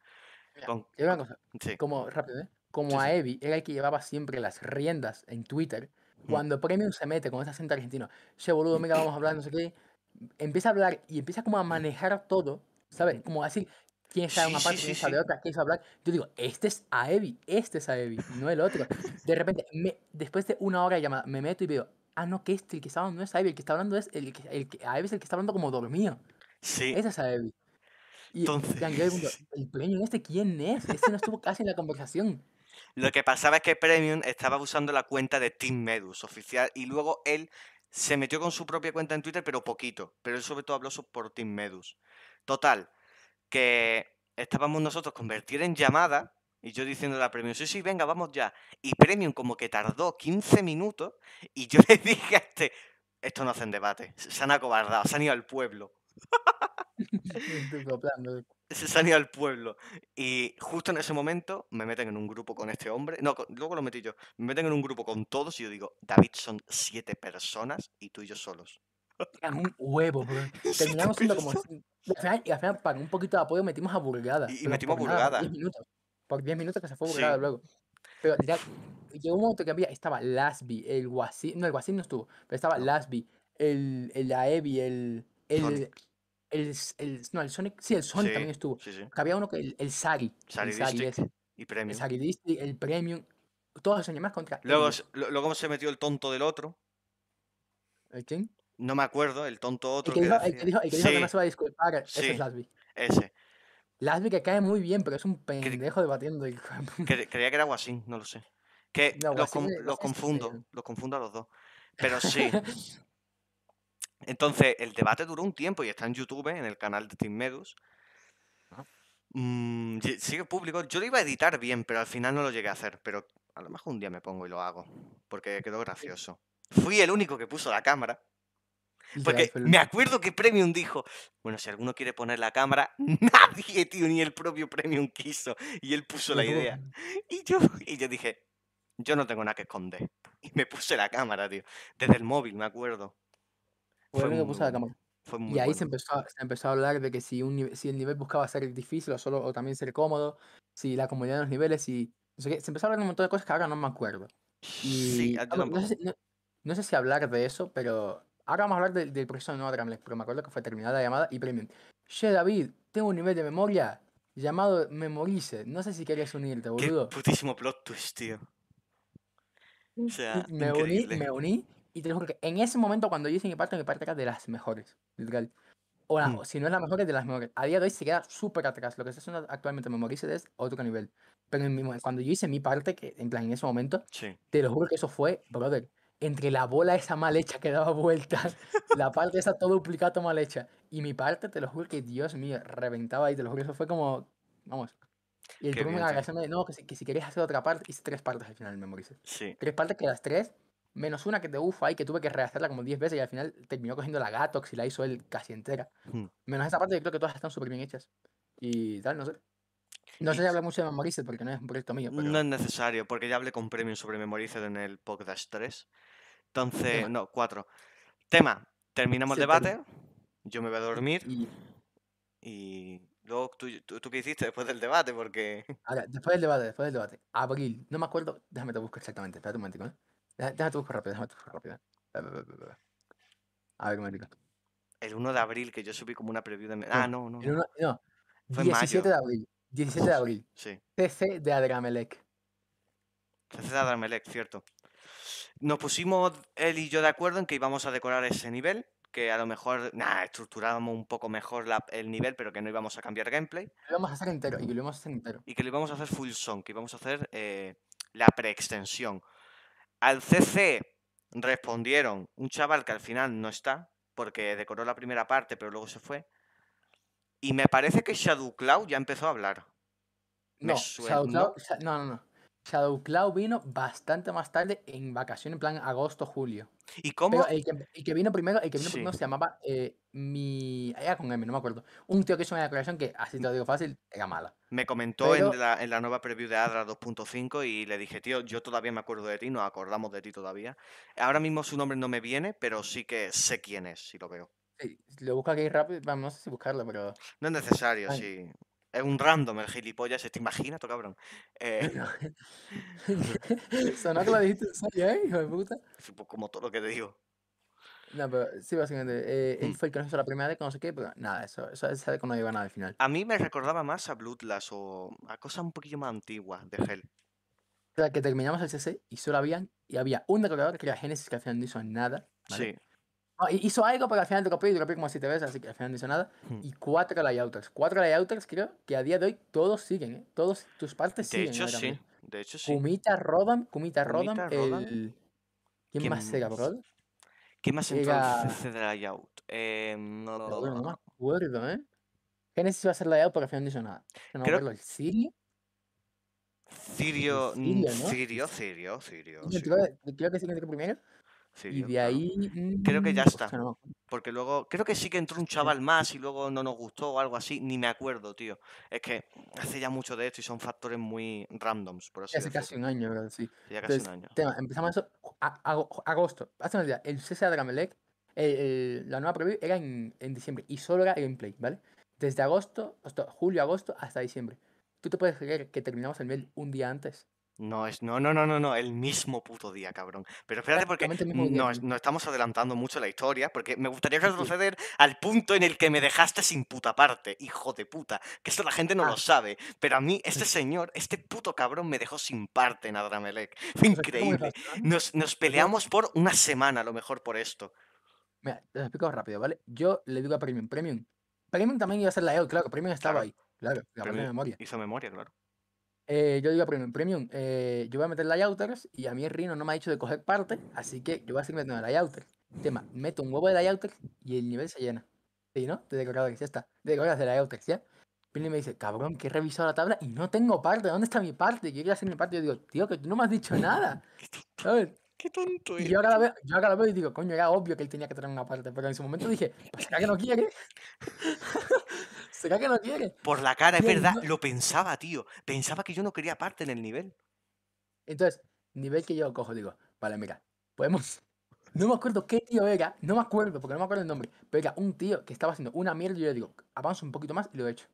una cosa. Como rápido, ¿eh? Como a Evi era el que llevaba siempre las riendas en Twitter, mm. cuando Premium se mete con ese acento argentino, che, boludo, mira, vamos a hablar, no sé qué, empieza a hablar y empieza como a manejar todo, ¿sabes? Como así, quién sabe una parte, y quién sabe otra, quién sabe hablar. Yo digo, este es a Evi, este es a Evi, no el otro. De repente, después de una hora de llamada, me meto y veo, ah, no, que este, el que está hablando no es Ivy, el que está hablando es el que, es el que está hablando como dormido. Sí. Esa es Ivy. Y Entonces, el, el Premium este, ¿quién es? Este no estuvo casi en la conversación. Lo que pasaba es que Premium estaba usando la cuenta de Team Medus oficial y luego él se metió con su propia cuenta en Twitter, pero poquito. Pero él sobre todo habló por Team Medus. Total, que estábamos nosotros convertir en llamada y yo diciendo a Premium, sí, sí, venga, vamos ya. Y Premium como que tardó 15 minutos y yo le dije a este, esto no hacen debate, se han acobardado, se han ido al pueblo. se han ido al pueblo. Y justo en ese momento me meten en un grupo con este hombre. No, luego lo metí yo. Me meten en un grupo con todos y yo digo, David, son siete personas y tú y yo solos. es un huevo, bro. Terminamos siendo como. Y al final, para un poquito de apoyo metimos a Bulgada. Y, metimos a Burgada por 10 minutos que se fue burlado luego. Pero ya llegó un momento que había, estaba Lasby, el Guasín, no, el Guasín no estuvo, pero estaba Lasby, el, el Aebi, el, el, el, el, no, el Sonic, sí, el Sonic también estuvo. Sí, había uno que, el, el Sagi. Y Premium. El Sari el Premium, todos los más contra. Luego, luego se metió el tonto del otro. ¿El quién? No me acuerdo, el tonto otro. que, el que dijo, el que dijo que no se va a disculpar, ese es Lasby. Ese. Lasby que cae muy bien, pero es un pendejo debatiendo. El... creía que era Guasín, no lo sé. Que los, este confundo, los confundo a los dos. Pero sí. Entonces, el debate duró un tiempo y está en YouTube, en el canal de Team Medus. Mm, sigue público. Yo lo iba a editar bien, pero al final no lo llegué a hacer. Pero a lo mejor un día me pongo y lo hago. Porque quedó gracioso. Fui el único que puso la cámara. Porque me acuerdo que Premium dijo, bueno, si alguno quiere poner la cámara, nadie, tío, ni el propio Premium quiso. Y él puso la idea. Y yo, y yo dije, yo no tengo nada que esconder. Y me puse la cámara, tío. Desde el móvil, me acuerdo. Fue puse la cámara. y ahí se, empezó a, hablar de que si, si el nivel buscaba ser difícil o, solo, o también ser cómodo, si la comunidad de los niveles, y Se empezó a hablar de un montón de cosas que ahora no me acuerdo. sí, ah, no, sé, no sé si hablar de eso, pero Ahora vamos a hablar del, proceso de Nueva Rambles, pero me acuerdo que fue terminada la llamada y premium. Che, David, tengo un nivel de memoria llamado Memorice. No sé si querías unirte, boludo. Qué putísimo plot twist, tío. O sea, me uní, me uní y te lo juro que en ese momento cuando yo hice mi parte, mi parte acá de las mejores, O la, mm. si no es la mejor, es de las mejores. A día de hoy se queda súper atrás. Lo que está haciendo actualmente Memorice es otro nivel. Pero cuando yo hice mi parte, que en plan en ese momento, te lo juro que eso fue, brother entre la bola esa mal hecha que daba vueltas, la parte esa todo duplicado mal hecha, y mi parte, te lo juro que, Dios mío, reventaba ahí, te lo juro, eso fue como, vamos. Y el turno me agradeciendo no, que si, querías hacer otra parte, hice tres partes al final, memorice Sí. Tres partes que las tres, menos una que te ufa y que tuve que rehacerla como diez veces y al final terminó cogiendo la Gatox y la hizo él casi entera. Hmm. Menos esa parte, yo creo que todas están súper bien hechas. Y tal, no sé. No sé si habla mucho de Memorized porque no es un proyecto mío. No es necesario, porque ya hablé con Premium sobre Memorized en el podcast 3. Entonces, no, 4. Tema, terminamos el debate. Yo me voy a dormir. Y, luego, ¿tú, qué hiciste después del debate? Porque. Ahora, después del debate, después del debate. Abril, no me acuerdo. Déjame te busco exactamente. Espérate un momento, ¿eh? Déjame te busco rápido, déjame te busco rápido. ¿eh? A ver, me diga. El 1 de abril, que yo subí como una preview de. Ah, no, no. El Fue 17 de abril. 17 de abril. CC de Adramelec. CC de Adramelec, cierto. Nos pusimos él y yo de acuerdo en que íbamos a decorar ese nivel, que a lo mejor nada, estructurábamos un poco mejor el nivel, pero que no íbamos a cambiar gameplay. Lo íbamos a hacer entero, y que lo íbamos a hacer entero. Y que lo íbamos a hacer full song, que íbamos a hacer la eh, la preextensión. Al CC respondieron un chaval que al final no está, porque decoró la primera parte, pero luego se fue. Y me parece que Shadow Cloud ya empezó a hablar. No, Shadow no, no, no. vino bastante más tarde en vacaciones, en plan agosto, julio. ¿Y cómo? el, que, vino primero, el que vino primero se llamaba eh, mi. Era con M, no me acuerdo. Un tío que hizo una declaración que, así te lo digo fácil, era mala. Me comentó en, la, en, la, nueva preview de Adra 2.5 y le dije, tío, yo todavía me acuerdo de ti, nos acordamos de ti todavía. Ahora mismo su nombre no me viene, pero sí que sé quién es, si lo veo. Eh, lo busca aquí rápido, vamos, no sé si buscarlo, pero. No es necesario, sí. Es un random el gilipollas, ¿te este, imaginas, cabrón? Eh... Sonó que lo dijiste en ¿eh, Hijo de puta. Pues, como todo lo que te digo. No, pero sí, básicamente. fue eh, mm. el que nos hizo la primera vez con no sé qué, pero nada, eso, eso, esa no iba nada al final. A mí me recordaba más a Bloodlust o a cosas un poquillo más antiguas de Hell. O sea, que terminamos el CC y solo habían, y había un decorador que era Genesis que hacían no hizo nada. ¿vale? Sí hizo algo, para al final de y dropeó como te ves, así que al final no hizo nada. Hmm. Y cuatro layouters. Cuatro layouters, creo que a día de hoy todos siguen, ¿eh? Todos tus partes de ¿eh? Hecho, sí. De hecho, sí. Kumita Rodan, Kumita, Rodan, El... ¿Quién, más llega, bro? ¿Quién más entró llega... en CC layout? Eh, no, lo recuerdo, no, me acuerdo, ¿eh? Genesis va a ser layout porque al final no hizo nada. No Creo... verlo, ¿El Sirio, Sirio, mm, ¿no? Sirio, Sirio, Sirio. Creo, que sí que primero. Y de ahí. Creo que ya mm, pues está. Porque luego, creo que sí que entró un chaval más y luego no nos gustó o algo así, ni me acuerdo, tío. Es que hace ya mucho de esto y son factores muy randoms, por Hace casi un año, ¿verdad? Sí. Ya casi un año. empezamos eso agosto. Hace unos días el CSA de Dramelec, la nueva preview era en, diciembre y solo era gameplay, ¿vale? Desde agosto, julio, agosto hasta diciembre. ¿Tú te puedes creer que terminamos el mail un día antes? No es, no, no, no, no, el mismo puto día, cabrón. Pero espérate porque no estamos adelantando mucho la historia, porque me gustaría retroceder al punto en el que me dejaste sin puta parte, hijo de puta. Que esto la gente no lo ah. sabe, pero a mí este señor, este puto cabrón me dejó sin parte en Adramelec. Fue increíble. Nos, peleamos por una semana, a lo mejor por esto. Mira, te lo explico rápido, ¿vale? Yo le digo a Premium, Premium. Premium también iba a ser la EO, claro, Premium estaba ahí. Claro, la memoria. Hizo memoria, claro eh, yo digo Premium, Premium, eh, yo voy a meter layouters y a mí el Rino no me ha dicho de coger parte, así que yo voy a seguir metiendo layouters. Tema, meto un huevo de layouters y el nivel se llena. Sí, ¿no? De decoradores, ya está. De decoradores de layouters, ¿ya? Pili me dice, cabrón, que he revisado la tabla y no tengo parte. ¿Dónde está mi parte? Yo quiero hacer mi parte. Yo digo, tío, que tú no me has dicho nada. ¿Sabes? Qué tonto Y yo ahora, la veo, yo ahora la veo y digo, coño, era obvio que él tenía que tener una parte, pero en su momento dije, ¿para pues, que no quiere? ¿Será que lo tiene Por la cara, es verdad, lo pensaba, tío. Pensaba que yo no quería parte en el nivel. Entonces, nivel que yo cojo, digo, vale, mira, podemos. No me acuerdo qué tío era, no me acuerdo, porque no me acuerdo el nombre, pero era un tío que estaba haciendo una mierda y yo le digo, avanza un poquito más y lo he hecho.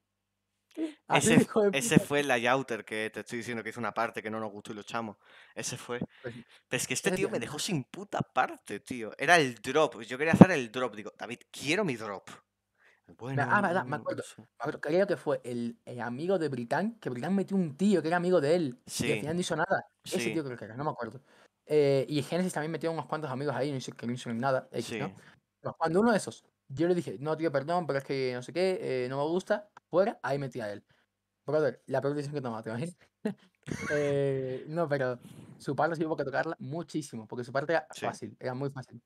ese, ese fue el layouter que te estoy diciendo que es una parte que no nos gustó y lo echamos. Ese fue. Pues pero es que este tío me dejó sin puta parte, tío. Era el drop. Yo quería hacer el drop. Digo, David, quiero mi drop ah, verdad, me acuerdo, Creo que fue el, eh, amigo de Britán, que Britán metió un tío que era amigo de él. que Y no hizo nada. Ese tío creo que era, no me acuerdo. Eh, y Genesis también metió unos cuantos amigos ahí, no hizo, que no nada. cuando uno de esos, yo le dije, no, tío, perdón, pero es que no sé qué, eh, no me gusta, fuera, ahí metí a él. Brother, la peor decisión que tomaba, ¿te imaginas? no, pero su parte se hubo que tocarla muchísimo, porque su parte era fácil, era muy fácil.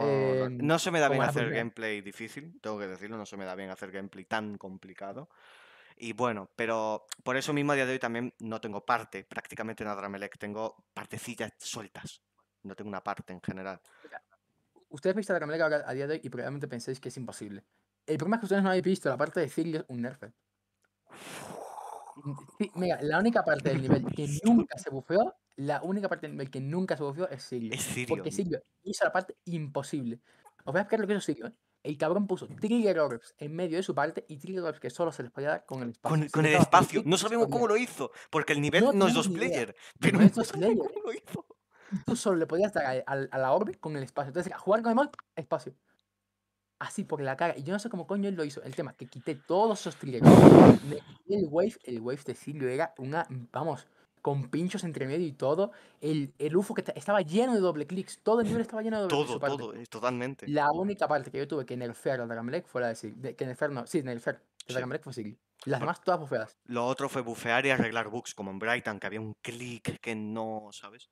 Eh, no se me da bien hacer gameplay difícil, tengo que decirlo, no se me da bien hacer gameplay tan complicado. Y bueno, pero por eso mismo a día de hoy también no tengo parte, prácticamente nada Ramelec, tengo partecillas sueltas, no tengo una parte en general. Ustedes han a Ramelec a día de hoy y probablemente penséis que es imposible. El problema es que ustedes no habéis visto la parte de Sirius un nerf. mira, la única parte del nivel que nunca se bufeó la única parte en la que nunca se confió es Sirio. Porque Sirio hizo la parte imposible. Os voy a explicar lo que hizo Sirio. El cabrón puso Trigger Orbs en medio de su parte y Trigger Orbs que solo se les podía dar con el espacio. Con, el espacio. No sabemos cómo lo hizo, porque el nivel no, es dos player. Pero no es dos player. Cómo lo hizo. Tú solo le podías dar a, la orbe con el espacio. Entonces, jugar con el mod, espacio. Así por la cara. Y yo no sé cómo coño él lo hizo. El tema, que quité todos esos triggers. El wave, el wave de Silvio era una. Vamos con pinchos entre medio y todo. El, el UFO que estaba lleno de doble clics. Todo el nivel estaba lleno de doble clics. Todo, todo, eh, totalmente. La única parte que yo tuve que en el nerfear al Black fue la de Sigil. Que nerfear no, sí, en El sí. fue Sigil. Las demás todas bufeadas. Lo otro fue bufear y arreglar bugs, como en Brighton, que había un clic que no, ¿sabes?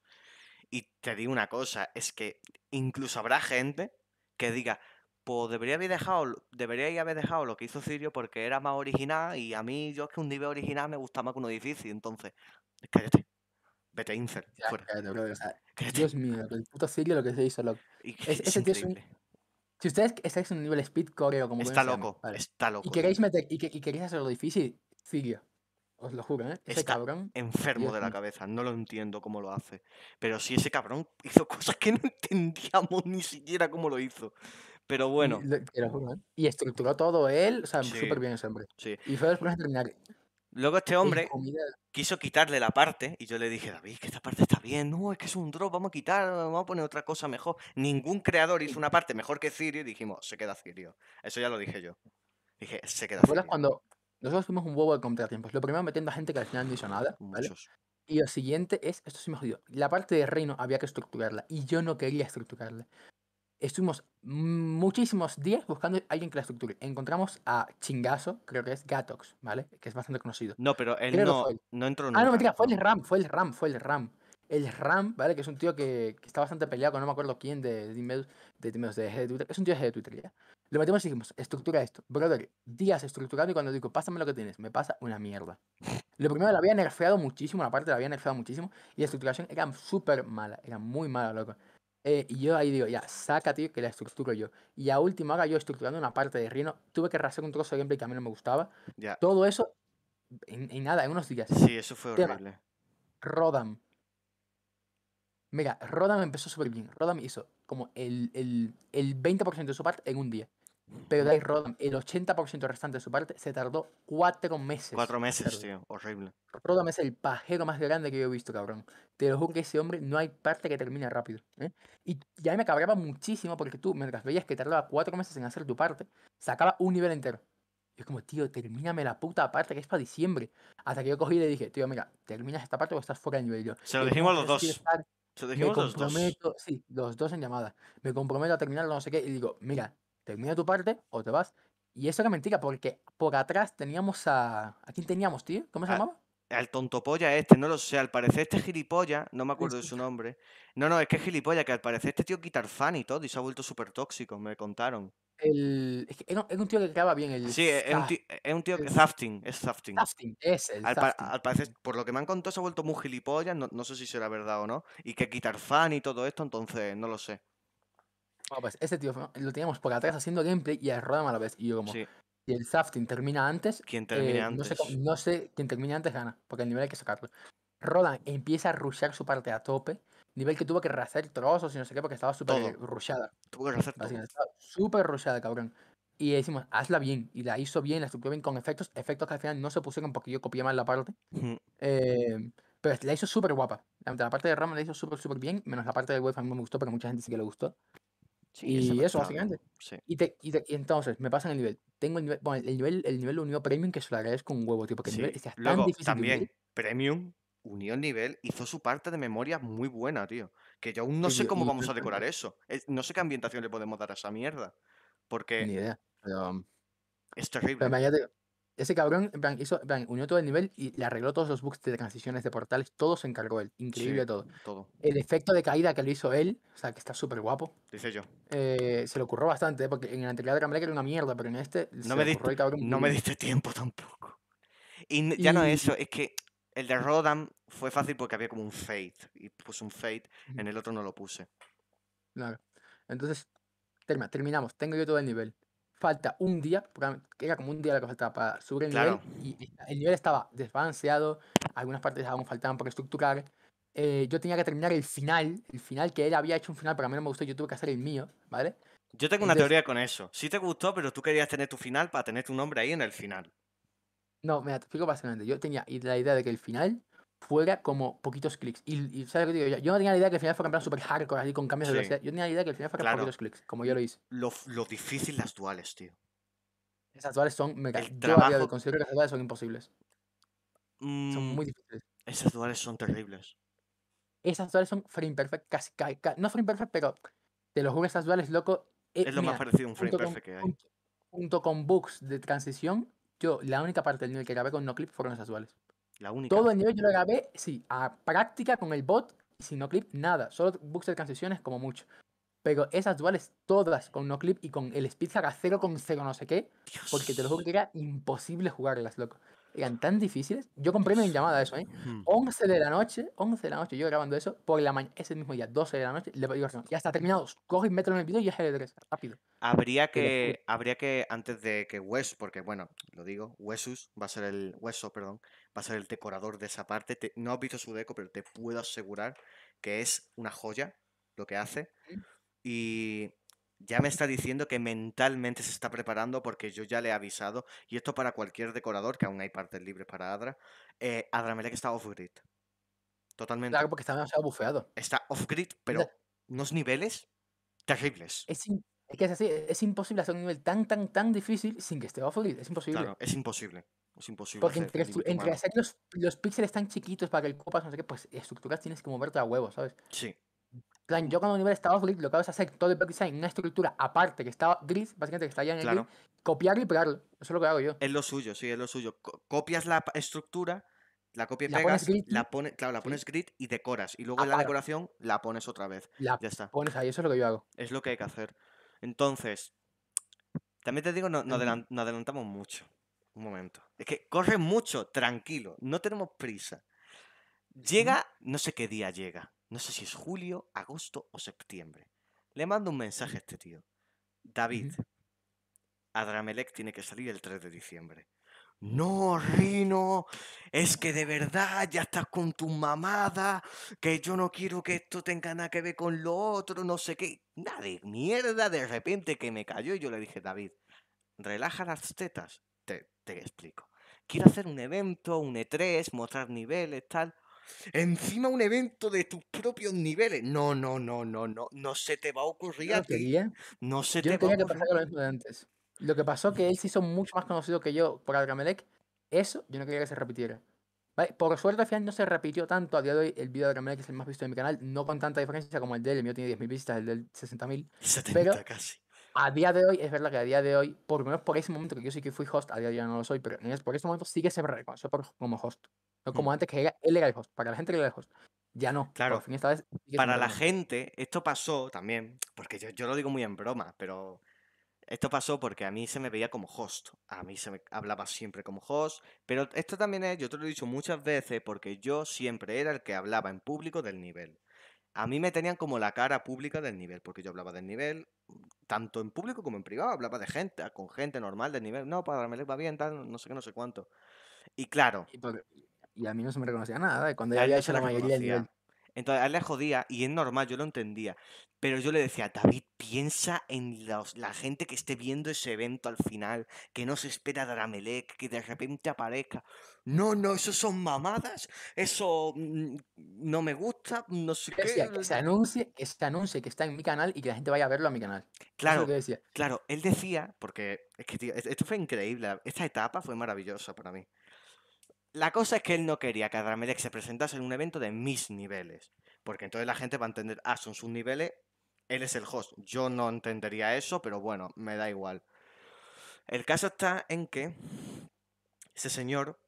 Y te digo una cosa, es que incluso habrá gente que diga, pues debería haber dejado, debería haber dejado lo que hizo Sirio porque era más original y a mí yo es que un nivel original me gusta más que uno difícil, entonces, cállate. Vete a Incel. Ah, Dios mío, el puto Sirio lo que se hizo, loco. ese tío es un... Si ustedes estáis en un nivel speed coreo, como Está loco, está loco. Y queréis, meter, y, hacerlo difícil, Sirio. Os lo juro, ¿eh? Ese cabrón. Enfermo de la cabeza, no lo entiendo cómo lo hace. Pero si ese cabrón hizo cosas que no entendíamos ni siquiera cómo lo hizo. Pero bueno. ¿eh? Y, estructuró todo él, o sea, súper bien ese hombre. Y fue después de terminar. Luego este hombre quiso quitarle la parte y yo le dije, David, que esta parte está bien, no, es que es un drop, vamos a quitar, vamos a poner otra cosa mejor. Ningún creador hizo una parte mejor que Cirio y dijimos, se queda Cirio. Eso ya lo dije yo. Dije, se queda Cirio. cuando nosotros fuimos un huevo de contratiempos? Lo primero metiendo a gente que al final no hizo nada, Y lo siguiente es, esto se me jodió, la parte de reino había que estructurarla y yo no quería estructurarla estuvimos muchísimos días buscando a alguien que la estructure. Encontramos a Chingazo, creo que es Gatox, ¿vale? Que es bastante conocido. No, pero él no, no entró Ah, no, mentira, fue el RAM, fue el RAM, fue el RAM. El RAM, ¿vale? Que es un tío que, que está bastante peleado no me acuerdo quién de D-Medus, de, de, de, Twitter. Es un tío de Twitter ya. Lo metimos y dijimos, estructura esto. Brother, días estructurando y cuando digo, pásame lo que tienes, me pasa una mierda. Lo primero, la había nerfeado muchísimo, la parte la había nerfeado muchísimo y la estructuración era súper mala, era muy mala, loco. Eh, y yo ahí digo, ya, saca, tío, que la estructuro yo. Y a última haga yo estructurando una parte de Rhino, tuve que rasar un trozo de gameplay que a mí no me gustaba. Todo eso, en, nada, en unos días. Sí, eso fue horrible. Rodam. Mira, Rodam empezó súper bien. Rodam hizo como el, el, el 20% de su parte en un día. Pero dais el 80% restante de su parte, se tardó cuatro meses. Cuatro meses, tío, horrible. Rodan es el pajero más grande que yo he visto, cabrón. Te lo juro que ese hombre no hay parte que termine rápido. ¿eh? Y ya me cabreaba muchísimo porque tú, mientras veías que tardaba cuatro meses en hacer tu parte, sacaba un nivel entero. Y es como, tío, termíname la puta parte que es para diciembre. Hasta que yo cogí y le dije, tío, mira, terminas esta parte o estás fuera de nivel. se lo dijimos los dos. se lo dijimos los dos. Sí, los dos en llamada. Me comprometo a terminarlo, no sé qué. Y digo, mira, termina tu parte o te vas. Y eso que mentira, porque por atrás teníamos a. ¿A quién teníamos, tío? ¿Cómo se llamaba llamaba? Al polla este, no lo sé. Al parecer este gilipolla no me acuerdo de su nombre. No, no, es que es que al parecer este tío quitar fan y todo, y se ha vuelto súper tóxico, me contaron. El, es, un tío que quedaba bien el. Sí, es un tío, que. Zafting, es Zafting. Zafting, es el. Al, parecer, por lo que me han contado, se ha vuelto muy gilipollas, no, no sé si será verdad o no. Y que quitar fan y todo esto, entonces no lo sé pues este tío lo teníamos por atrás haciendo gameplay y Rodan a la vez. Y yo como, si el Safting termina antes, ¿Quién antes? Eh, no, sé, no quién termina antes gana, porque el nivel hay que sacarlo. Rodan empieza a rushear su parte a tope. Nivel que tuvo que rehacer trozos y no sé qué, porque estaba súper rushada. Tuvo que Estaba súper rushada, cabrón. Y decimos, hazla bien. Y la hizo bien, la estuvo bien con efectos. Efectos que al final no se pusieron porque yo copié mal la parte. Eh, pero la hizo súper guapa. La, parte de Rama la hizo súper, súper bien. Menos la parte de Wave a mí me gustó, pero mucha gente sí que le gustó y eso, básicamente. Y, entonces me pasan el nivel. Tengo el nivel, el nivel, el unido premium que se lo agradezco un huevo, tío, porque Luego, tan difícil. También, premium unió el nivel, hizo su parte de memoria muy buena, tío. Que yo aún no sé cómo vamos a decorar eso. No sé qué ambientación le podemos dar a esa mierda. Porque. Ni idea. es terrible. Pero ese cabrón en hizo, unió todo el nivel y le arregló todos los bugs de transiciones de portales, todo se encargó él. Increíble todo. El efecto de caída que lo hizo él, o sea, que está súper guapo. Dice yo. Eh, se le ocurrió bastante, ¿eh? porque en el anterior de era una mierda, pero en este no me diste, No me diste tiempo tampoco. Y ya no es eso, es que el de Rodan fue fácil porque había como un fade. Y puse un fade, en el otro no lo puse. Claro. Entonces, terminamos. Tengo yo todo el nivel falta un día, era como un día lo que faltaba para subir el nivel, y el nivel estaba desbalanceado, algunas partes aún faltaban por estructurar. Eh, yo tenía que terminar el final, el final que él había hecho un final, pero a mí no me gustó, yo tuve que hacer el mío, ¿vale? Yo tengo una teoría con eso. si te gustó, pero tú querías tener tu final para tener tu nombre ahí en el final. No, mira, te explico básicamente. Yo tenía la idea de que el final fuera como poquitos clics. Y, y ¿sabes digo? Yo, yo, no tenía la idea que al final fuera un plan super hardcore, así con cambios de velocidad. Yo tenía la idea que al final fuera claro. poquitos clics, como yo lo hice. Lo, lo difícil las duales, tío. Esas duales son mega. El yo considero que las duales son imposibles. son mm, muy difíciles. Esas duales son terribles. Esas duales son frame perfect, casi, casi, no frame perfect, pero te lo juro, esas duales, loco. Eh, es lo más parecido a un frame perfect que hay. Junto, con bugs de transición, yo la única parte del nivel que grabé con no clip fueron esas duales. La Todo el nivel yo lo grabé, sí, a práctica con el bot, sin no clip, nada. Solo books de transiciones como mucho. Pero esas duales todas con no clip y con el speedhack a 0,0 no sé qué. Porque te lo juro que era imposible jugarlas, loco eran tan difíciles. Yo compré mi llamada eso, ¿eh? 11 de la noche, 11 de la noche, yo grabando eso, por la mañana, ese mismo día, 12 de la noche, le digo, ya está terminado, coge y mételo en el video y es de 3 rápido. Habría que, habría que, antes de que Wes, porque bueno, lo digo, Wesus va a ser el, Hueso, perdón, va a ser el decorador de esa parte. no has visto su deco, pero te puedo asegurar que es una joya lo que hace. Y ya me está diciendo que mentalmente se está preparando porque yo ya le he avisado, y esto para cualquier decorador, que aún hay partes libres para Adra, me eh, Adra que está off-grid. Totalmente. Claro, porque está bufeado. Está off-grid, pero unos niveles terribles. Es, que es así, es imposible hacer un nivel tan, tan, tan difícil sin que esté off-grid, es imposible. Claro, es imposible. Es imposible. Porque entre, hacer los, píxeles tan chiquitos para que el copas, no sé qué, pues estructuras tienes que moverte a huevo, ¿sabes? Sí plan, yo cuando nivel estaba off-grid, lo que hago es hacer todo el design en una estructura aparte que estaba gris, básicamente que está allá en el copiarlo y pegarlo. Eso es lo que hago yo. Es lo suyo, sí, es lo suyo. Copias la estructura, la copias y pegas, la pones, claro, la grid y decoras. Y luego en la decoración la pones otra vez. ya está. pones ahí, eso es lo que yo hago. Es lo que hay que hacer. Entonces, también te digo, no, no adelantamos mucho. Un momento. Es que corre mucho, tranquilo. No tenemos prisa. Llega, no sé qué día llega. No sé si es julio, agosto o septiembre. Le mando un mensaje a este tío. David, Adramelec tiene que salir el 3 de diciembre. No, Rino, es que de verdad ya estás con tu mamada, que yo no quiero que esto tenga nada que ver con lo otro, no sé qué. Nada de mierda, de repente que me cayó y yo le dije, David, relaja las tetas, te, te explico. Quiero hacer un evento, un E3, mostrar niveles, tal. Encima un evento de tus propios niveles. No, no, no, no, no. No se te va a ocurrir a No se te va a ocurrir. lo, de antes. lo que pasó que él se hizo mucho más conocido que yo por Adramelec. Eso yo no quería que se repitiera. Por suerte al final no se repitió tanto. A día de hoy el video de Adramelec es el más visto de mi canal. No con tanta diferencia como el de él. El mío tiene 10.000 vistas, el del 60.000. pero casi. A día de hoy, es verdad que a día de hoy, por lo menos por ese momento que yo sí que fui host, a día de hoy no lo soy, pero por ese momento sí que se me reconoció como host. Mm. como antes que él era el host. Para la gente era el host. Ya no. Claro. para la gente, esto pasó también, porque yo, lo digo muy en broma, pero esto pasó porque a mí se me veía como host. A mí se me hablaba siempre como host. Pero esto también es, yo te lo he dicho muchas veces, porque yo siempre era el que hablaba en público del nivel. A mí me tenían como la cara pública del nivel, porque yo hablaba del nivel, tanto en público como en privado, hablaba de gente, con gente normal del nivel. No, para les va bien, tal, no sé qué, no sé cuánto. Y claro y a mí no se me reconocía nada. cuando ya había hecho la mayoría del entonces, a él le jodía y es normal, yo lo entendía. Pero yo le decía, David, piensa en los, la gente que esté viendo ese evento al final, que no se espera Aramelec, que de repente aparezca. No, no, eso son mamadas, eso mm, no me gusta, no sé qué. que se anuncie, que se anuncie que está en mi canal y que la gente vaya a verlo a mi canal. Claro, claro, él decía, porque es que tío, esto fue increíble, esta etapa fue maravillosa para mí. La cosa es que él no quería que Adramedec se presentase en un evento de mis niveles. Porque entonces la gente va a entender, ah, son sus niveles, él es el host. Yo no entendería eso, pero bueno, me da igual. El caso está en que ese señor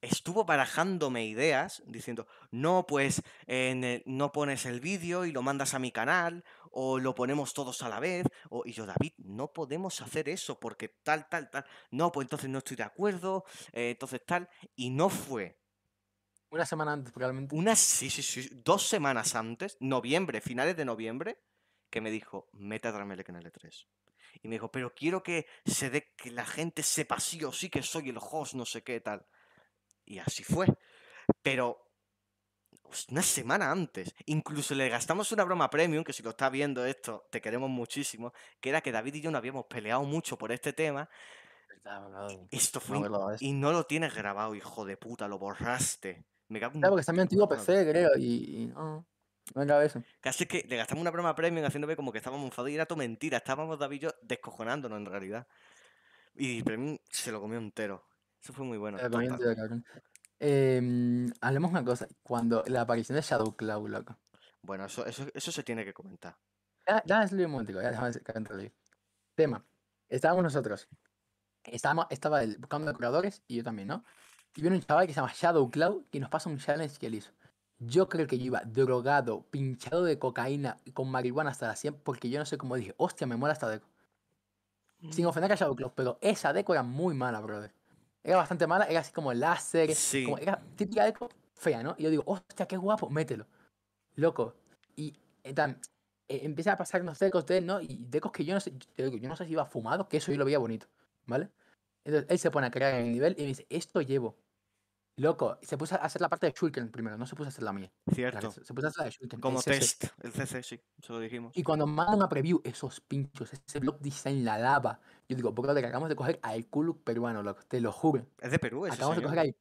estuvo barajándome ideas, diciendo, no, pues eh, no pones el vídeo y lo mandas a mi canal, o lo ponemos todos a la vez, y yo, David, no podemos hacer eso porque tal, tal, tal, no, pues entonces no estoy de acuerdo, eh, entonces tal, y no fue. Una semana antes, realmente. Una, sí, sí, sí, dos semanas antes, noviembre, finales de noviembre, que me dijo, meta a Dramelec en e 3 Y me dijo, pero quiero que se dé, que la gente sepa sí o sí que soy el host, no sé qué, tal. Y así fue. Pero pues, una semana antes. Incluso le gastamos una broma premium, que si lo está viendo esto, te queremos muchísimo, que era que David y yo no habíamos peleado mucho por este tema. Esto fue. y no lo tienes grabado, hijo de puta, lo borraste. Me en... porque está mi antiguo PC, creo, y. no. eso. Casi que le gastamos una broma premium haciéndome como que estábamos enfadados y era todo mentira. Estábamos David y yo descojonándonos en realidad. Y Premium se lo comió entero. Eso fue muy bueno. Eh, hablemos una cosa. Cuando la aparición de Shadow Cloud, Bueno, eso, eso, eso se tiene que comentar. Ya, ya es un momento, ya Tema. Estábamos nosotros. estaba buscando decoradores y yo también, ¿no? Y viene un chaval que se llama Shadow Cloud que nos pasa un challenge que él hizo. Yo creo que yo iba drogado, pinchado de cocaína, con marihuana hasta la 100, porque yo no sé cómo dije, hostia, me mola esta deco. Sin mm. ofender a Shadow Cloud, pero esa deco era muy mala, brother. Era bastante mala, era así como láser. era típica de fea, ¿no? Y yo digo, hostia, qué guapo, mételo. Loco. Y e, empieza a pasar unos decos de él, ¿no? Y decos que yo no sé, yo, yo no sé si iba fumado, que eso yo lo veía bonito, ¿vale? Entonces él se pone a crear en el nivel y me dice, esto llevo. Loco, se puso a hacer la parte de Shulken primero, no se puso a hacer la mía. Cierto. se, puso a hacer la de Como test, el CC, sí, se lo dijimos. Y cuando mandan a preview, esos pinchos, ese block design, la lava. Yo digo, porque que acabamos de coger al culo peruano, loco, te lo juro. Es de Perú, ese Acabamos de coger ahí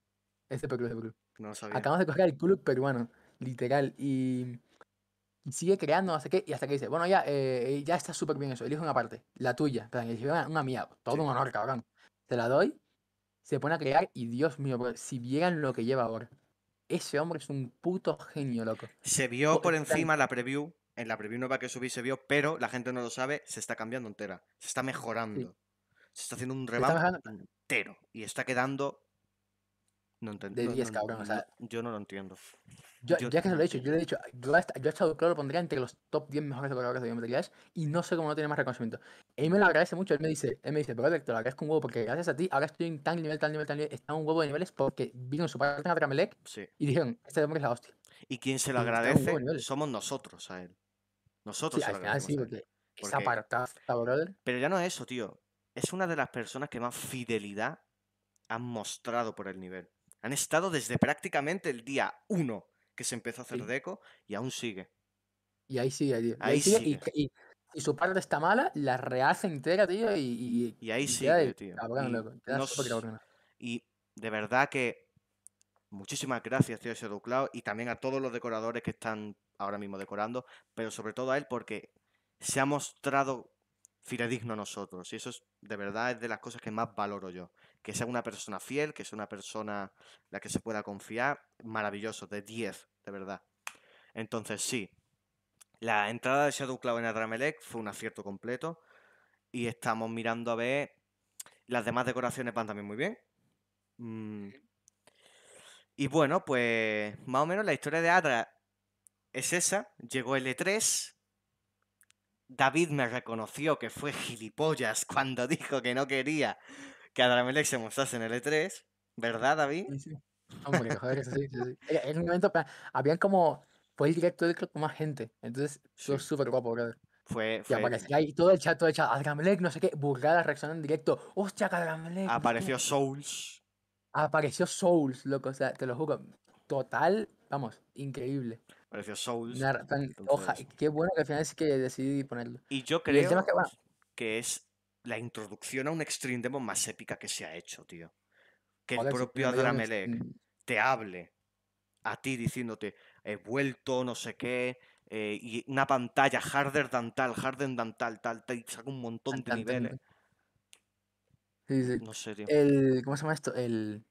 Es de Perú, es de Perú. No sabía. Acabamos de coger al culo peruano, literal. Y. sigue creando, no sé qué, y hasta que dice, bueno, ya, eh, eh, ya está súper bien eso, elijo una parte, la tuya. Ah, una mía, todo un honor, cabrón. Te la doy, se pone a crear y Dios mío, pues, si vieran lo que lleva ahora. Ese hombre es un puto genio, loco. Se vio por encima la preview, en la preview nueva que subí se vio, pero la gente no lo sabe, se está cambiando entera, se está mejorando. Se está haciendo un revamp entero y está quedando no entiendo. De 10, no, o sea, yo no lo entiendo. Yo, ya que se lo he dicho, yo le he dicho, yo, he estado claro, lo pondría entre los top 10 mejores decoradores de videojuegos y no sé cómo no tiene más reconocimiento. Él me lo agradece mucho, él me dice, él me dice, pero te lo agradezco un huevo porque gracias a ti ahora estoy en tal nivel, tal nivel, tan nivel, está un huevo de niveles porque vino su parte a a sí. y dijeron, este hombre es la hostia. Y quien se lo agradece somos nosotros a él. Nosotros sí, se sí, porque, es brother. Pero ya no es eso, tío. Es una de las personas que más fidelidad han mostrado por el nivel. Han estado desde prácticamente el día 1 que se empezó a hacer Deco y aún sigue. Y ahí sigue, ahí, Y, su parte está mala, la rehace entera, tío. Y, ahí sigue, tío. y de verdad que muchísimas gracias, tío, ese Cloud. Y también a todos los decoradores que están ahora mismo decorando. Pero sobre todo a él porque se ha mostrado Firedigno a nosotros. Y eso es, de verdad es de las cosas que más valoro yo que sea una persona fiel, que sea una persona la que se pueda confiar, maravilloso, de 10, de verdad. Entonces sí, la entrada de Shadow en Adramelec fue un acierto completo y estamos mirando a ver, las demás decoraciones van también muy bien. Mm. Y bueno, pues más o menos la historia de Adra es esa. Llegó L3, e David me reconoció que fue gilipollas cuando dijo que no quería que Adramelec se mostrase en el E3, ¿verdad, David? Sí, sí. Hombre, joder, sí, sí, sí. un momento, habían como, fue directo de creo más gente, entonces fue súper guapo, brother. Fue, fue... Y aparecía ahí todo el chat, todo el chat, Adramelec, no sé qué, burlada, reacción en directo, hostia, Adramelec. Apareció Souls. Apareció Souls, loco, o sea, te lo juro, total, vamos, increíble. Apareció Souls. Una, tan, Oja, qué bueno que al final sí que decidí ponerlo. Y yo creo que es la introducción a un Extreme Demo más épica que se ha hecho, tío. Que el propio Adramelec te hable a ti diciéndote, he vuelto, no sé qué, eh, y una pantalla harder than tal, harder Dantal, tal, tal, saca un montón de niveles. Sí, No sé, tío. ¿Cómo se llama esto? El...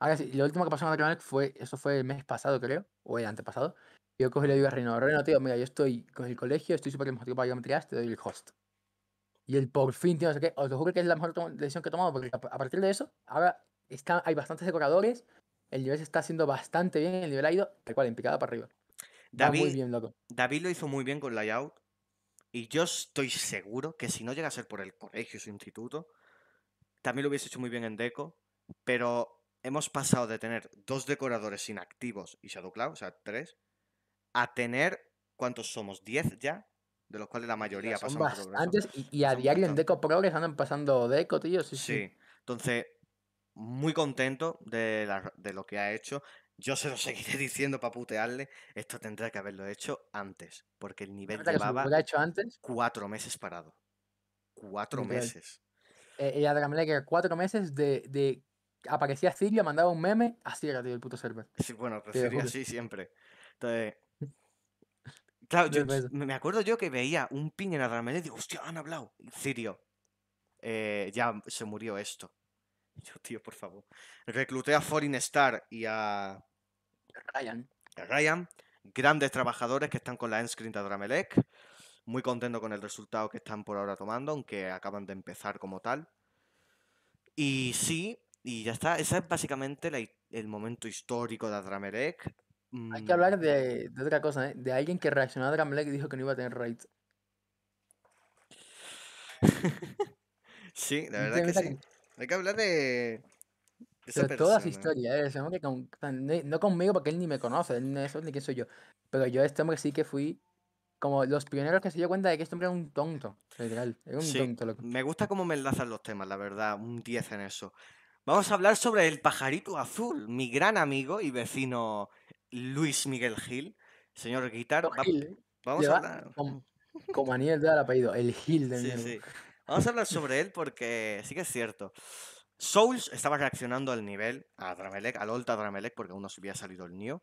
Ahora sí, lo último que pasó en Adramelec fue, eso fue el mes pasado, creo, o el antepasado. Yo cogí la le digo a Reno, tío, mira, yo estoy con el colegio, estoy súper emocionado para geometría te doy el host y el por fin, tío, no sé qué. Os lo juro que es la mejor decisión que he tomado, porque a, partir de eso, ahora está, hay bastantes decoradores, el nivel se está haciendo bastante bien, el nivel ha ido, tal cual, en para arriba. David, David lo hizo muy bien con layout, y yo estoy seguro que si no llega a ser por el colegio su instituto, también lo hubiese hecho muy bien en deco, pero hemos pasado de tener dos decoradores inactivos y Shadow Cloud, o sea, tres, a tener, ¿cuántos somos? ¿10 ya? de los cuales la mayoría pasó pasan y, a diario en Deco Progress andan pasando Deco, tío, sí, sí. entonces, muy contento de, lo que ha hecho. Yo se lo seguiré diciendo para putearle. Esto tendrá que haberlo hecho antes, porque el nivel llevaba lo hecho antes? cuatro meses parado. Cuatro meses. Eh, y a cuatro meses de, de... Aparecía Siria, mandaba un meme, así era, tío, el puto server. Sí, bueno, pero pues sería siempre. Entonces, Claro, me acuerdo yo que veía un pin en Adramelec y digo, hostia, han hablado. Sirio, eh, ya se murió esto. Yo, tío, por favor. Recluté a Foreign Star y a. Ryan. A Ryan. Grandes trabajadores que están con la endscreen de Adramelec. Muy contento con el resultado que están por ahora tomando, aunque acaban de empezar como tal. Y sí, y ya está. Ese es básicamente el momento histórico de Adramelec. Hay que mm. hablar de, otra cosa, ¿eh? de alguien que reaccionó a black y dijo que no iba a tener raids. sí, la verdad que sí. Hay que hablar de. Esa todas ¿eh? no conmigo porque él ni me conoce, él ni eso, ni quién soy yo. Pero yo, este hombre sí que fui como los pioneros que se dio cuenta de que este hombre era un tonto, literal. un tonto. Me gusta cómo me enlazan los temas, la verdad, un 10 en eso. Vamos a hablar sobre el pajarito azul, mi gran amigo y vecino Luis Miguel Gil. Señor Guitar, ¿eh? vamos a hablar. como Aniel da el apellido, el Gil de sí, Vamos a hablar sobre él porque sí que es cierto. Souls estaba reaccionando al nivel, a Dramelec, al Olta Dramelec, porque aún no se había salido el Nio.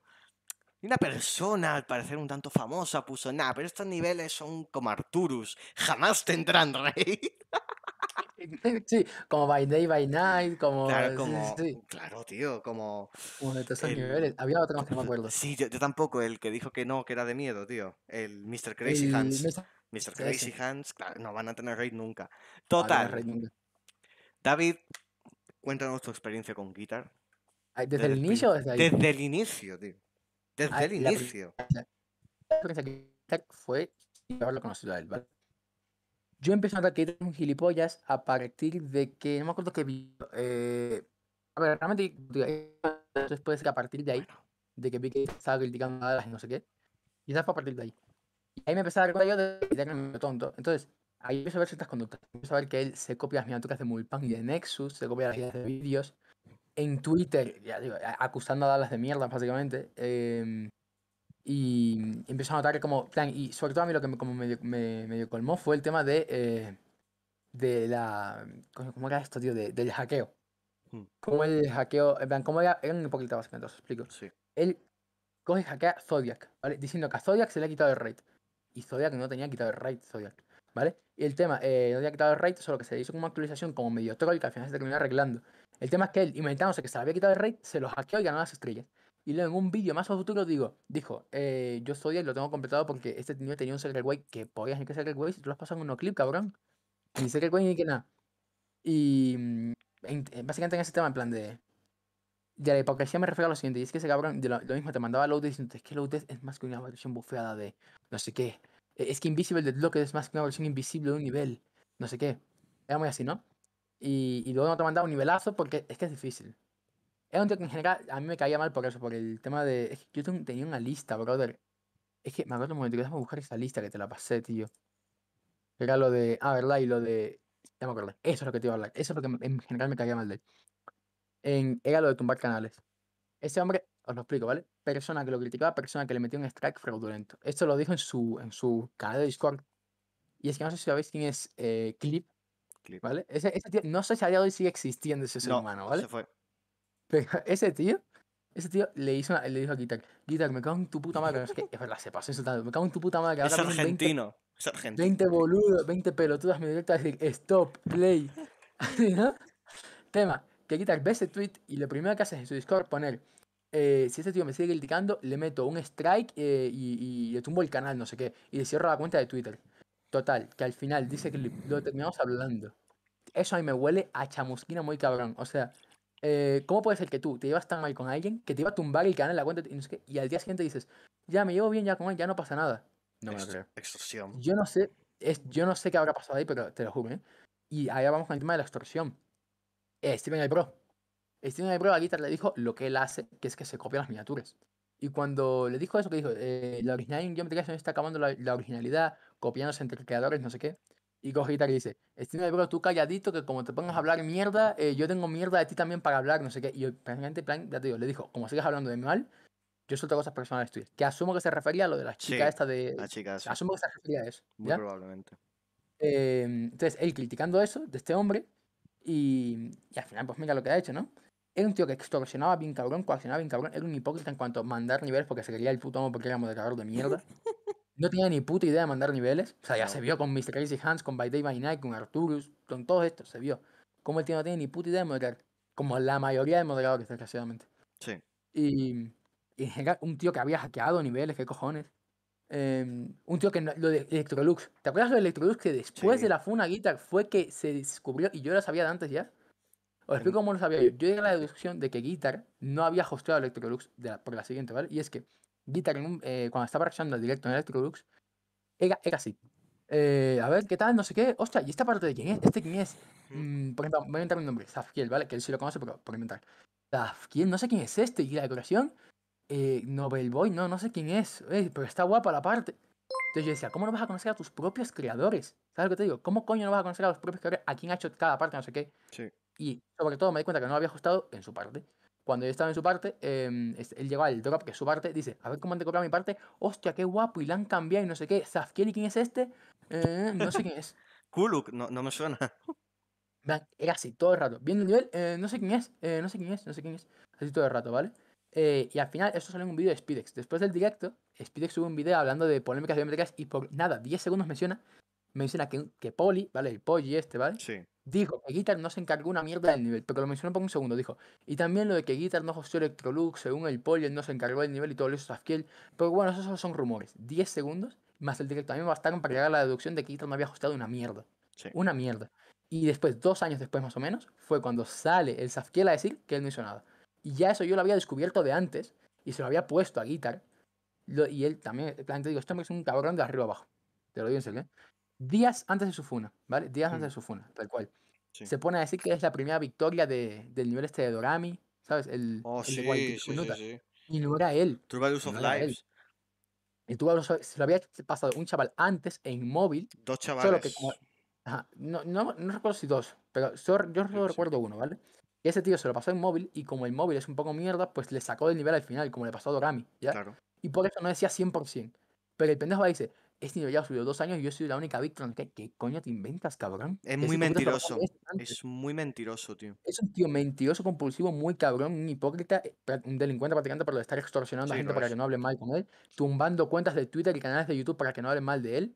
Y una persona, al parecer un tanto famosa, puso, nah, pero estos niveles son como Arturus, jamás tendrán rey. sí, como By Day by Night, como. Claro, tío, como. Como de todos esos niveles. Había otro que no me acuerdo. Sí, yo, tampoco, el que dijo que no, que era de miedo, tío. El Mr. Crazy Hands. Mr. Crazy Hands, claro, no van a tener raid nunca. Total. David, cuéntanos tu experiencia con Guitar. ¿Desde, el inicio desde ahí? Desde el inicio, tío. Ah, desde el inicio. La que fue lo conocido a él, ¿vale? yo empecé a notar que era un gilipollas a partir de que, no me acuerdo qué vi, eh, a ver, realmente, entonces puede ser a partir de ahí, de que vi que estaba criticando a y no sé qué, y ya fue a partir de ahí. Y ahí me empecé a dar cuenta yo de que era un tonto, entonces ahí empecé a ver ciertas conductas, empecé a ver que él se copia las miniaturas de Mulpan y de Nexus, se copia las ideas de vídeos, en Twitter, ya digo, acusando a Dallas de mierda, básicamente. Eh, y empiezo a notar que como plan, y sobre todo a mí lo que me, como medio, me, colmó fue el tema de, eh, de la, ¿cómo era esto, tío? De, del hackeo. Mm. Como el hackeo, en Como era, era un hipócrita básicamente, os explico. Sí. Él coge y hackea Zodiac, ¿vale? Diciendo que a Zodiac se le ha quitado el raid. Y Zodiac no tenía quitado el raid, Zodiac, ¿vale? Y el tema, eh, no había quitado el raid, solo que se le hizo como actualización como medio troll que al final se terminó arreglando. El tema es que él, inventándose que se le había quitado el raid, se lo hackeó y ganó las estrellas. Y luego en un vídeo más a futuro digo, dijo, eh, yo soy ahí, lo tengo completado porque este nivel tenía un Secret Way que podías ni que Secret Way si tú lo has pasado en un clip, cabrón. Ni Secret Way ni que nada. Y mm, eh, básicamente en ese tema, en plan de... Ya la hipocresía me refiero a lo siguiente, y es que ese cabrón, de lo, mismo, te mandaba Loaded diciendo, es que Loaded es más que una versión bufeada de no sé qué. E, es que Invisible de Deadlocked es más que una versión invisible de un nivel, no sé qué. Era muy así, ¿no? y luego no te mandaba un nivelazo porque es que es difícil. Era un que en general a mí me caía mal por eso, por el tema de. Es que yo tenía una lista, brother. Es que me acuerdo un momento, a buscar esa lista que te la pasé, tío. Era lo de. Ah, ¿verdad? Y lo de. Ya me acuerdo. Eso es lo que te iba a hablar. Eso es lo que en general me caía mal de él. Era lo de tumbar canales. Ese hombre, os lo explico, ¿vale? Persona que lo criticaba, persona que le metió un strike fraudulento. Esto lo dijo en su, en su canal de Discord. Y es que no sé si sabéis quién es eh, Clip, Clip. ¿vale? Ese, no sé si a día de hoy sigue existiendo ese ser humano, ¿vale? fue. Pero ese tío, ese tío le, hizo le dijo a Guitar, Guitar, me cago en tu puta madre. Es que es verdad, se pasó tanto, Me cago en tu puta madre. Que es argentino. 20, es argentino. 20 boludos, 20 pelotudas me directo a decir, stop, play. Tema, que Guitar ve ese tweet y lo primero que hace es en su Discord poner, eh, si este tío me sigue criticando, le meto un strike eh, y, y, le tumbo el canal, no sé qué. Y le cierro la cuenta de Twitter. Total, que al final dice que lo terminamos hablando. Eso a mí me huele a chamusquina muy cabrón. O sea, eh, ¿cómo puede ser que tú te llevas tan mal con alguien que te iba a tumbar y que en la cuenta y, no sé qué, y al día siguiente dices, ya me llevo bien ya con él, ya no pasa nada? No me creo. Extorsión. Yo no sé, es, yo no sé qué habrá pasado ahí, pero te lo juro, ¿eh? Y allá vamos con el tema de la extorsión. Steven el Steven el a Guitar le dijo lo que él hace, que es que se copia las miniaturas. Y cuando le dijo eso, que dijo, eh, la originalidad en geometría está acabando la, la, originalidad, copiándose entre creadores, no sé qué. Y Gogeta le dice, de bro, tú calladito, que como te pongas a hablar mierda, eh, yo tengo mierda de ti también para hablar, no sé qué. Y yo, plan, ya te digo, le dijo, como sigues hablando de mal, yo suelto cosas personales tuyas. Que asumo que se refería a lo de la chica esta de... La chica esa. Asumo que se refería a eso. Muy probablemente. Em, entonces, él criticando eso de este hombre, y, y, al final, pues mira lo que ha hecho, ¿no? Era un tío que extorsionaba bien cabrón, coaccionaba bien cabrón, era un hipócrita en cuanto a mandar niveles porque se quería el puto amo porque era moderador de mierda. No tenía ni puta idea de mandar niveles. O sea, ya se vio con Mr. Crazy Hands, con By Day By Night, con Arturus, con todo esto, se vio. Como el tío no tiene ni puta idea de moderar. Como la mayoría de moderadores, desgraciadamente. Sí. Y, y un tío que había hackeado niveles, qué cojones. Em, un tío que lo de Electrolux. ¿Te acuerdas lo de Electrolux que después de la Funa Guitar fue que se descubrió y yo lo sabía de antes ya? Os explico em, cómo lo sabía yo. Yo llegué a la deducción de que Guitar no había hosteado Electrolux de la, por la siguiente, ¿vale? Y es que Guitar, eh, cuando estaba reaccionando el directo en Electrolux, era, era así. Eh, a ver, ¿qué tal? No sé qué. Hostia, ¿y esta parte de quién es? ¿Este quién es? Mm, por ejemplo, voy a inventar mi nombre, Zafkiel, ¿vale? Que él sí lo conoce, pero por inventar. Zafkiel, no sé quién es este. Y la decoración, eh, Nobel Boy, no, no sé quién es. pero está guapa la parte. Entonces yo decía, ¿cómo no vas a conocer a tus propios creadores? ¿Sabes lo que te digo? ¿Cómo coño no vas a conocer a los propios creadores? ¿A quién ha hecho cada parte? No sé qué. Sí. Y sobre todo me di cuenta que no lo había ajustado en su parte cuando yo estaba en su parte, em, él llega al drop, que es su parte, dice, a ver cómo han de mi parte, hostia, qué guapo, y la han cambiado y no sé qué, Zafkiel, quién es este? Eh, no sé quién es. Kuluk, no, me suena. Era así todo el rato, viendo el nivel, eh, no sé quién es, eh, no sé quién es, no sé quién es, así todo el rato, ¿vale? y al final, esto sale en un vídeo de Speedex. Después del directo, Speedex sube un vídeo hablando de polémicas biométricas y por nada, 10 segundos menciona, menciona que, que Poli, ¿vale? El Poli este, ¿vale? Sí Dijo que Guitar no se encargó una mierda del nivel, pero lo mencionó por un segundo, dijo. Y también lo de que Guitar no hostió Electrolux, según el pollo no se encargó del nivel y todo eso Safkiel. Pero bueno, esos son rumores. Diez segundos más el directo a mí me bastaron para llegar a la deducción de que Guitar no había ajustado una mierda. Una mierda. Y después, dos años después más o menos, fue cuando sale el Safkiel a decir que él no hizo nada. Y ya eso yo lo había descubierto de antes y se lo había puesto a Guitar. y él también, en digo, este es un cabrón de arriba abajo. Te lo digo en serio, ¿eh? días antes de su funa, ¿vale? Días antes mm. de su funa, tal cual. Se pone a decir que es la primera victoria de, del nivel este de Dorami, ¿sabes? El, oh, sí, sí, Y no era él. of no Lives. se lo había pasado un chaval antes en móvil. Dos chavales. no, no, no, recuerdo si dos, pero yo solo recuerdo uno, ¿vale? ese tío se lo pasó en móvil y como el móvil es un poco mierda, pues le sacó del nivel al final, como le pasó a Dorami, ¿ya? Claro. Y por eso no decía 100%. Pero el pendejo dice, este niño ya subido dos años y yo soy la única víctima. ¿Qué, ¿Qué coño te inventas, cabrón? Es muy mentiroso. Es muy mentiroso, tío. Es un tío mentiroso, compulsivo, muy cabrón, un hipócrita, eh, un delincuente practicante de estar extorsionando a gente para que no hable mal con él, tumbando cuentas de Twitter y canales de YouTube para que no hablen mal de él.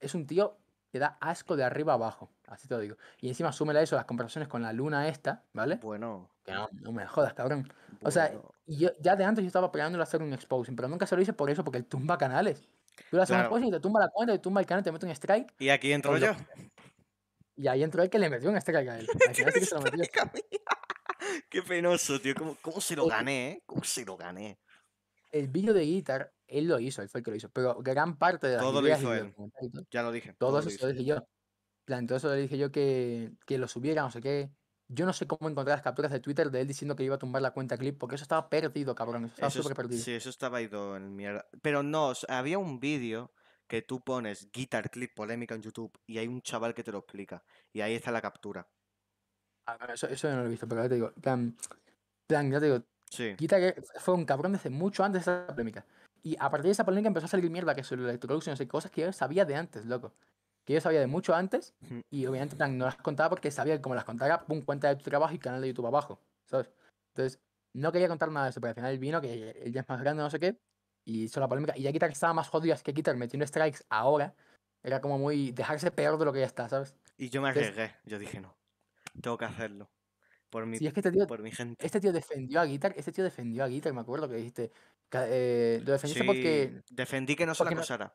Es un tío que da asco de arriba abajo, así te lo digo. Y encima súmela eso, las comparaciones con la luna esta, ¿vale? Bueno. Que no, me jodas, cabrón. O sea, yo, ya de antes yo estaba planeando a hacer un exposing, pero nunca se lo hice por eso, porque él tumba canales. Tú le haces claro. una cosa y te tumba la cuenta, te tumba el canal, te mete un strike. Y aquí entro yo. Y ahí entró el que le metió un strike a él. Qué penoso, tío. ¿Cómo, cómo se lo eh. gané, eh? ¿Cómo se lo gané? El vídeo de guitar, él lo hizo, él fue el que lo hizo. Pero gran parte de la Todo lo hizo él. ya lo dije. Todo, eso lo, dije yo. Plan, todo eso le dije yo que, que lo subiera, no sé qué. Yo no sé cómo encontrar las capturas de Twitter de él diciendo que iba a tumbar la cuenta clip, porque eso estaba perdido, cabrón. Eso estaba súper perdido. Sí, eso estaba ido en mierda. Pero no, había un vídeo que tú pones guitar clip polémica en YouTube y hay un chaval que te lo explica. Y ahí está la captura. Ah, eso, eso yo no lo he visto, pero ya te digo, plan, ya te digo, sí. guitar fue un cabrón desde mucho antes de esa polémica. Y a partir de esa polémica empezó a salir mierda, que sobre la producción y cosas que yo sabía de antes, loco que yo sabía de mucho antes y obviamente no las contaba porque sabía que como las contara, pum, cuenta de tu trabajo y canal de YouTube abajo, ¿sabes? Entonces, no quería contar nada de eso, pero al final vino que él ya es más grande, no sé qué, y hizo la polémica. Y ya Guitar estaba más jodido que Guitar metiendo strikes ahora. Era como muy dejarse peor de lo que ya está, ¿sabes? Y yo me arriesgué, yo dije no, tengo que hacerlo. Por mi, que este por gente. Este tío defendió a Guitar, este tío defendió a Guitar, me acuerdo que dijiste. Eh, lo defendiste porque. Defendí que no se la acusara.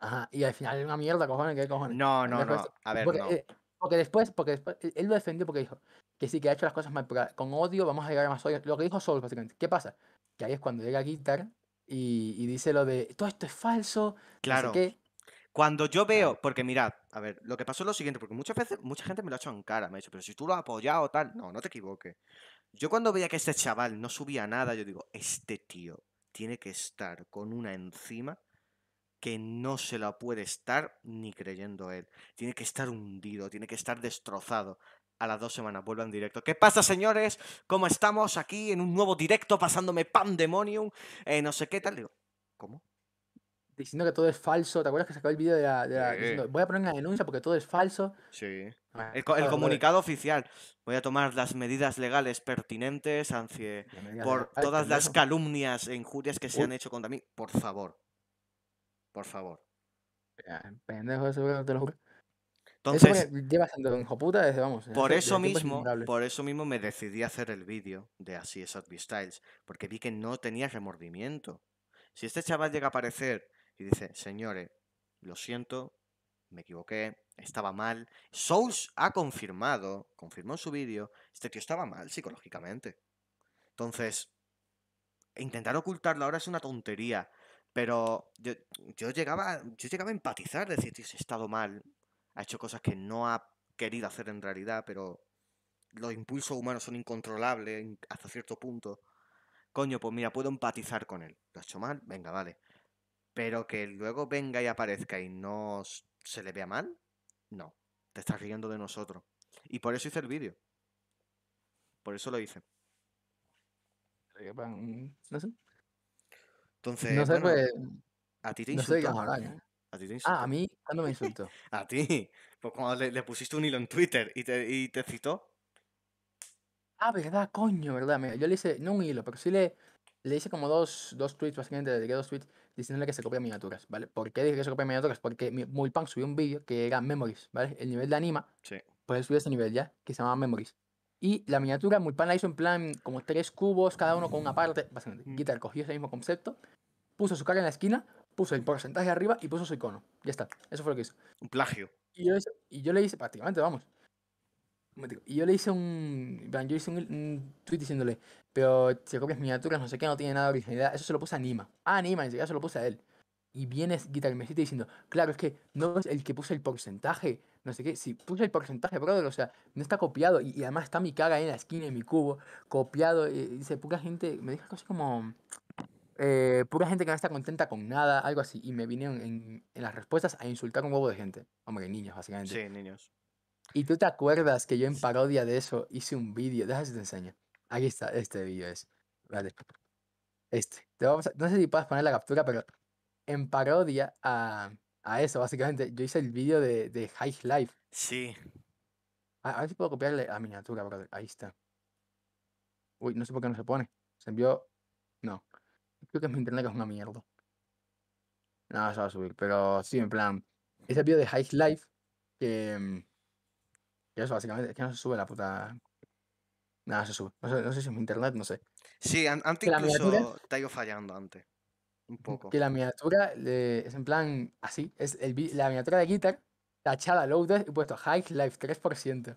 Ajá, y al final es una mierda, cojones, qué cojones. No, no, no. A ver, no. Eh, porque después, porque después, e, él lo defendió porque dijo que sí, que ha hecho las cosas mal, con odio vamos a llegar a más odio. Lo que dijo Sol, básicamente. ¿Qué pasa? Que ahí es cuando llega Guitar y, y dice lo de todo esto es falso. Claro. Cuando yo veo, porque mirad, a ver, lo que pasó es lo siguiente, porque muchas veces mucha gente me lo ha hecho en cara, me ha dicho, pero si tú lo has apoyado tal, no, no te equivoques. Yo cuando veía que este chaval no subía nada, yo digo, este tío tiene que estar con una encima que no se la puede estar ni creyendo él. Tiene que estar hundido, tiene que estar destrozado. A las dos semanas vuelvo en directo. ¿Qué pasa, señores? ¿Cómo estamos aquí en un nuevo directo pasándome pandemonium? Eh, no sé qué tal. Digo, ¿cómo? Diciendo que todo es falso. ¿Te acuerdas que sacó el vídeo de voy a poner una denuncia porque todo es falso. Sí. Ah, el, comunicado oficial. Voy a tomar las medidas legales pertinentes por todas las calumnias e injurias que se han hecho contra mí. Por favor, por favor. pendejo Entonces, siendo desde vamos. Por eso, mismo, por eso mismo me decidí a hacer el vídeo de Así es Adby Styles, porque vi que no tenía remordimiento. Si este chaval llega a aparecer y dice, señores, lo siento, me equivoqué, estaba mal. Souls ha confirmado, confirmó en su vídeo, este que estaba mal psicológicamente. Entonces, intentar ocultarlo ahora es una tontería. Pero yo, llegaba, yo llegaba a empatizar, decir, tío, si he estado mal, ha hecho cosas que no ha querido hacer en realidad, pero los impulsos humanos son incontrolables hasta cierto punto. Coño, pues mira, puedo empatizar con él. Lo ha hecho mal, venga, vale. Pero que luego venga y aparezca y no se le vea mal, no. Te estás riendo de nosotros. Y por eso hice el vídeo. Por eso lo hice. No sé. Entonces, no sé, pues, a ti te insultó. No sé ¿eh? ¿eh? A ti te insultó. Ah, a mí, cuando me insultó? a ti. Pues cuando le, pusiste un hilo en Twitter y te, y te citó. Ah, verdad, coño, verdad. yo le hice, no un hilo, pero sí le, le hice como dos, dos tweets, básicamente, le dediqué dos tweets diciéndole que se copia miniaturas, ¿vale? ¿Por qué dije que se copia miniaturas? Porque Mulpunk subió un vídeo que era Memories, ¿vale? El nivel de Anima, sí. pues él subió ese nivel ya, que se llamaba Memories. Y la miniatura, Mulpan la hizo en plan como tres cubos, cada uno con una parte. Básicamente, mm. Guitar cogió ese mismo concepto, puso su cara en la esquina, puso el porcentaje arriba y puso su icono. Ya está, eso fue lo que hizo. Un plagio. Y yo, le hice, prácticamente, vamos. Y yo le hice un. Yo hice un, tweet diciéndole, pero si copias miniaturas, no sé qué, no tiene nada de originalidad. Eso se lo puse a Nima. Ah, Nima, ni se lo puse a él. Y viene Guitar Mesita diciendo, claro, es que no es el que puso el porcentaje no sé qué. Si puse el porcentaje, brother, o sea, no está copiado. Y, además está mi caga ahí en la esquina, en mi cubo, copiado. Y, dice, poca gente, me dijo cosas como, eh, pura gente que no está contenta con nada, algo así. Y me vinieron en, las respuestas a insultar un huevo de gente. Hombre, niños, básicamente. Sí, niños. Y tú te acuerdas que yo en parodia de eso hice un vídeo. Déjame que te enseño. Aquí está, este vídeo es. Este. Te vamos no sé si puedes poner la captura, pero en parodia a a eso, básicamente. Yo hice el vídeo de, de High Life. Sí. Ah, a, ver si puedo copiarle la miniatura, brother. Ahí está. Uy, no sé por qué no se pone. Se envió. No. Creo que es mi internet que es una mierda. No, se va a subir. Pero sí, en plan. Ese vídeo de High Life. Que. Mm, que eso, básicamente. Es que no se sube la puta. Nada, se sube. No sé, si es mi internet, no sé. Sí, antes incluso te ha ido fallando antes. Que la miniatura es en plan así. Es la miniatura de Guitar tachada loaded y puesto High Life 3%.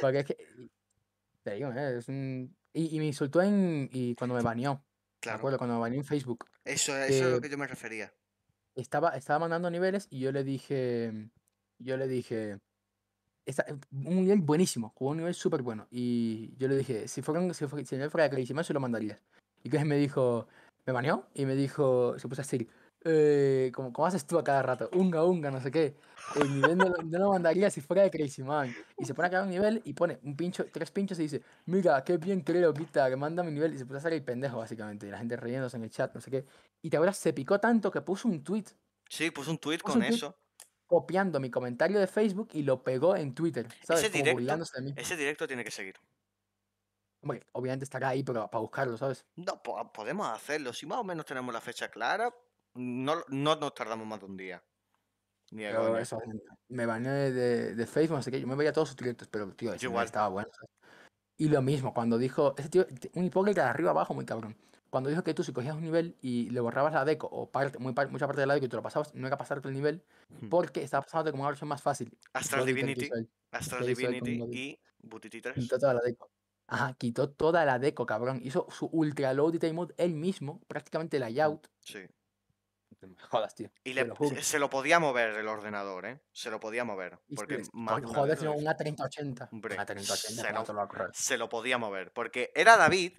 Porque es que. digo, eh, Y, me insultó en. Y cuando me baneó. Claro. cuando me baneó en Facebook. Eso, eso es lo que yo me refería. Estaba, estaba mandando niveles y yo le dije. Yo le dije. Está, un nivel buenísimo, jugó un nivel súper bueno. Y yo le dije, si fuera, si, fuera, si se lo mandaría. Y que me dijo, me baneó y me dijo, se puso a decir, eh, como, ¿cómo haces tú a cada rato? Unga, unga, no sé qué. El nivel no, lo mandaría si fuera de Crazy Man. Y se pone a un nivel y pone un pincho, tres pinchos y dice, mira, qué bien creo, quita, que manda mi nivel. Y se puso a hacer el pendejo, básicamente. Y la gente riéndose en el chat, no sé qué. Y te acuerdas, se picó tanto que puso un tweet. Sí, puso un tweet con eso. copiando mi comentario de Facebook y lo pegó en Twitter. ese directo tiene que seguir. Hombre, obviamente estará ahí, pero para buscarlo, ¿sabes? No, podemos hacerlo. Si más o menos tenemos la fecha clara, no, nos tardamos más de un día. Ni pero eso, me baneé de, Facebook, así que Yo me veía todos sus directos, pero tío, igual. estaba bueno. Y lo mismo, cuando dijo, ese tío, un hipócrita de arriba abajo, muy cabrón. Cuando dijo que tú si cogías un nivel y le borrabas la deco o parte, mucha parte de la deco y te lo pasabas, no era pasarte el nivel porque estaba pasándote como una versión más fácil. Astral Divinity, Astral Divinity y Butiti 3. Y toda la deco. Ajá, quitó toda la deco, cabrón. Hizo su ultra low detail mode él mismo, prácticamente layout. Sí. Jodas, tío. Y se lo podía mover el ordenador, ¿eh? Se lo podía mover. Porque joder, una, una 3080. Hombre, una 3080 se, lo se lo podía mover. Porque era David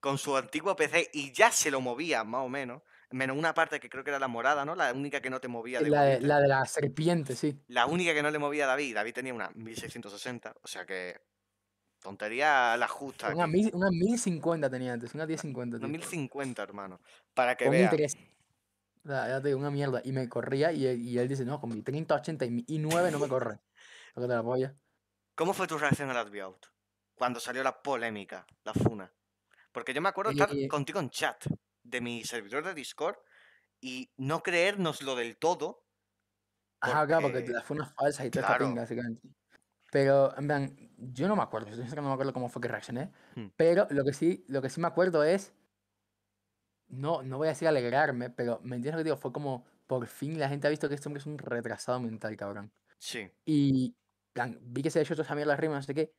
con su antiguo PC y ya se lo movía, más o menos. Menos una parte que creo que era la morada, ¿no? La única que no te movía. Eh, la, de, la, de, la serpiente, sí. La única que no le movía a David. David tenía una 1660, o sea que Tontería la justa. Una, mil, 1050 tenía antes, una 1050. Una 1050, hermano. Para que veas. Ya una mierda. Y me corría y, él dice, no, con mi 3080 y no me corre. ¿Cómo fue tu reacción al Adviout? Cuando salió la polémica, la funa. Porque yo me acuerdo eh, estar eh. contigo en chat de mi servidor de Discord y no creérnoslo del todo. Ah, Ajá, claro, porque la funa es falsa y todo claro. básicamente. Pero, en plan, yo no me acuerdo, yo no me acuerdo cómo fue que reaccioné. Hmm. Pero lo que, sí, lo que sí me acuerdo es. No, no voy a decir alegrarme, pero ¿me entiendes lo que digo? Fue como. Por fin la gente ha visto que este hombre es un retrasado mental, cabrón. Sí. Y. Plan, vi que se ha hecho a esa las rima, no sé qué.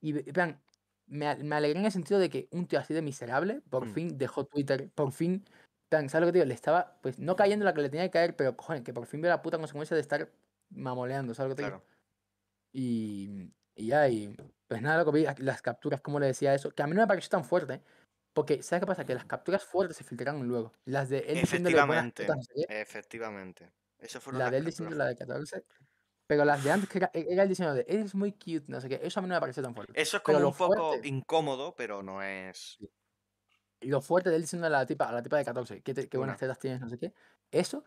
Y plan, me, alegré en el sentido de que un tío así de miserable por hmm. fin dejó Twitter, por fin, tan ¿sabes lo que digo? Le estaba, pues, no cayendo la que le tenía que caer, pero cojones, que por fin vio la puta consecuencia de estar mamoleando, ¿sabes lo que claro. digo? Y, y ya, y pues nada, lo que vi, las capturas, como le decía eso, que a mí no me pareció tan fuerte, porque ¿sabes qué pasa? Que las capturas fuertes se filtraron luego. Las de él efectivamente, efectivamente. Eso fue la de él diciendo la de 14. Pero las de antes que era, el diseño de eres muy cute, no sé qué, eso a mí no me pareció tan fuerte. Eso es como un poco incómodo, pero no es. Lo fuerte de él diciendo a la tipa, a la tipa de 14, qué, buenas tetas tienes, no sé qué. Eso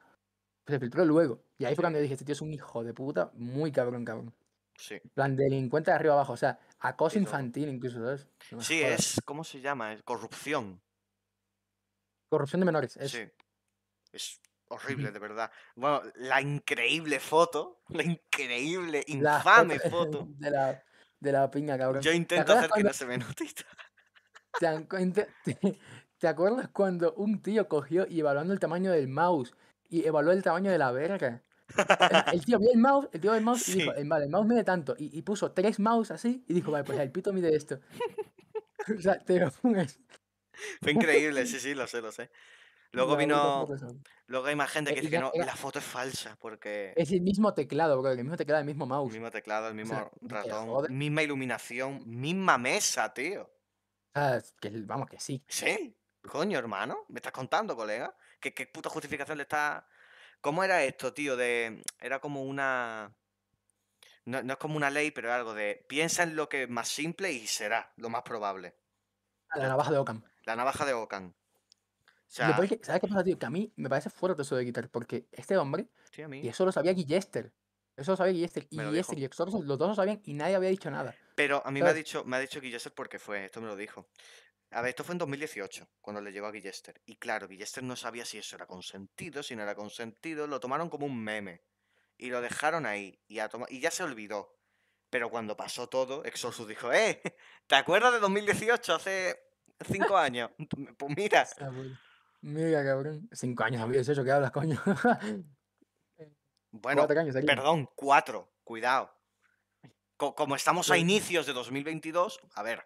se filtró luego. Y ahí fue cuando dije, este tío es un hijo de puta, muy cabrón, cabrón. Sí. plan, delincuente de arriba abajo, o sea, acoso infantil incluso, ¿sabes? sí, es, ¿cómo se llama? Es corrupción. Corrupción de menores, es. Es horrible, de verdad. Bueno, la increíble foto, la increíble, infame foto, De la, de la piña, cabrón. Yo intento hacer que no se me ¿Te acuerdas cuando un tío cogió y evaluando el tamaño del mouse y evaluó el tamaño de la verga? El tío vio el mouse, el tío el mouse y dijo, eh, vale, el mouse mide tanto. Y, puso tres mouse así y dijo, vale, pues el pito mide esto. o sea, te Fue increíble, sí, sí, lo sé, lo sé. Luego vino. Luego hay más gente eh, que dice que no, la foto es falsa, porque. Es el mismo teclado, bro, el mismo teclado, el mismo mouse. El mismo teclado, el mismo ratón, misma iluminación, misma mesa, tío. vamos, que sí. Sí, coño, hermano, me estás contando, colega. ¿Qué, qué puta justificación le está ¿Cómo era esto, tío? De, era como una... No, es como una ley, pero algo de piensa en lo que es más simple y será lo más probable. La navaja de Ockham. La navaja de Ockham. ¿Sabes qué pasa, tío? Que a mí me parece fuerte eso de quitar, porque este hombre, sí, a mí. y eso lo sabía Guillester. Eso lo sabía Guillester. Y Guillester y Exorcist, los dos lo sabían y nadie había dicho nada. Pero a mí me ha dicho, me ha dicho Guillester porque fue, esto me lo dijo. A ver, esto fue en 2018, cuando le llegó a Guillester. Y claro, Guillester no sabía si eso era consentido, si no era consentido. Lo tomaron como un meme. Y lo dejaron ahí. Y, ya se olvidó. Pero cuando pasó todo, Exosus dijo, ¡eh! ¿Te acuerdas de 2018? Hace cinco años. Pues mira. Mira, cabrón. Cinco años ¿Es hecho, ¿qué hablas, coño? Eh, bueno, perdón, cuatro. Cuidado. como estamos a inicios de 2022, a ver,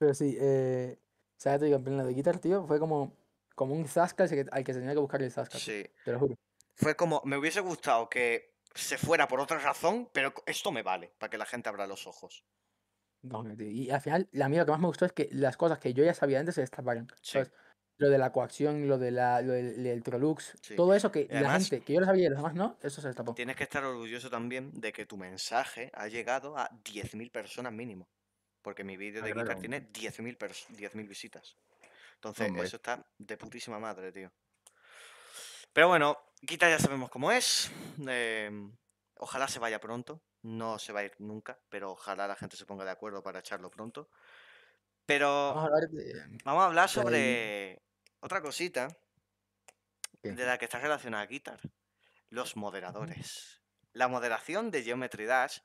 pero sí, eh, ¿sabes? Te digo, en de Guitar, tío, fue como, como un zasca al que, se tenía que buscar el zasca. Sí. Te lo juro. Fue como, me hubiese gustado que se fuera por otra razón, pero esto me vale, para que la gente abra los ojos. No, Y al final, la mía que más me gustó es que las cosas que yo ya sabía antes se destaparon. lo de la coacción, lo, de la, lo del, Trolux, todo eso que la gente, que yo lo sabía y los demás no, eso se destapó. Tienes que estar orgulloso también de que tu mensaje ha llegado a 10.000 personas mínimo porque mi vídeo de guitar tiene 10.000 visitas. Entonces, eso está de putísima madre, tío. Pero bueno, guitar ya sabemos cómo es. Em, ojalá se vaya pronto. No se va a ir nunca, pero ojalá la gente se ponga de acuerdo para echarlo pronto. Pero vamos a hablar, sobre otra cosita de la que está relacionada a Guitar. Los moderadores. La moderación de Geometry Dash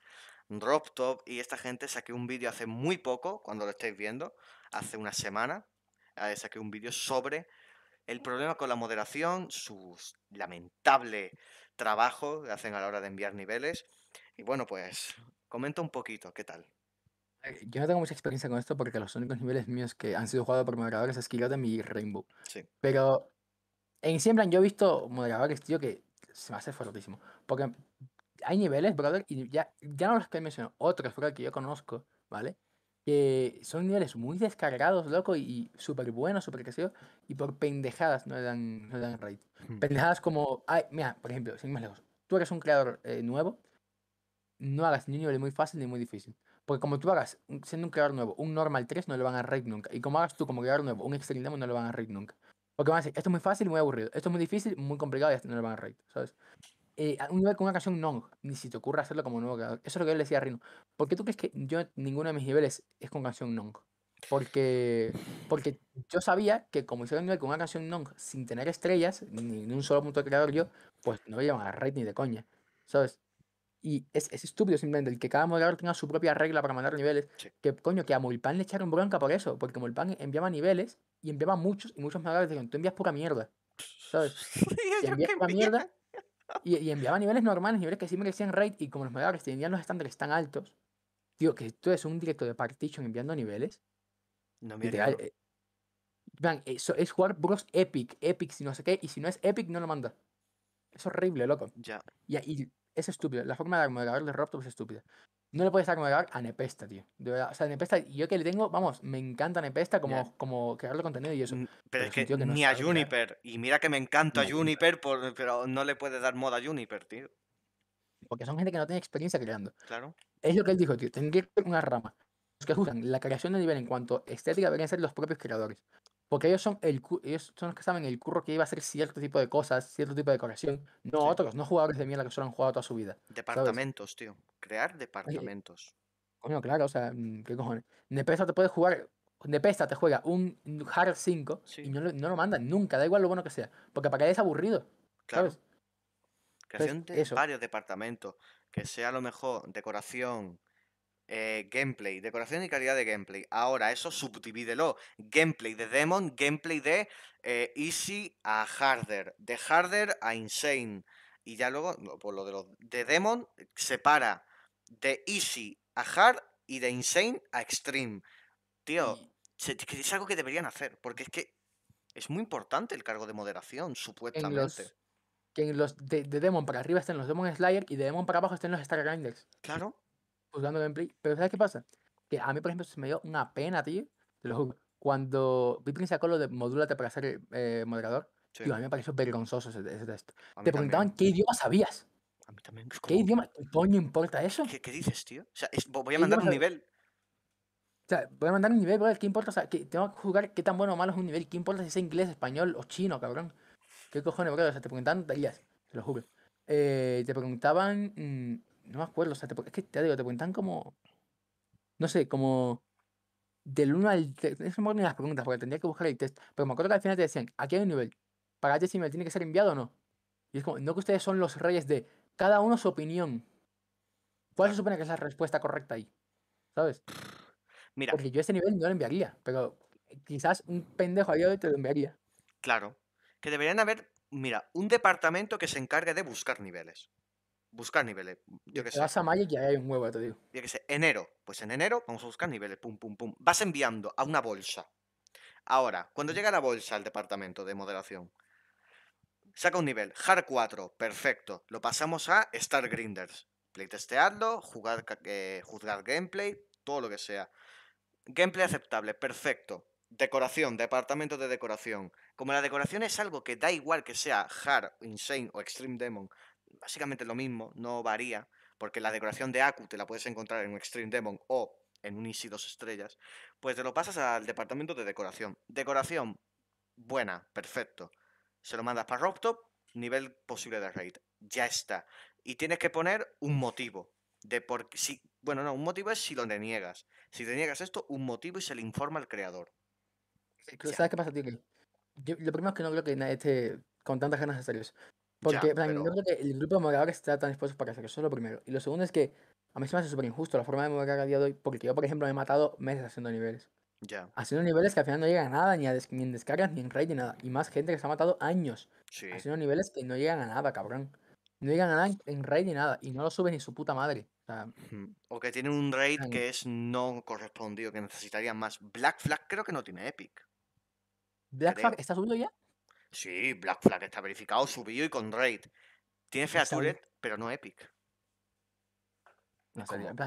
RobTop, Top y esta gente saqué un vídeo hace muy poco, cuando lo estáis viendo, hace una semana, eh, saqué un vídeo sobre el problema con la moderación, su lamentable trabajo que hacen a la hora de enviar niveles. Y bueno, pues comenta un poquito, ¿qué tal? Eh, yo no tengo mucha experiencia con esto porque los únicos niveles míos que han sido jugados por moderadores es de mi Rainbow. Pero en Siembran yo he visto moderadores, tío, que se me hace fortísimo. Porque hay niveles, brother, y ya, ya no los que menciono, otros, brother, que yo conozco, ¿vale? Que son niveles muy descargados, loco, y, súper buenos, súper crecidos, y por pendejadas no le dan, no raid. Pendejadas como, mira, por ejemplo, sin más lejos, tú eres un creador eh, nuevo, no hagas ni un nivel muy fácil ni muy difícil. Porque como tú hagas, siendo un creador nuevo, un normal 3 no le van a raid nunca. Y como hagas tú como creador nuevo, un extreme demo no le van a raid nunca. Porque van a decir, esto es muy fácil muy aburrido. Esto es muy difícil, muy complicado y hasta este no le van a raid, ¿sabes? Un nivel con una canción non ni si te ocurre hacerlo como nuevo creador. Eso es lo que yo le decía a Rino. ¿Por qué tú crees que yo ninguno de mis niveles es con canción non? Porque, porque yo sabía que como hice un nivel con una canción non sin tener estrellas, ni, ni, un solo punto de creador yo, pues no voy a llamar a Red ni de coña. ¿Sabes? Y es, es estúpido simplemente el que cada moderador tenga su propia regla para mandar niveles. Que coño, que a Mulpan le echaron bronca por eso, porque Mulpan enviaba niveles y enviaba muchos y muchos moderadores dijeron, tú envías pura mierda. ¿Sabes? mierda y, enviaba niveles normales, niveles que sí merecían raid, y como los modeladores tenían los estándares tan altos, digo que tú es un directo de partition enviando niveles. No me literal, eh, eso es jugar Bros Epic, Epic, si no sé qué, y si no es Epic, no lo manda. Es horrible, loco. Ya. Y, y es estúpido. La forma de acomodar de Raptors es estúpida. No le puedes acomodar a Nepesta, tío. De verdad. O sea, Nepesta, yo que le tengo, vamos, me encanta Nepesta como, como crearle contenido y eso. Mm, pero, es, que, ni a Juniper. Y mira que me encanta Juniper, pero no le puedes dar moda a Juniper, tío. Porque son gente que no tiene experiencia creando. Claro. Es lo que él dijo, tío. Tienen que una rama. Los que juzgan la creación de nivel en cuanto estética deberían ser los propios creadores. Porque ellos son, el, ellos son los que saben el curro que iba a hacer cierto tipo de cosas, cierto tipo de decoración No otros, no jugadores de mierda que solo han jugado toda su vida. Departamentos, tío. Crear departamentos. Coño, claro, o sea, mm, ¿qué cojones? Nepesta te puede jugar. Nepesta te juega un Hard 5 y no, lo mandan nunca, da igual lo bueno que sea. Porque para que es aburrido. Claro. ¿sabes? Creación de varios departamentos. Que sea a lo mejor decoración, eh, gameplay, decoración y calidad de gameplay. Ahora, eso subdivídelo. Gameplay de Demon, gameplay de eh, Easy a Harder, de Harder a Insane. Y ya luego, por lo de los de Demon, separa de Easy a Hard y de Insane a Extreme. Tío, es algo que deberían hacer, porque es que es muy importante el cargo de moderación, supuestamente. que en los de, Demon para arriba estén los Demon Slayer y de Demon para abajo estén los Star Grinders. Claro jugando gameplay. Pero ¿sabes qué pasa? Que a mí, por ejemplo, se me dio una pena, tío. Te lo juro. Cuando Pipin sacó lo de modúlate para ser eh, moderador, a mí me pareció vergonzoso ese, texto. Te preguntaban qué idioma sabías. A mí también. ¿Qué idioma? ¿Qué coño importa eso? ¿Qué, dices, tío? O sea, voy a mandar un nivel. O sea, voy a mandar un nivel, bro. ¿Qué importa? O sea, que tengo que jugar qué tan bueno o malo es un nivel. ¿Qué importa si es inglés, español o chino, cabrón? ¿Qué cojones, bro? O sea, te preguntaban, te lo juro. Eh, te preguntaban mm, no me acuerdo, o sea, te, es que te digo, te cuentan como. No sé, como. Del 1 al 10, No me ni las preguntas porque tendría que buscar el test. Pero me acuerdo que al final te decían: aquí hay un nivel. Para si este nivel tiene que ser enviado o no. Y es como, no que ustedes son los reyes de cada uno su opinión. ¿Cuál se supone que es la respuesta correcta ahí? ¿Sabes? Mira. Porque yo ese nivel no lo enviaría, pero quizás un pendejo a de hoy te lo enviaría. Claro. Que deberían haber, mira, un departamento que se encargue de buscar niveles buscar niveles. Mm, yo que te sé. vas a Magic y hay un huevo, te digo. Yo que sé, enero. Pues en enero vamos a buscar niveles, pum, pum, pum. Vas enviando a una bolsa. Ahora, cuando llega la bolsa al departamento de moderación, saca un nivel, Hard 4, perfecto. Lo pasamos a Star Grinders. Playtestearlo, jugar, eh, juzgar gameplay, todo lo que sea. Gameplay aceptable, perfecto. Decoración, departamento de decoración. Como la decoración es algo que da igual que sea hard, insane o extreme demon, básicamente lo mismo, no varía, porque la decoración de Aku te la puedes encontrar en un Extreme Demon o en un Easy 2 estrellas, pues te lo pasas al departamento de decoración. Decoración, buena, perfecto. Se lo mandas para RobTop, nivel posible de raid. Ya está. Y tienes que poner un motivo. De por si, bueno, no, un motivo es si lo deniegas. Si deniegas esto, un motivo y se le informa al creador. ¿Sabes qué pasa, tío? lo primero es que no creo que nadie esté con tantas ganas de hacer porque que el grupo de moderadores está tan expuesto para hacer eso, es lo primero. Y lo segundo es que a mí se me hace súper injusto la forma de moderar a día de hoy, porque yo, por ejemplo, me he matado meses haciendo niveles. Ya. Haciendo niveles que al final no llegan a nada, ni, a ni en descargas, ni en raid, ni nada. Y más gente que se ha matado años. Haciendo niveles que no llegan a nada, cabrón. No llegan a nada en raid ni nada. Y no lo sube ni su puta madre. O, que tienen un raid que es no correspondido, que necesitarían más. Black Flag creo que no tiene Epic. ¿Black Flag está subiendo ya? Sí, Black Flag está verificado, subido y con raid. Tiene Fea pero no Epic.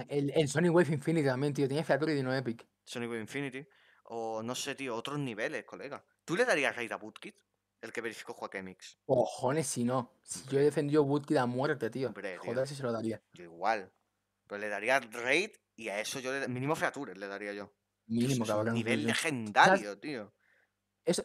el, Sonic Wave Infinity también, tío. Tiene Fea y no Epic. Sonic Wave Infinity. O no sé, tío, otros niveles, colega. ¿Tú le darías raid a Bootkit? El que verificó Joaquemix. Cojones, si no. Si yo he defendido Bootkit a muerte, tío. Joder, si se lo daría. Yo igual. Pero le daría raid y a eso yo le. Mínimo Fea le daría yo. Mínimo, cabrón. Nivel legendario, tío.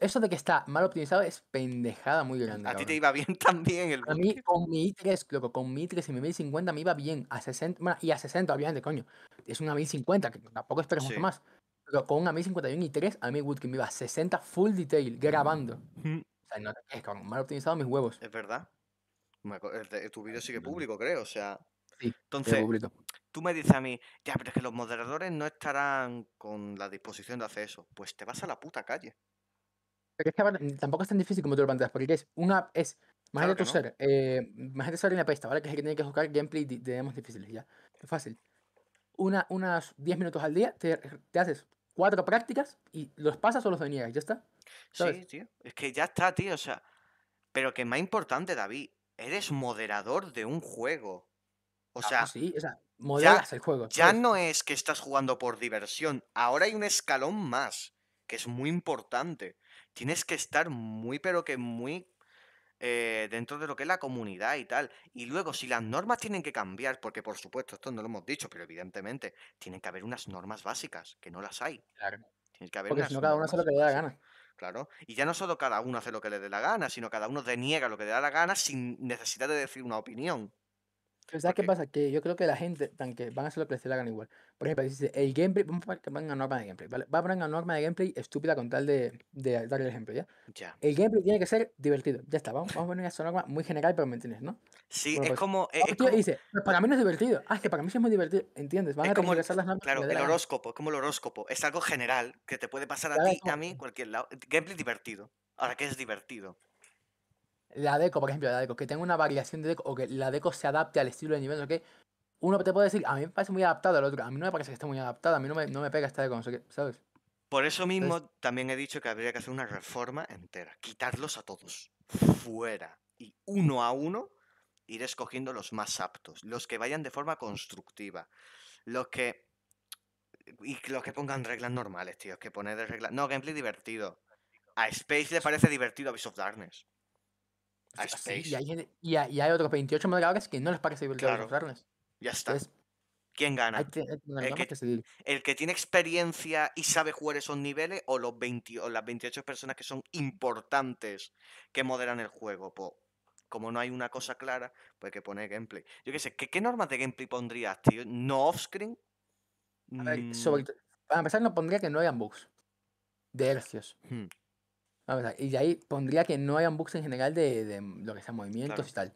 Eso, de que está mal optimizado es pendejada muy grande. A ti te iba bien también el A mí con mi i3, loco, con mi i3 y mi 1050 me iba bien. A 60, y a 60, obviamente, coño. Es una 1050, que tampoco espero mucho más. Pero con una 1051 y 3, a mí Woodkin me iba a 60 full detail, grabando. O sea, no te es, con Mal optimizado mis huevos. Es verdad. Tu vídeo sigue público, creo, o sea. Sí, Entonces, tú me dices a mí, ya, pero es que los moderadores no estarán con la disposición de hacer eso. Pues te vas a la puta calle tampoco es tan difícil como tú lo planteas, porque es una es más eh, de tu ser, más de en la pesta, ¿vale? Que es que tiene que jugar gameplay de, demos difíciles, ya. Es fácil. Una, unas 10 minutos al día te, haces cuatro prácticas y los pasas o los deniegas, ya está. Sí, tío. Es que ya está, tío. O sea, pero que más importante, David, eres moderador de un juego. O ah, sea, sí, o sea, moderas el juego. Ya no es que estás jugando por diversión. Ahora hay un escalón más, que es muy importante tienes que estar muy, pero que muy eh, dentro de lo que es la comunidad y tal. Y luego, si las normas tienen que cambiar, porque por supuesto, esto no lo hemos dicho, pero evidentemente, tienen que haber unas normas básicas, que no las hay. Claro. que porque si no, cada uno hace lo que le da la gana. Claro. Y ya no solo cada uno hace lo que le dé la gana, sino cada uno deniega lo que le da la gana sin necesidad de decir una opinión. ¿Sabes ¿qué pasa? Que yo creo que la gente tan que van a hacer lo que les hagan igual. Por ejemplo, dice el gameplay, vamos a poner una norma de gameplay, ¿vale? Va a poner una norma de gameplay estúpida con tal de, de dar el ejemplo, ¿ya? El gameplay tiene que ser divertido, ya está, vamos, vamos a poner una norma muy general, pero me entiendes, ¿no? Sí, es pues, como... Eh, es, dice, pues, para mí no es divertido, ah, es que eh, para mí sí es muy divertido, ¿entiendes? Van es a como, las normas. Claro, el horóscopo, es como el horóscopo, es algo general que te puede pasar a ti, a mí, cualquier lado. Gameplay divertido, ahora que es divertido la deco, por ejemplo, la deco, que tenga una variación de deco o que la deco se adapte al estilo de nivel, uno te puede decir, a mí me parece muy adaptado al otro, a mí no me parece que esté muy adaptado, a mí no me, pega esta deco, ¿sabes? Por eso mismo también he dicho que habría que hacer una reforma entera, quitarlos a todos, fuera, y uno a uno ir escogiendo los más aptos, los que vayan de forma constructiva, los que... Y los que pongan reglas normales, tío, que poner reglas... No, gameplay divertido. A Space le parece divertido Abyss of Darkness. Y hay, hay, otros 28 moderadores que no les parece divertido claro. Ya está. ¿Quién gana? el, que, tiene experiencia y sabe jugar esos niveles o, los 20, las 28 personas que son importantes que moderan el juego. Como no hay una cosa clara, pues hay que poner gameplay. Yo qué sé, ¿qué, normas de gameplay pondrías, tío? ¿No off-screen? Mm. para empezar, no pondría que no hayan bugs de hercios. Hmm. Ah, y de ahí pondría que no hay un bugs en general de, lo que sea movimientos y tal.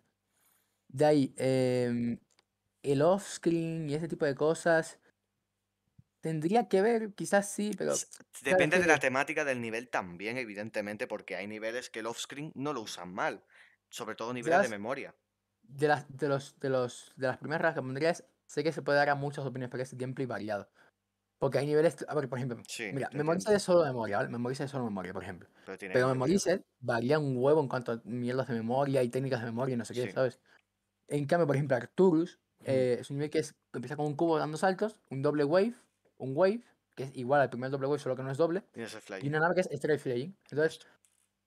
De ahí, em, el off-screen y ese tipo de cosas. Tendría que ver, quizás sí, pero Depende de la temática del nivel también, evidentemente, porque hay niveles que el off-screen no lo usan mal, sobre todo niveles de memoria. de las, los, de de las primeras razas que pondría sé que se puede dar a muchas opiniones, pero es gameplay variado. Porque hay niveles. por ejemplo, mira, de solo memoria, ¿vale? Memoriza de solo memoria, por ejemplo. Pero, Pero varía un huevo en cuanto a mierdas de memoria y técnicas de memoria y no sé qué, ¿sabes? En cambio, por ejemplo, Arturus eh, es un nivel que empieza con un cubo dando saltos, un doble wave, un wave, que es igual al primer doble wave, solo que no es doble. Y, una nave que es straight flying. Entonces,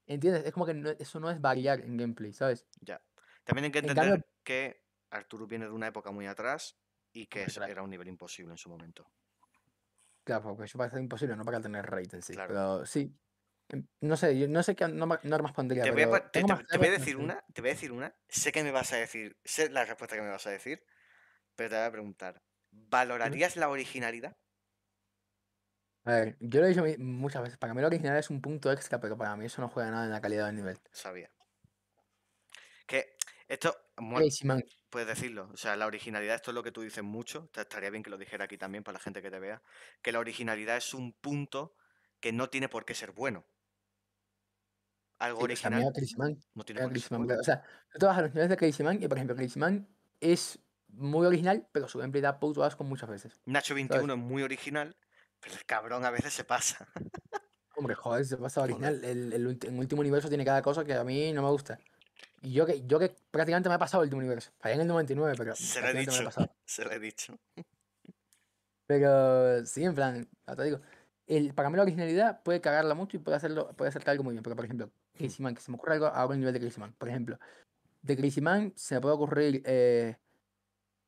¿entiendes? Es como que eso no es variar en gameplay, ¿sabes? Ya. También hay que entender que Arturus viene de una época muy atrás y que era un nivel imposible en su momento porque eso parece imposible, no para tener en sí. Pero sí. Em, no sé, no sé qué normas pondría. Te voy a, decir una, te voy a decir una. Sé que me vas a decir, sé la respuesta que me vas a decir, pero te voy a preguntar. ¿Valorarías la originalidad? A ver, yo lo he dicho muchas veces. Para mí lo original es un punto extra, pero para mí eso no juega nada en la calidad del nivel. Sabía. Que esto, bueno, puedes decirlo, o sea, la originalidad, esto es lo que tú dices mucho, estaría bien que lo dijera aquí también para la gente que te vea, que la originalidad es un punto que no tiene por qué ser bueno. Algo original. No tiene por qué ser bueno. O sea, tú vas a los niveles de Crazy Man y, por ejemplo, Crazy Man es muy original, pero su gameplay da vas con muchas veces. Nacho 21 es muy original, pero el cabrón a veces se pasa. Hombre, joder, se pasa original. el, el, último universo tiene cada cosa que a mí no me gusta. Y yo que, yo que prácticamente me ha pasado el de universo. fallé en el 99, pero. Se lo he dicho. Se dicho. Pero sí, en plan, te digo. El, para mí la originalidad puede cagarla mucho y puede hacerlo, puede hacerte algo muy bien. Pero por ejemplo, Crazy Man, que se me ocurre algo a el nivel de Crazy Man. Por ejemplo, de Crazy Man se me puede ocurrir. Eh,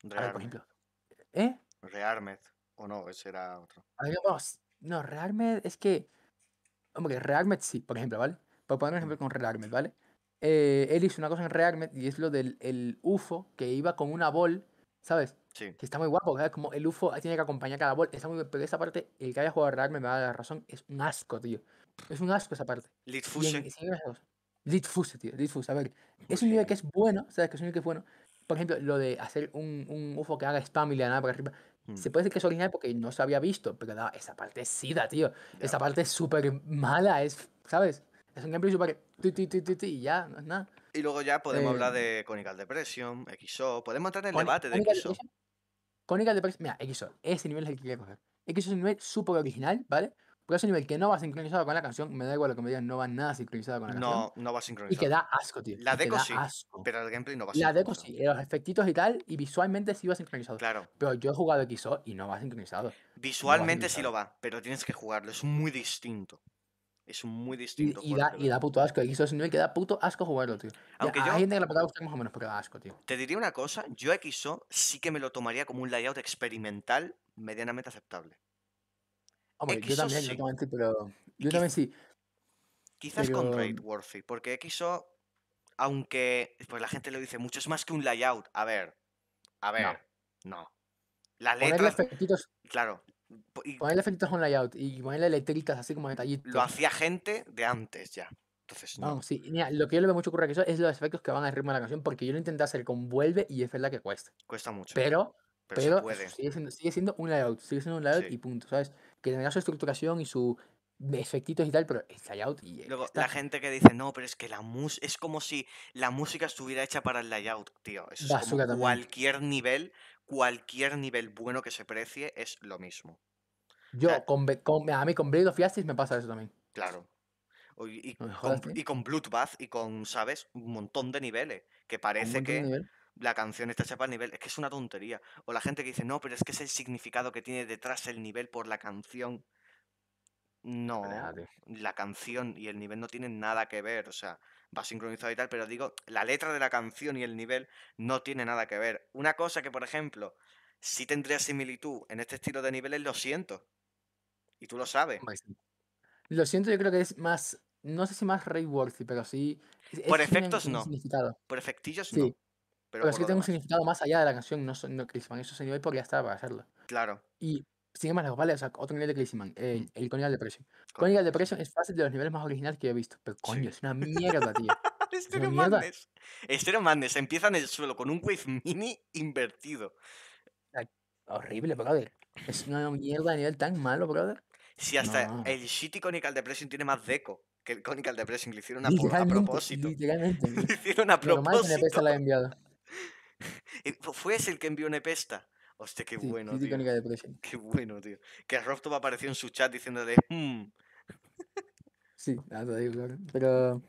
por ejemplo. ¿Eh? Rearmed. O no, ese era otro. No, Rearmed es que. Hombre, Rearmed sí, por ejemplo, ¿vale? Por poner un ejemplo mm. con Rearmed, ¿vale? Eh, él hizo una cosa en React y es lo del el UFO que iba con una bol, ¿sabes? Sí. Que está muy guapo, ¿sabes? Como el UFO tiene que acompañar cada bol. Está muy, pero esa parte, el que haya jugado a React me da la razón, es un asco, tío. Es un asco esa parte. Litfuse. Litfuse, tío. Litfuse, a ver. Pues es un nivel que es bueno, ¿sabes? Que es un nivel que es bueno. Por ejemplo, lo de hacer un, un UFO que haga spam y le da nada para arriba. Hmm. Se puede decir que es original porque no se había visto, pero esa parte es sida, tío. Esa parte es súper mala, es, ¿sabes? Es un gameplay super que y ya, no es nada. Y luego ya podemos eh, hablar de Conical Depression, XO, podemos entrar en el debate de XO. Conical Depression, mira, XO, ese nivel es el que quiero coger. XO es un nivel súper original, ¿vale? Porque es un nivel que no va sincronizado con la canción. Me da igual lo que me digan, no va nada sincronizado con la canción. No, no va sincronizado. Y que da asco, tío. La deco sí. Pero el gameplay no va sincronizado. La deco sí. Los efectitos y tal, y visualmente sí va sincronizado. Claro. Pero yo he jugado XO y no va sincronizado. Visualmente sí lo va, pero tienes que jugarlo. Es muy distinto es muy distinto. Y, da, puto asco. XO sino que da puto asco jugarlo, tío. Aunque hay gente que la puede gustar más o menos, pero da asco, tío. Te diría una cosa, yo XO sí que me lo tomaría como un layout experimental medianamente aceptable. Hombre, yo también, sí. pero. Yo también sí. Quizás con Raid Worthy, porque XO, aunque pues la gente lo dice mucho, es más que un layout. A ver, a ver, no. no. Las letras. claro ponerle efectos con layout y ponerle eléctricas así como detallitos. Lo hacía gente de antes ya. Entonces, no. sí, mira, lo que yo le veo mucho ocurre que eso es los efectos que van al ritmo de la canción, porque yo lo intenté hacer con vuelve y es verdad que cuesta. Cuesta mucho. Pero, pero, Sigue, siendo, un layout, sigue siendo un layout y punto, ¿sabes? Que tendrá su estructuración y su efectitos y tal, pero es layout y Luego, la gente que dice, no, pero es que la mus es como si la música estuviera hecha para el layout, tío. Eso es como cualquier nivel cualquier nivel bueno que se precie es lo mismo. Yo, con, a mí con Blade of Justice me pasa eso también. Claro. Y, con, Bloodbath y con, ¿sabes? Un montón de niveles. Que parece que la canción está hecha para el nivel. Es que es una tontería. O la gente que dice, no, pero es que es el significado que tiene detrás el nivel por la canción. No, la canción y el nivel no tienen nada que ver. O sea, va sincronizado y tal, pero digo, la letra de la canción y el nivel no tiene nada que ver. Una cosa que, por ejemplo, sí tendría similitud en este estilo de niveles, lo siento. Y tú lo sabes. Lo siento, yo creo que es más, no sé si más Rayworthy, pero sí. Por efectos no. Por efectillos no. Pero, es que tengo un significado más allá de la canción, no, no Eso nivel porque ya estaba para hacerlo. Claro. Y sin embargo, vale, o sea, otro nivel de Crazy eh, mm. el, el Conical Depression. Conical Depression es fácil de los niveles más originales que he visto, pero coño, es una mierda, tío. Estero Madness. Estero Madness empieza en el suelo con un Wave Mini invertido. Horrible, brother. Es una mierda a nivel tan malo, brother. Sí, hasta el Shitty Conical Depression tiene más deco que el Conical Depression. Le hicieron a, a propósito. Literalmente. Le hicieron a propósito. la enviado. Eh, fue ese el que envió Nepesta. Hostia, qué bueno, tío. Qué bueno, tío. Que Rostov apareció en su chat diciéndole, de... Hmm". Sí, nada, ah, claro. Pero.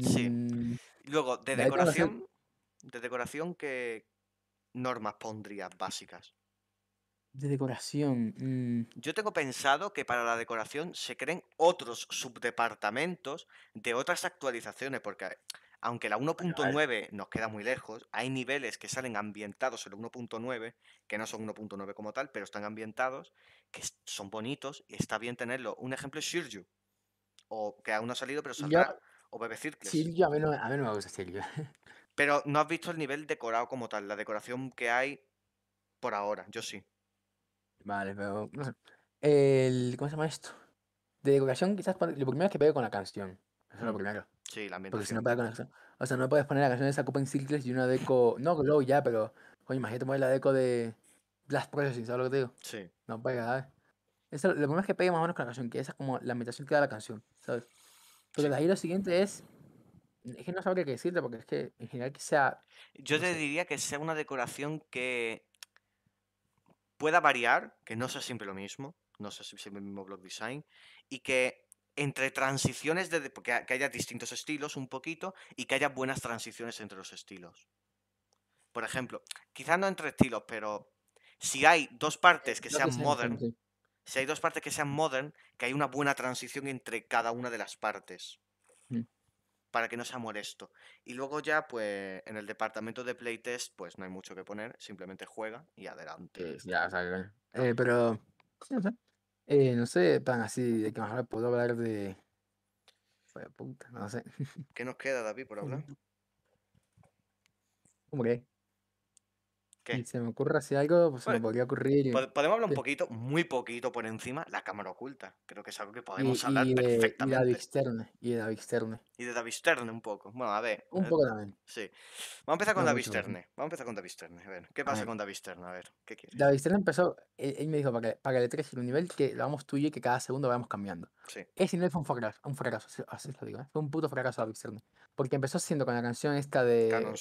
Sí. Mm, Luego, de decoración. De decoración, ¿qué normas pondrías básicas? De decoración. Mm. Yo tengo pensado que para la decoración se creen otros subdepartamentos de otras actualizaciones, porque aunque la 1.9 nos queda muy lejos, hay niveles que salen ambientados en la 1.9, que no son 1.9 como tal, pero están ambientados, que son bonitos y está bien tenerlo. Un ejemplo es Shirju, o que aún no ha salido, pero saldrá, o Bebe Circles. Shirju, a mí, no, a me gusta Shirju. Pero no has visto el nivel decorado como tal, la decoración que hay por ahora, yo sí. Vale, pero. El, ¿Cómo se llama esto? De decoración, quizás lo primero es que veo con la canción. Eso es lo mm. primero. Sí, la ambientación. Porque si no para conexión. O sea, no puedes poner la canción de esa en Circles y una deco. No, Glow ya, pero. Coño, imagínate poner la deco de Blast Processing, ¿sabes lo que te digo? Sí. No pega, ¿sabes? Eso, lo problema es que pega más o menos con la canción, que esa es como la ambientación que da la canción, ¿sabes? Porque la ahí lo siguiente es. Es que no sabría qué decirte, porque es que en general que sea. Yo te diría que sea una decoración que pueda variar, que no sea siempre lo mismo, no sea siempre el mismo block design, y que entre transiciones, de, que, haya distintos estilos un poquito y que haya buenas transiciones entre los estilos. Por ejemplo, quizás no entre estilos, pero si hay dos eh, partes que sean modern, si hay dos partes que sean modern, que hay una buena transición entre cada una de las partes. Mm. Para que no sea molesto. Y luego ya, pues, en el departamento de playtest, pues no hay mucho que poner, simplemente juega y adelante. ya, pero... Eh, no sé, plan así, de que mejor puedo hablar de. puta, no sé. ¿Qué nos queda, David, por hablar? ¿Cómo que? Si se me ocurre así algo, pues se me podría ocurrir. Podemos hablar un poquito, muy poquito por encima, la cámara oculta. Creo que es algo que podemos hablar de, perfectamente. Y de David y de David Y de Davisterne, un poco. Bueno, a ver. Un eh, poco también. Sí. Vamos a empezar con Davisterne. David Vamos a empezar con David A ver, ¿qué pasa con David A ver, ¿qué quieres? David empezó, e-, él, me dijo, para que, para le trajes el nivel, que lo vamos tuyo y que cada segundo vayamos cambiando. Sí. Ese nivel fue un fracaso, un fracaso así lo digo, ¿eh? fue un puto fracaso David Porque empezó siendo con la canción esta de... Canon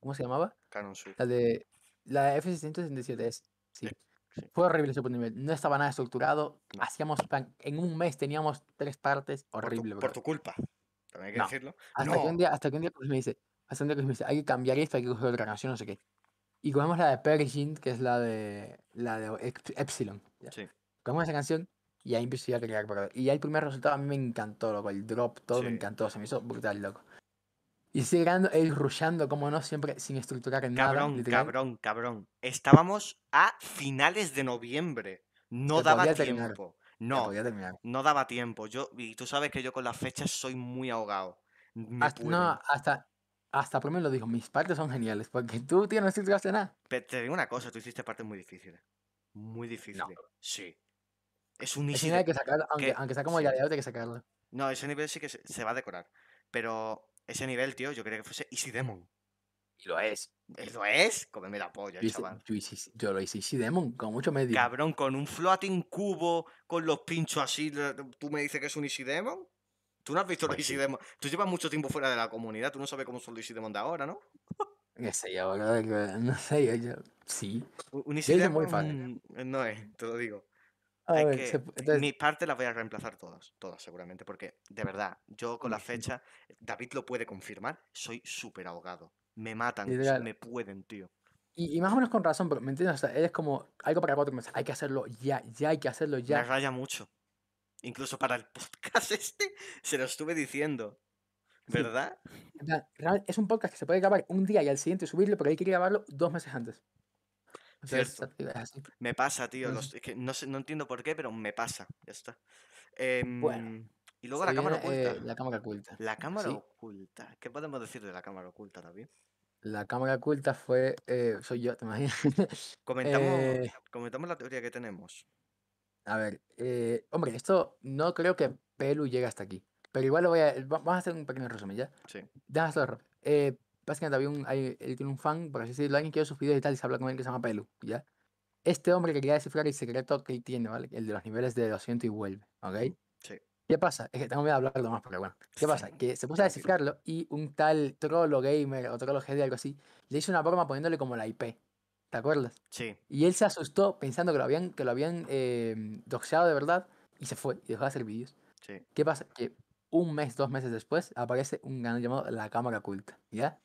¿cómo, se, llamaba? Canon La de la F667 es. Sí. Fue horrible ese nivel. No estaba nada estructurado. Hacíamos En un mes teníamos tres partes. Horrible. Por tu, culpa. También hay que decirlo. Hasta, no. que un día, hasta que un día pues, me dice. Hasta un día pues, me dice. Hay que cambiar esto. Hay que coger otra canción. No sé qué. Y cogemos la de Pershing, que es la de. La de Epsilon. Sí. Cogemos esa canción. Y ahí empecé a crear, Y ahí el primer resultado a mí me encantó, loco. El drop, todo me encantó. Se me hizo brutal, loco. Y sigue ganando e rushando, como no, siempre sin estructurar en cabrón, nada. Cabrón, cabrón, Estábamos a finales de noviembre. No daba tiempo. No, no daba tiempo. Yo, y tú sabes que yo con las fechas soy muy ahogado. hasta, no, hasta, hasta por mí lo digo, mis partes son geniales, porque tú tienes no estructuraste nada. te digo una cosa, tú hiciste partes muy difíciles. Muy difíciles. Sí. Es un nivel que aunque, aunque, sea como sí. te hay que sacarlo. No, ese nivel sí que se va a decorar. Pero ese nivel, tío, yo quería que fuese Easy Demon. Y lo es. ¿Lo es? Cómeme la polla, yo chaval. Yo, lo hice Easy Demon, con mucho medio. Cabrón, con un floating cubo, con los pinchos así, ¿tú me dices que es un Easy Demon? Tú no has visto pues los Easy Demon. Tú llevas mucho tiempo fuera de la comunidad, tú no sabes cómo son los Easy Demon de ahora, ¿no? No sé yo, no sé sí. Un, Easy Demon muy No es, te lo digo. Mi parte la voy a reemplazar todas, todas seguramente, porque de verdad, yo con la fecha, David lo puede confirmar, soy súper ahogado. Me matan, me pueden, tío. Y, más o menos con razón, pero ¿me entiendes? es como algo para cuatro meses. Hay que hacerlo ya, ya hay que hacerlo ya. Me raya mucho. Incluso para el podcast este, se lo estuve diciendo. ¿Verdad? Es un podcast que se puede grabar un día y al siguiente subirlo, pero hay que grabarlo dos meses antes. Me pasa, tío. no, sé, no entiendo por qué, pero me pasa. Ya está. bueno. Em, y luego eh, la cámara oculta. la cámara oculta. La cámara oculta. ¿Qué podemos decir de la cámara oculta, David? La cámara oculta fue. Eh, soy yo, te imaginas. Comentamos, eh comentamos la teoría que tenemos. A ver, hombre, esto no creo que Pelu llegue hasta aquí. Pero igual lo voy a. Vamos a hacer un pequeño resumen, ¿ya? Sí. Eh, básicamente había un, hay, él tiene un fan, por así decirlo, alguien que ve sus videos y tal, y se habla con él que se llama Pelu, ¿ya? Este hombre quería descifrar el secreto que él tiene, ¿vale? El de los niveles de 200 y vuelve, ¿ok? Sí. ¿Qué pasa? Es que tengo miedo de hablarlo más, porque bueno. ¿Qué pasa? Que se puso a descifrarlo y un tal trolo gamer o trolo GD, algo así, le hizo una broma poniéndole como la IP. ¿Te acuerdas? Sí. Y él se asustó pensando que lo habían, que lo habían eh, doxeado de verdad y se fue y dejó de hacer vídeos. Sí. ¿Qué pasa? Que un mes, dos meses después, aparece un canal llamado La Cámara Oculta, ¿ya?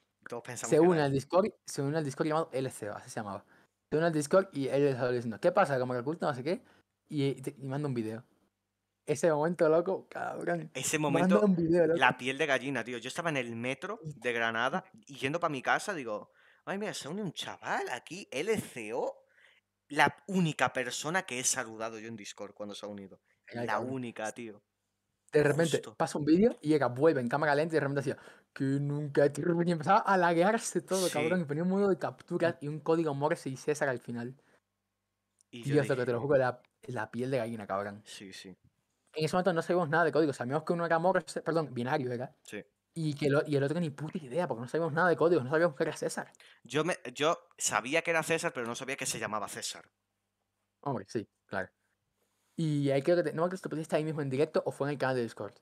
se une al Discord, se une al Discord llamado LCO, así se llamaba. Se une al Discord y él estaba diciendo, ¿qué pasa? Como que no sé qué. Y, y, manda un video. Ese momento, loco, cabrón. Ese momento, la piel de gallina, tío. Yo estaba en el metro de Granada y yendo para mi casa, digo, ay, mira, se une un chaval aquí, LCO. La única persona que he saludado yo en Discord cuando se ha unido. la única, tío. De repente pasa un vídeo y llega, vuelve en cámara lenta y de repente así, que nunca Y empezaba a laguearse todo, cabrón. Y ponía un modo de captura y un código Morse y César al final. Y Dios, que te lo juro, la, la piel de gallina, cabrón. Sí, sí. En ese momento no sabíamos nada de código. Sabíamos que uno era Morse, perdón, binario era. Sí. Y, que y el otro ni puta idea, porque no sabíamos nada de códigos, no sabíamos que era César. Yo, me, yo sabía que era César, pero no sabía que se llamaba César. Hombre, sí, claro. Y ahí creo que no creo que te pusiste ahí mismo en directo o fue en el canal de Discord.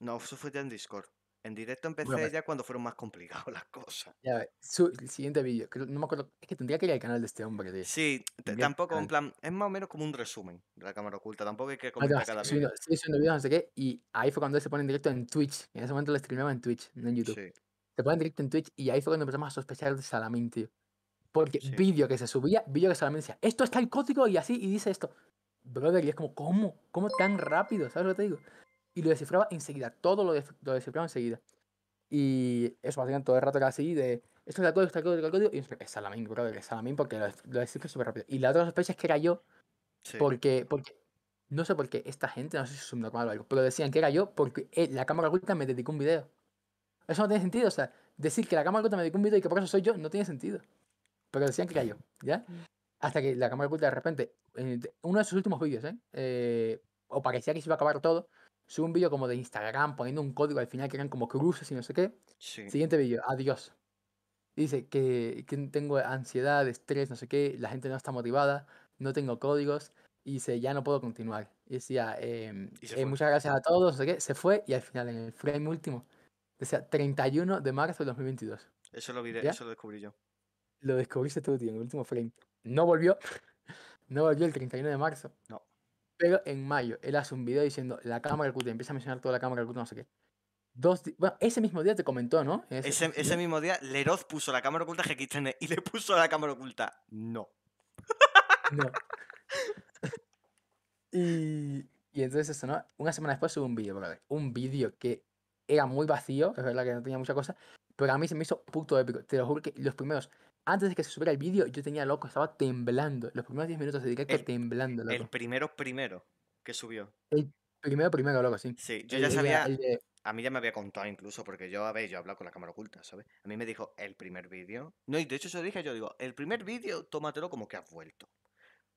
No, eso fue en Discord. En directo empecé ya cuando fueron más complicadas las cosas. Ya, el siguiente vídeo, no me acuerdo, es que tendría que ir al canal de este hombre. tío. sí, tampoco, en plan, es más o menos como un resumen de la cámara oculta, tampoco hay que ah, comentar cada vez. sí, subiendo videos, no sé qué, y ahí fue cuando se pone en directo en Twitch, en ese momento lo streameaba en Twitch, no en YouTube. Se pone en directo en Twitch y ahí fue cuando empezamos a sospechar de Salamín, tío. Porque vídeo que se subía, vídeo que Salamín decía, esto está el código y así, y dice esto. Brother, y es como, ¿cómo? ¿Cómo tan rápido? ¿Sabes lo que te digo? y lo descifraba enseguida, todo lo, descifraba enseguida. Y eso básicamente todo el rato era así de, esto es el código, esto es el código, el código, y es Salamín, brother, es Salamín porque lo, descifra súper rápido. Y la otra sospecha es que era yo, porque, no sé por qué esta gente, no sé si es subnormal o algo, pero decían que era yo porque eh, la cámara oculta me dedicó un video. Eso no tiene sentido, o sea, decir que la cámara oculta me dedicó un video y que por eso soy yo, no tiene sentido. Pero decían que era yo, ¿ya? Mm. Hasta que la cámara oculta de repente, en uno de sus últimos vídeos, eh, eh o parecía que se iba a acabar todo, Subo un vídeo como de Instagram poniendo un código al final que eran como cruces y no sé qué. Siguiente vídeo, adiós. Dice que, que, tengo ansiedad, estrés, no sé qué, la gente no está motivada, no tengo códigos y dice, ya no puedo continuar. Y decía, em, eh, muchas gracias a todos, no sé qué, se fue y al final en el frame último, decía 31 de marzo de 2022. Eso lo vi, eso lo descubrí yo. Lo descubriste tú, tío, en el último frame. No volvió, no volvió el 31 de marzo. No. Pero en mayo, él hace un video diciendo la Cámara oculta, empieza a mencionar toda la Cámara oculta, no sé qué. bueno, ese mismo día te comentó, ¿no? Ese, mismo día, Leroz puso la cámara oculta GXN y le puso la cámara oculta. No. No. y, entonces eso, ¿no? Una semana después subo un vídeo, Un vídeo que era muy vacío, es verdad que no tenía mucha cosa, pero a mí se me hizo puto épico. Te lo juro que los primeros antes de que se subiera el vídeo, yo tenía loco, estaba temblando. Los primeros 10 minutos de directo el, temblando, loco. El primero primero que subió. El primero primero, loco, sí. Sí, yo ya sabía. A mí ya me había contado incluso, porque yo, a yo con la cámara oculta, ¿sabes? A mí me dijo, el primer vídeo. No, y de hecho eso dije yo, digo, el primer vídeo, tómatelo como que has vuelto.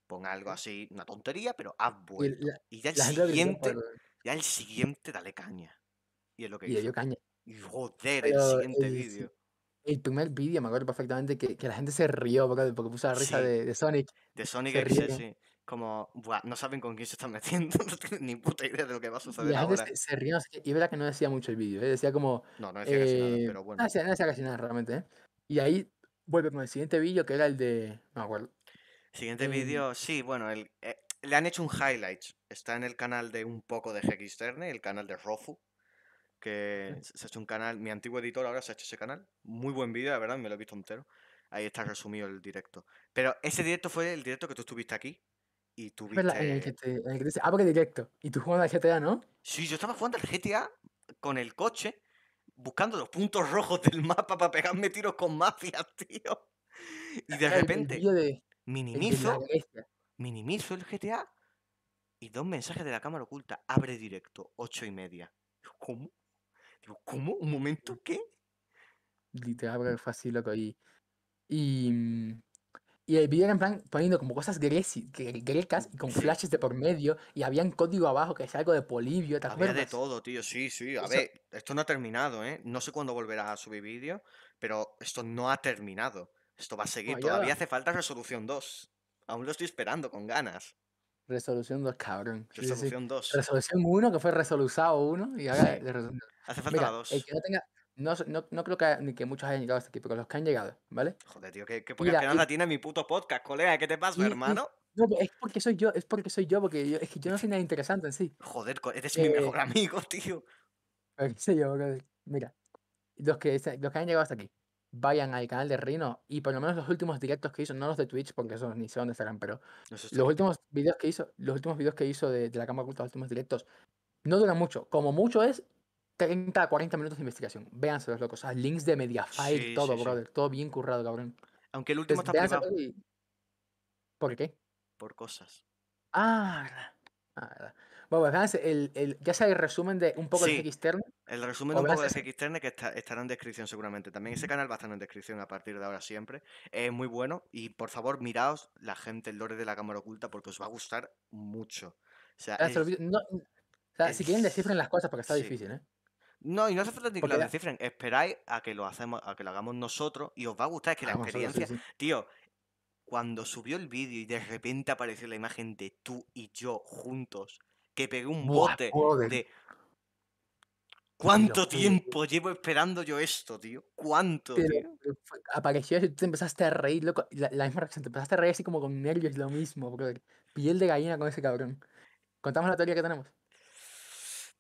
Pon algo así, una tontería, pero has vuelto. Y, ya el siguiente, ya el siguiente, dale caña. Y es lo que y Yo caña. Y joder, el siguiente vídeo. El primer vídeo, me acuerdo perfectamente que, que la gente se rió porque, porque puso la risa de, Sonic. De Sonic sí. Como, no saben con quién se están metiendo, no tienen ni puta idea de lo que va a suceder. Y la se, rió, y es verdad que no decía mucho el vídeo, ¿eh? decía como. No, no decía casi nada, eh, pero bueno. No decía, casi nada realmente, ¿eh? Y ahí vuelve con el siguiente vídeo que era el de. me acuerdo. Siguiente eh, vídeo, sí, bueno, el, le han hecho un highlight. Está en el canal de un poco de GXterne, el canal de Rofu que se ha hecho un canal, mi antiguo editor ahora se ha hecho ese canal, muy buen vídeo, la verdad, me lo he visto entero. Ahí está resumido el directo. Pero ese directo fue el directo que tú estuviste aquí y tuviste... en el que ah, directo. Y tú jugando al GTA, ¿no? Sí, yo estaba jugando al GTA con el coche, buscando los puntos rojos del mapa para pegarme tiros con mafias, tío. Y de repente minimizo, minimizo el GTA y dos mensajes de la cámara oculta. Abre directo, ocho y media. ¿Cómo? ¿Cómo? ¿Un momento qué? Literal, fue así, lo Y, y, mm, y el video era en plan poniendo como cosas gre, grecas y con flashes de por medio. Y había un código abajo que es algo de polivio, ¿te había de todo, tío. Sí, sí. A ver, esto no ha terminado, ¿eh? No sé cuándo volverás a subir vídeo, pero esto no ha terminado. Esto va a seguir. Todavía hace falta resolución 2. Aún lo estoy esperando con ganas. Resolución 2, cabrón. Resolución 2. Resolución 1, que fue resoluzado 1. Y ahora Hace falta la 2. no No, no, creo que, ni que muchos hayan llegado hasta aquí, pero los que han llegado, ¿vale? Joder, tío, que, que porque la tiene mi puto podcast, colega. ¿Qué te pasa, hermano? no, es porque soy yo, es porque soy yo, porque yo, es que yo no soy nada interesante en sí. Joder, eres es mi eh, mejor amigo, tío. Mira, los que, los que han llegado hasta aquí, vayan al canal de Rino y por lo menos los últimos directos que hizo, no los de Twitch, porque esos ni sé dónde serán, pero los últimos videos que hizo, los últimos videos que hizo de, la cámara oculta, los últimos directos, no duran mucho. Como mucho es 30 a 40 minutos de investigación. Véanse los locos. links de Mediafire, todo, brother. Todo bien currado, cabrón. Aunque el pues último está privado. ¿Por qué? Por cosas. Ah, verdad. Ah, verdad. Bueno, pues el, ya sabéis el resumen de un poco de de El resumen de un poco de Externe que estará en descripción seguramente. También ese canal va a estar en descripción a partir de ahora siempre. Es muy bueno y por favor miraos la gente, el lore de la cámara oculta porque os va a gustar mucho. O sea, ah, si quieren descifren las cosas porque está difícil, ¿eh? No, y no hace falta ni que lo descifren. Esperáis a que lo hacemos, a que lo hagamos nosotros y os va a gustar. Es que la experiencia, tío, cuando subió el vídeo y de repente apareció la imagen de tú y yo juntos que pegué un bote de... ¿Cuánto tiempo llevo esperando yo esto, tío? ¿Cuánto? tiempo? y tú te empezaste a reír, loco. La, misma reacción, te empezaste a reír así como con nervios, lo mismo, Piel de gallina con ese cabrón. ¿Contamos la teoría que tenemos?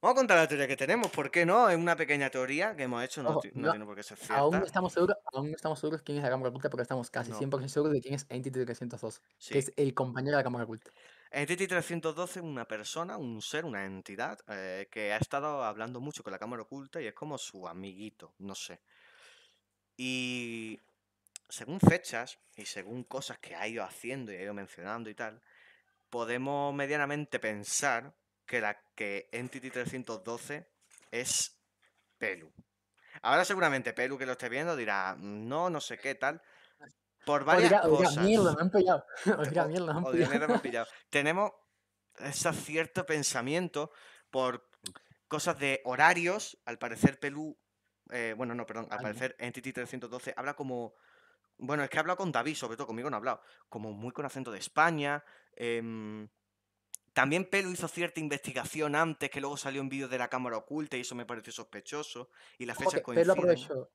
Vamos a contar la teoría que tenemos, ¿por qué no? Es una pequeña teoría que hemos hecho, no, no, tiene por qué ser cierta. Aún no estamos seguros, aún estamos seguros quién es la cámara oculta, porque estamos casi 100% seguros de quién es Entity 302, que es el compañero de la cámara oculta. Entity 312 es una persona, un ser, una entidad eh, que ha estado hablando mucho con la cámara oculta y es como su amiguito, no sé. Y según fechas y según cosas que ha ido haciendo y ha ido mencionando y tal, podemos medianamente pensar que la que Entity 312 es Pelu. Ahora seguramente Pelu que lo esté viendo dirá, no, no sé qué tal, por pues varias cosas. oiga, han pillado. han han pillado. Tenemos ese cierto pensamiento por cosas de horarios. Al parecer, Pelú. Eh, bueno, no, perdón. Al parecer, Entity 312 habla como. Bueno, es que ha hablado con David, sobre todo conmigo no ha hablado. Como muy con acento de España. Em, también Pelu hizo cierta investigación antes, que luego salió un vídeo de la cámara oculta y eso me pareció sospechoso. Y las fechas coinciden.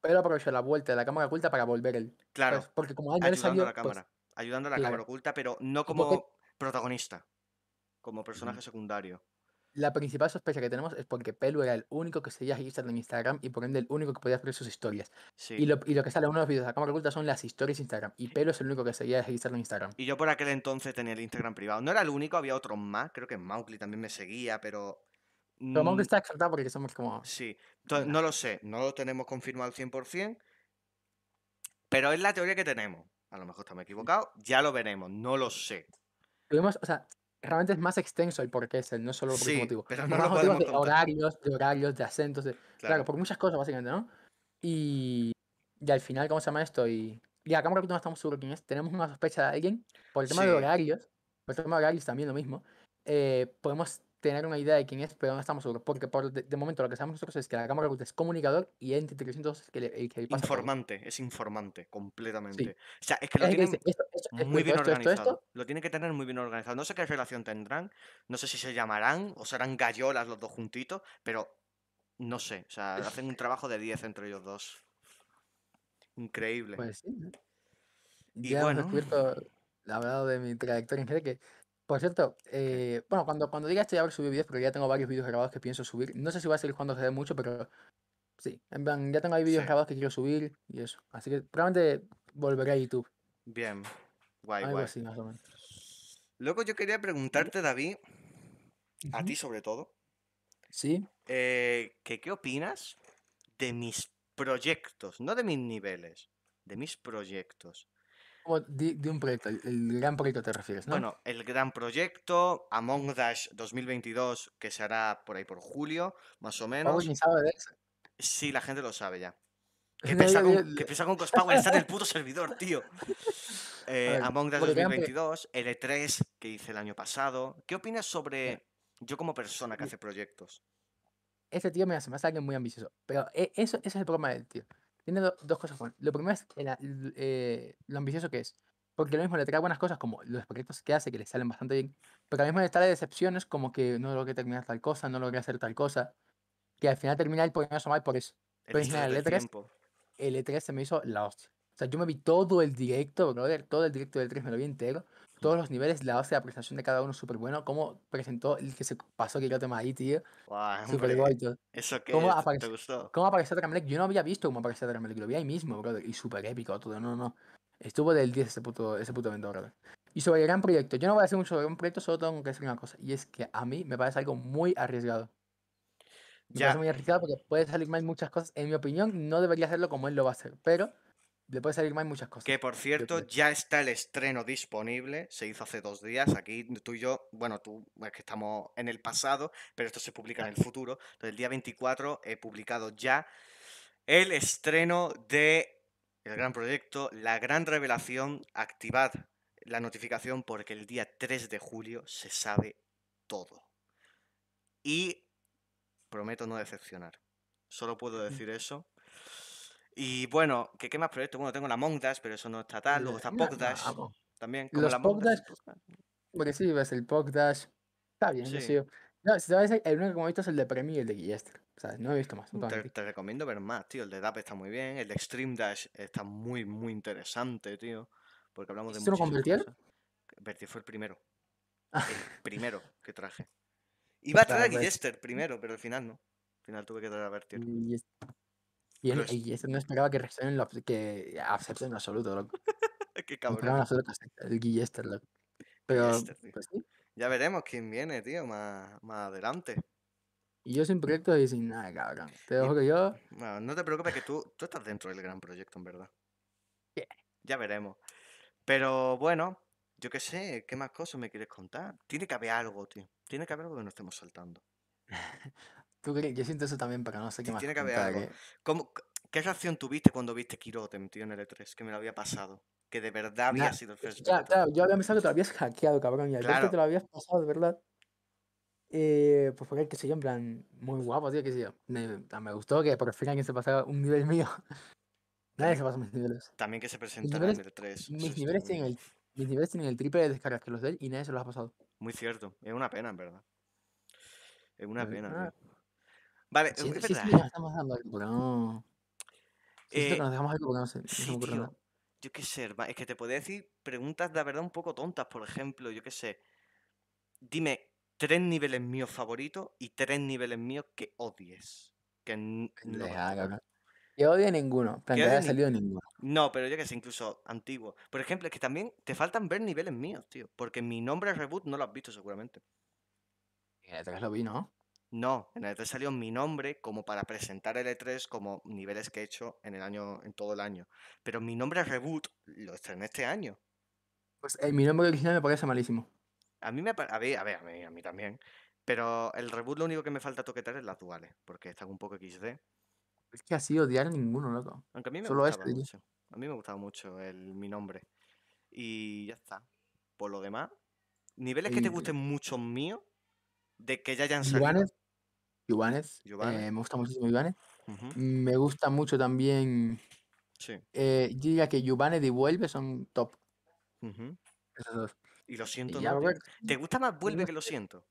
Pero aprovechó la vuelta de la cámara oculta para volver él. Claro. porque como ayudando salió, a la pues cámara. ayudando a la cámara oculta, pero no como protagonista. Como personaje secundario. La principal sospecha que tenemos es porque Pelu era el único que seguía Instagram en Instagram y por ende el único que podía hacer sus historias. Y, lo, que sale en uno de los vídeos de la cámara oculta son las historias de Instagram. Y Pelu es el único que seguía Instagram en Instagram. Y yo por aquel entonces tenía el Instagram privado. No era el único, había otro más. Creo que Mowgli también me seguía, pero pero que mm. está descartado porque somos como. Sí, Entonces, no lo sé, no lo tenemos confirmado al 100%, pero es la teoría que tenemos. A lo mejor estamos equivocados, ya lo veremos, no lo sé. o sea, realmente es más extenso el porqué es el, no solo por sí, motivo. Pero no, lo de horarios, de horarios, de acentos, Claro. por muchas cosas básicamente, ¿no? Y, al final, ¿cómo se llama esto? Y, ya acá no estamos seguros quién es, tenemos una sospecha de alguien por el tema de horarios, por el tema de horarios también lo mismo. Eh, podemos tener una idea de quién es, pero no estamos seguros. Porque por de, momento lo que sabemos nosotros es que la cámara es comunicador y Entity 300 es que el que Informante, es informante, completamente. O sea, es que lo tienen muy bien organizado. Lo tiene que tener muy bien organizado. No sé qué relación tendrán, no sé si se llamarán o serán gallolas los dos juntitos, pero no sé. O sea, hacen un trabajo de 10 entre ellos dos. Increíble. Pues y bueno. he la verdad, de mi trayectoria en e que por cierto, eh, bueno, cuando, cuando diga esto ya habré subido vídeos porque ya tengo varios vídeos grabados que pienso subir. No sé si va a salir cuando se dé mucho, pero sí. En plan, ya tengo ahí vídeos grabados que quiero subir y eso. Así que probablemente volveré a YouTube. Bien, guay, Algo Así, más o menos. Luego yo quería preguntarte, David, a ti sobre todo. Sí. Eh, ¿qué, ¿Qué opinas de mis proyectos? No de mis niveles, de mis proyectos de, un proyecto, el gran proyecto te refieres, ¿no? Bueno, el gran proyecto, Among Dash 2022, que se hará por ahí por julio, más o menos. ¿sabe de eso? Sí, la gente lo sabe ya. Que piensa, con, que Cospower está en el puto servidor, tío. Eh, Among Dash 2022, l 3 que hice el año pasado. ¿Qué opinas sobre yo como persona que hace proyectos? Este tío me hace más alguien muy ambicioso. Pero e, eso, ese es el problema del tío tiene dos cosas Lo primero es eh, lo ambicioso que es. Porque lo mismo le trae buenas cosas, como los proyectos que hace, que le salen bastante bien. Pero al mismo le trae decepciones, como que no logré terminar tal cosa, no logré hacer tal cosa. Que al final termina el ponerse mal por eso. Pero el, e el E3, el E3 se me hizo la hostia. O sea, yo me vi todo el directo, brother, todo el directo del 3 e me lo vi entero todos los niveles, la base la presentación de cada uno súper bueno. Cómo presentó el que se pasó que yo tema ahí, tío. Wow, súper guay, tío. ¿Eso qué ¿Cómo ¿Te gustó? ¿Cómo apareció Dramelec? Yo no había visto cómo aparecía Dramelec, lo vi ahí mismo, brother. Y súper épico todo, no, no. Estuvo del 10 ese puto, ese puto evento, brother. Y sobre el gran proyecto, yo no voy a decir mucho sobre un proyecto, solo tengo que decir una cosa. Y es que a mí me parece algo muy arriesgado. Me parece muy arriesgado porque puede salir mal muchas cosas. En mi opinión, no debería hacerlo como él lo va a hacer, pero le puede salir más muchas cosas. Que por cierto, ya está el estreno disponible, se hizo hace dos días, aquí tú y yo, bueno, tú es que estamos en el pasado, pero esto se publica en el futuro. Entonces el día 24 he publicado ya el estreno de el gran proyecto, la gran revelación, activad la notificación porque el día 3 de julio se sabe todo. Y prometo no decepcionar. Solo puedo decir eso y bueno, ¿qué, más proyectos? Bueno, tengo la Dash, pero eso no está tal, Luego está Pogdash. También, como Los la Pogdash. Porque sí, ves el Pogdash. Está bien, sí. yo No, si el único que he visto es el de Premi y el de Guillester, O sea, no he visto más. Te, recomiendo ver más, tío. El de DAP está muy bien. El de Extreme Dash está muy, muy interesante, tío. Porque hablamos de. ¿Se lo convertir Vertier fue el primero. Ah. El primero que traje. Iba a traer a pues. Guillester primero, pero al final no. Al final tuve que traer a Vertier. Y, no esperaba que lo, que acepten en absoluto, loco. Qué cabrón. No el Guillester, loco. Pero, este pues Ya veremos quién viene, tío, más, más adelante. Y yo sin proyecto y sin nada, cabrón. Te dejo que yo. no te preocupes que tú, tú estás dentro del gran proyecto, en verdad. Ya veremos. Pero bueno, yo qué sé, ¿qué más cosas me quieres contar? Tiene que haber algo, tío. Tiene que haber algo que nos estemos saltando. Yo siento eso también, pero no sé qué más. Tiene que haber algo. Eh. ¿Cómo, ¿Qué reacción tuviste cuando viste Kirotem, tío, en el E3? Que me lo había pasado. Que de verdad había sido el eh, first ya, Claro, yo había pensado que te lo habías hackeado, cabrón. Y al te lo habías pasado, de verdad. Eh, pues porque, qué sé yo, en plan, muy guapo, tío, qué sé yo. Me, gustó que por fin alguien se pasaba un nivel mío. Nadie se pasa mis niveles. También que se presentara en el e 3. Mis, niveles tienen el, mis niveles el triple de descargas que los de él y nadie se los ha pasado. Muy cierto. Es una pena, en verdad. Es una pues pena. Vale, no. Eh, nos dejamos Yo qué sé, es que te podía decir preguntas, de verdad, un poco tontas, por ejemplo, yo qué sé. Dime tres niveles míos favoritos y tres niveles míos que odies. Que no yo odio ninguno, pero no ha salido ninguno. No, pero yo que sé, incluso antiguo. Por ejemplo, es que también te faltan ver niveles míos, tío. Porque mi nombre es Reboot no lo has visto seguramente. Y lo vi, ¿no? No, en el e salió mi nombre como para presentar el E3 como niveles que he hecho en el año, en todo el año. Pero mi nombre reboot lo estrené este año. Pues eh, mi nombre original me parece malísimo. A mí me a ver, a ver, a mí, también. Pero el reboot lo único que me falta toquetar es las duales, porque están un poco XD. Es que ha sido diario ninguno, loco. Aunque a mí me Solo gustaba este, mucho. A mí me gustaba mucho el, mi nombre. Y ya está. Por lo demás, niveles que te gusten mucho mío, de que ya hayan salido. Ibanez. Eh, me gusta muchísimo Ibanez. Me gusta mucho también. Sí. Eh, yo diría que Ibanez y Vuelve son top. Esos dos. Y lo siento. ¿Te gusta más Vuelve que lo siento?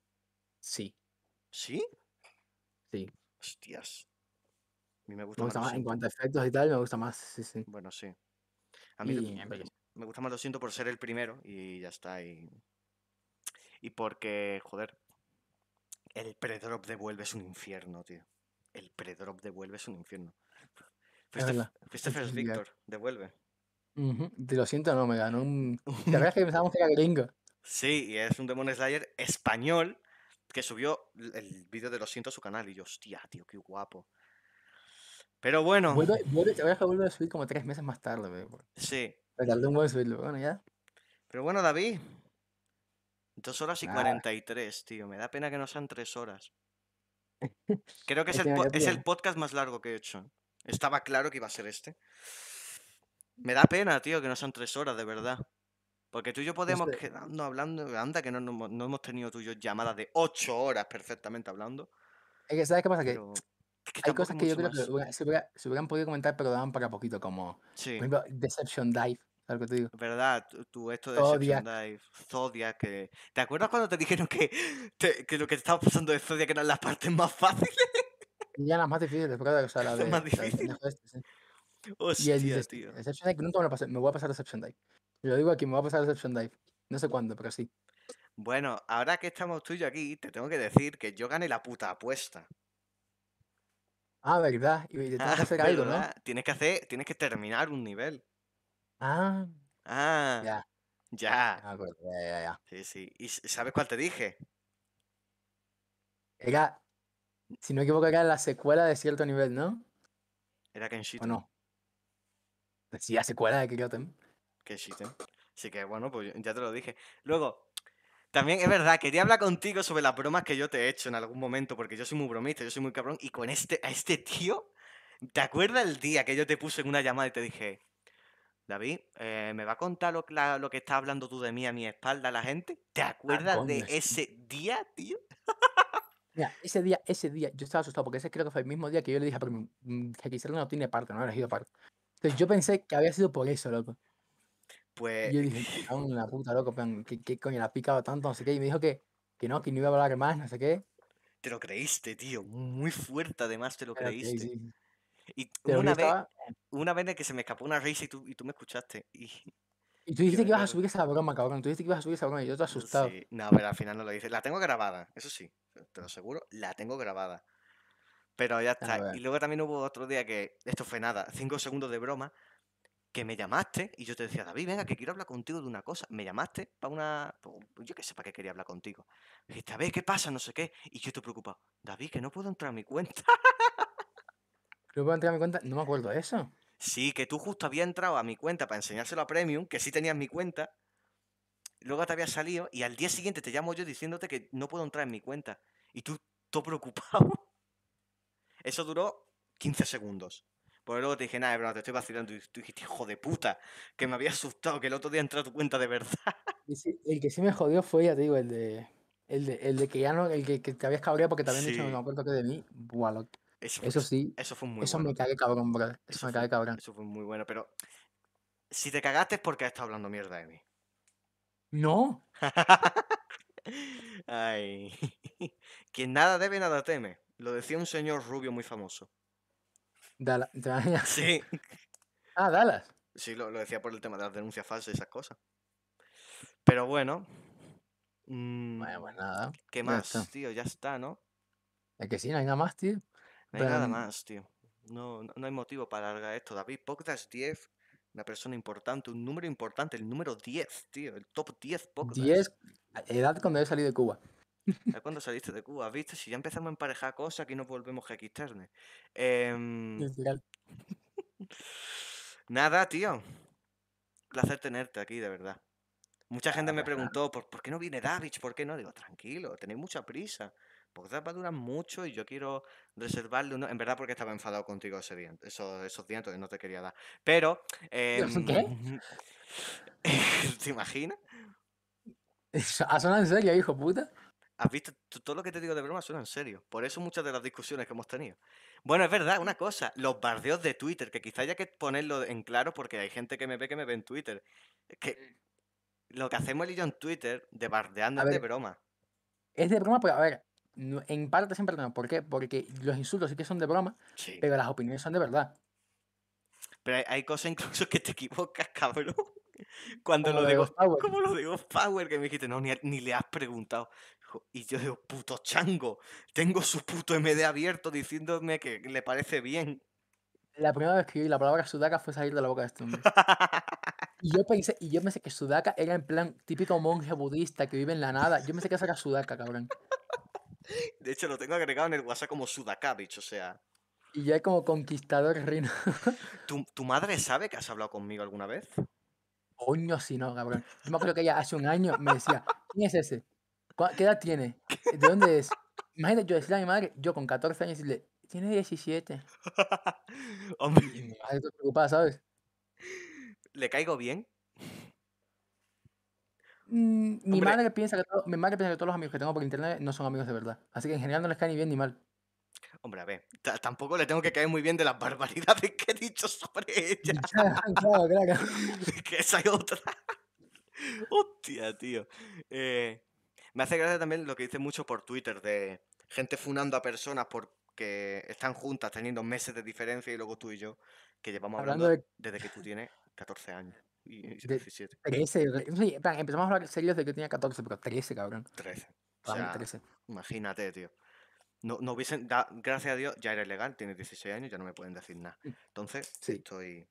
Sí. ¿Sí? Sí. Hostias. A mí me gusta, más. En cuanto a efectos y tal, me gusta más. Sí, sí. Bueno, sí. A mí me gusta más lo siento por ser el primero y ya está. Y, y porque, joder, el pre-drop de es un infierno, tío. El pre-drop de es un infierno. Christopher, Christopher Victor, devuelve. Te lo siento, no, me ganó un. La verdad es que pensábamos que era gringo. Sí, y es un Demon Slayer español que subió el vídeo de Lo siento a su canal. Y yo, hostia, tío, qué guapo. Pero bueno. Vuelve, vuelve, es que vuelve a subir como tres meses más tarde, Sí. Me tardó un buen subirlo, bueno, ya. Pero bueno, David, Dos horas y cuarenta y tres, tío. Me da pena que no sean tres horas. Creo que es, el, podcast más largo que he hecho. ¿eh? Estaba claro que iba a ser este. Me da pena, tío, que no sean tres horas, de verdad. Porque tú y yo podemos quedarnos hablando. Anda, que no, hemos tenido tú y yo llamadas de ocho horas perfectamente hablando. ¿sabes qué pasa? Que hay cosas que yo creo que se, hubieran, podido comentar, pero daban para poquito, como Deception Dive. ¿Verdad? Tú, esto de Zodiac. Dive, Zodiac. Que... ¿Te acuerdas cuando te dijeron que, que lo que te estaba pasando de Zodiac eran las partes más fáciles? ya las más difíciles, porque o sea, la más difíciles este, Hostia, y el, tío. Dive, me voy a pasar Deception Dive. Lo digo aquí, me voy a pasar Deception Dive. No sé cuándo, pero sí. Bueno, ahora que estamos tú y yo aquí, te tengo que decir que yo gané la puta apuesta. Ah, verdad. Y te tienes que hacer algo, ¿no? Tienes que hacer, tienes que terminar un nivel. Ah, Ah, ya, ah, ya. ya ya, ya, ya. Sí, sí. ¿Y sabes cuál te dije? Era, si no me equivoco, era la secuela de cierto nivel, ¿no? Era ¿O no. no? Pues Decía secuela de Kryotem. Kenshin. Así que bueno, pues ya te lo dije. Luego, también es verdad, quería hablar contigo sobre las bromas que yo te he hecho en algún momento, porque yo soy muy bromista, yo soy muy cabrón. Y con este, a este tío, ¿te acuerdas el día que yo te puse en una llamada y te dije, David, eh, ¿me va a contar lo, que está hablando tú de mí a mi espalda la gente? ¿Te ah, acuerdas de ese día, tío? Mira, ese día, ese día, yo estaba asustado porque ese creo que fue el mismo día que yo le dije, a mm, que quizás no tiene parte, no ha elegido parte. Entonces yo pensé que había sido por eso, loco. Pues. yo dije, la puta, loco, ¿qué, qué coño la ha picado tanto? No sé qué. Y me dijo que, que no, que no iba a hablar más, no sé qué. Te lo creíste, tío. Muy fuerte, además, te lo creíste. Y una vez, una vez de que se me escapó una risa y tú, y tú me escuchaste. Y, tú dijiste que ibas a subir esa broma, cabrón. Tú dijiste que ibas a subir esa broma y yo te asustado. Sí. No, pero al final no lo dices. La tengo grabada, eso sí, te lo aseguro, la tengo grabada. Pero ya está. Y luego también hubo otro día que, esto fue nada, cinco segundos de broma, que me llamaste y yo te decía, David, venga, que quiero hablar contigo de una cosa. Me llamaste para una. Yo qué sé para qué quería hablar contigo. Me dijiste, a ver, ¿qué pasa? No sé qué. Y yo estoy preocupado, David, que no puedo entrar a mi cuenta puedo entrar a mi cuenta, no me acuerdo de eso. Sí, que tú justo había entrado a mi cuenta para enseñárselo a Premium, que sí tenías mi cuenta. Luego te había salido y al día siguiente te llamo yo diciéndote que no puedo entrar en mi cuenta. Y tú, todo preocupado. Eso duró 15 segundos. Porque luego te dije, nada, bro, te estoy vacilando. Y tú dijiste, hijo de puta, que me había asustado, que el otro día entró a tu cuenta de verdad. El que sí me jodió fue, ya te digo, el de. El de, que ya no. El que, que te habías cabreado porque también habían dicho, no me acuerdo que de mí. Buah, eso, sí. Eso fue muy eso Me cae, cabrón, bro. Eso, me cae cabrón, Eso fue muy bueno, pero si te cagaste es porque has estado hablando mierda de mí. No. Ay. Quien nada debe, nada teme. Lo decía un señor rubio muy famoso. Dallas. Sí. ah, Dallas. Sí, lo, decía por el tema de las denuncias falsas y esas cosas. Pero bueno. Mm, bueno, pues nada. ¿Qué más, tío? Ya está, ¿no? Es que sí, no hay nada más, tío. No hay nada más, tío. No, hay motivo para alargar esto. David Podcast 10, una persona importante, un número importante, el número 10, tío, el top 10 podcast. 10, edad cuando he salido de Cuba. edad cuándo saliste de Cuba? ¿Viste? Si ya empezamos a emparejar cosas, aquí nos volvemos em, a Nada, tío. Placer tenerte aquí, de verdad. Mucha gente me preguntó, ¿por, qué no viene David? ¿Por qué no? Digo, tranquilo, tenéis mucha prisa. Porque va a durar mucho y yo quiero reservarle uno. En verdad, porque estaba enfadado contigo ese día, esos, esos días, entonces no te quería dar. Pero. Eh, ¿Qué? Em, ¿Te imaginas? ¿Ha sonado en serio, hijo puta? Has visto, todo lo que te digo de broma suena en serio. Por eso muchas de las discusiones que hemos tenido. Bueno, es verdad, una cosa, los bardeos de Twitter, que quizá haya que ponerlo en claro porque hay gente que me ve que me ve en Twitter. Que lo que hacemos el y en Twitter, de bardeando, es de broma. Es de broma, pues a ver, en parte siempre no. ¿Por qué? Porque los insultos sí que son de broma, pero las opiniones son de verdad. Pero hay, cosas incluso que te equivocas, cabrón. Cuando lo, digo, Power. como lo digo Power, que me dijiste, no, ni, le has preguntado. Y yo digo, puto chango, tengo su puto MD abierto diciéndome que le parece bien. La primera vez que oí la palabra sudaca fue salir de la boca de este hombre. y yo pensé, y yo pensé que sudaca era en plan típico monje budista que vive en la nada. Yo pensé que era sudaca, cabrón. De hecho, lo tengo agregado en el WhatsApp como Sudakabich, o sea. Y ya como conquistador reino. ¿Tu, madre sabe que has hablado conmigo alguna vez? Coño, si no, cabrón. Yo me acuerdo que ella hace un año me decía, ¿quién es ese? ¿Qué edad tiene? ¿De dónde es? Imagínate yo decirle a mi madre, yo con 14 años, decirle, tiene 17. Hombre. ¿sabes? ¿Le caigo bien? Mm, mi, madre piensa que todos los amigos que tengo por internet no son amigos de verdad. Así que en general no les cae ni bien ni mal. Hombre, a ver, tampoco le tengo que caer muy bien de las barbaridades que he dicho sobre ella. que esa hay otra. Hostia, tío. Eh, me hace gracia también lo que dice mucho por Twitter de gente funando a personas porque están juntas teniendo meses de diferencia y luego tú y yo, que llevamos hablando, desde que tú tienes 14 años y 17. empezamos a hablar serios de que tenía 14, pero 13, cabrón. 13. Imagínate, tío. No, no hubiesen, gracias a Dios, ya era legal, tiene 16 años, ya no me pueden decir nada. Mm, Entonces, estoy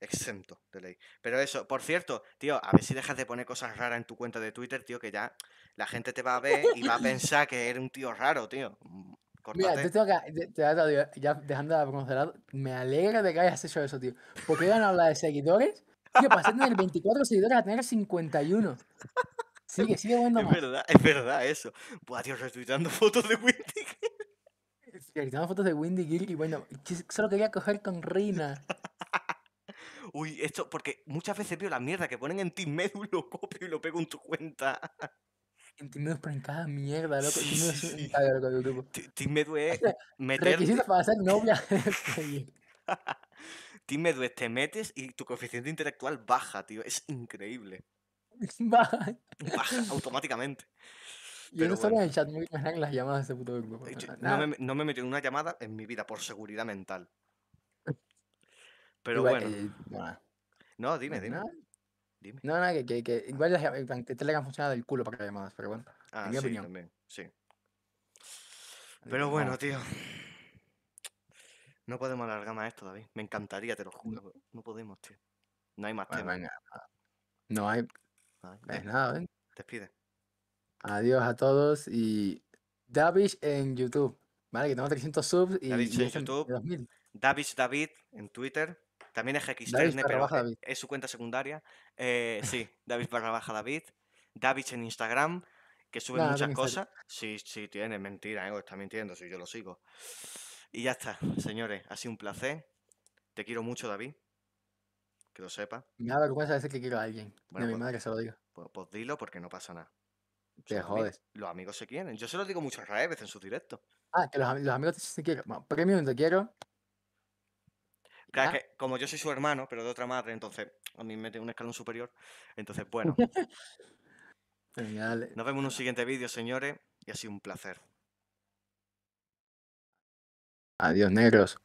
exento de ley. Pero eso, por cierto, tío, a ver si dejas de poner cosas raras en tu cuenta de Twitter, tío, que ya la gente te va a ver y va a pensar que eres un tío raro, tío. Mm, Mira, te tengo que, ya dejando de conocer, me alegra de que hayas hecho eso, tío. Porque iban a hablar de seguidores Tío, pasé en el 24 seguidores a tener 51. Sigue, sigue bueno. Es verdad, es verdad eso. Buah, tío, retuiteando fotos de Windy Gil Retuiteando fotos de Windy Gil y bueno, solo quería coger con Reina. Uy, esto, porque muchas veces veo la mierda que ponen en timedulo lo copio y lo pego en tu cuenta. En Timedu ponen cada mierda, loco. Sí, es requisito meter... para ser novia tímido te metes y tu coeficiente intelectual baja, tío. Es increíble. Baja. Baja automáticamente. Yo no solo en chat, me imaginan las llamadas de ese puto grupo. no, me, no me metí en una llamada en mi vida por seguridad mental. Pero bueno. Eh, no, dime, dime. dime. No, no, que, que, igual las, Telegram funciona del culo para llamadas, pero bueno. Ah, mi sí, opinión. sí. Pero bueno, tío. No podemos alargar más esto, David. Me encantaría, te lo juro. No podemos, tío. No hay más tema. Venga. No hay. Ay, es pues nada, ¿eh? Despide. Adiós a todos y David en YouTube. Vale, que tengo 300 subs y. David en YouTube. 2000. David en Twitter. También es pero e David. es su cuenta secundaria. Eh, sí, David barra baja David. David en Instagram, que sube muchas cosas. Sí, sí, tiene, mentira, ¿eh? está mintiendo, si yo lo sigo. Y ya está, señores, ha sido un placer. Te quiero mucho, David. Que lo sepa. Me da vergüenza decir que quiero a alguien. Bueno, mi pues madre se lo digo. Pues, pues, dilo porque no pasa nada. Te jodes. los amigos se quieren. Yo se lo digo muchas veces en sus directos. Ah, que los, amigos se quieren. Bueno, premium te quiero. Claro, es que como yo soy su hermano, pero de otra madre, entonces a mí me tiene un escalón superior. Entonces, bueno. Genial. Nos vemos en un siguiente vídeo, señores, y ha sido un placer. Adiós, negros.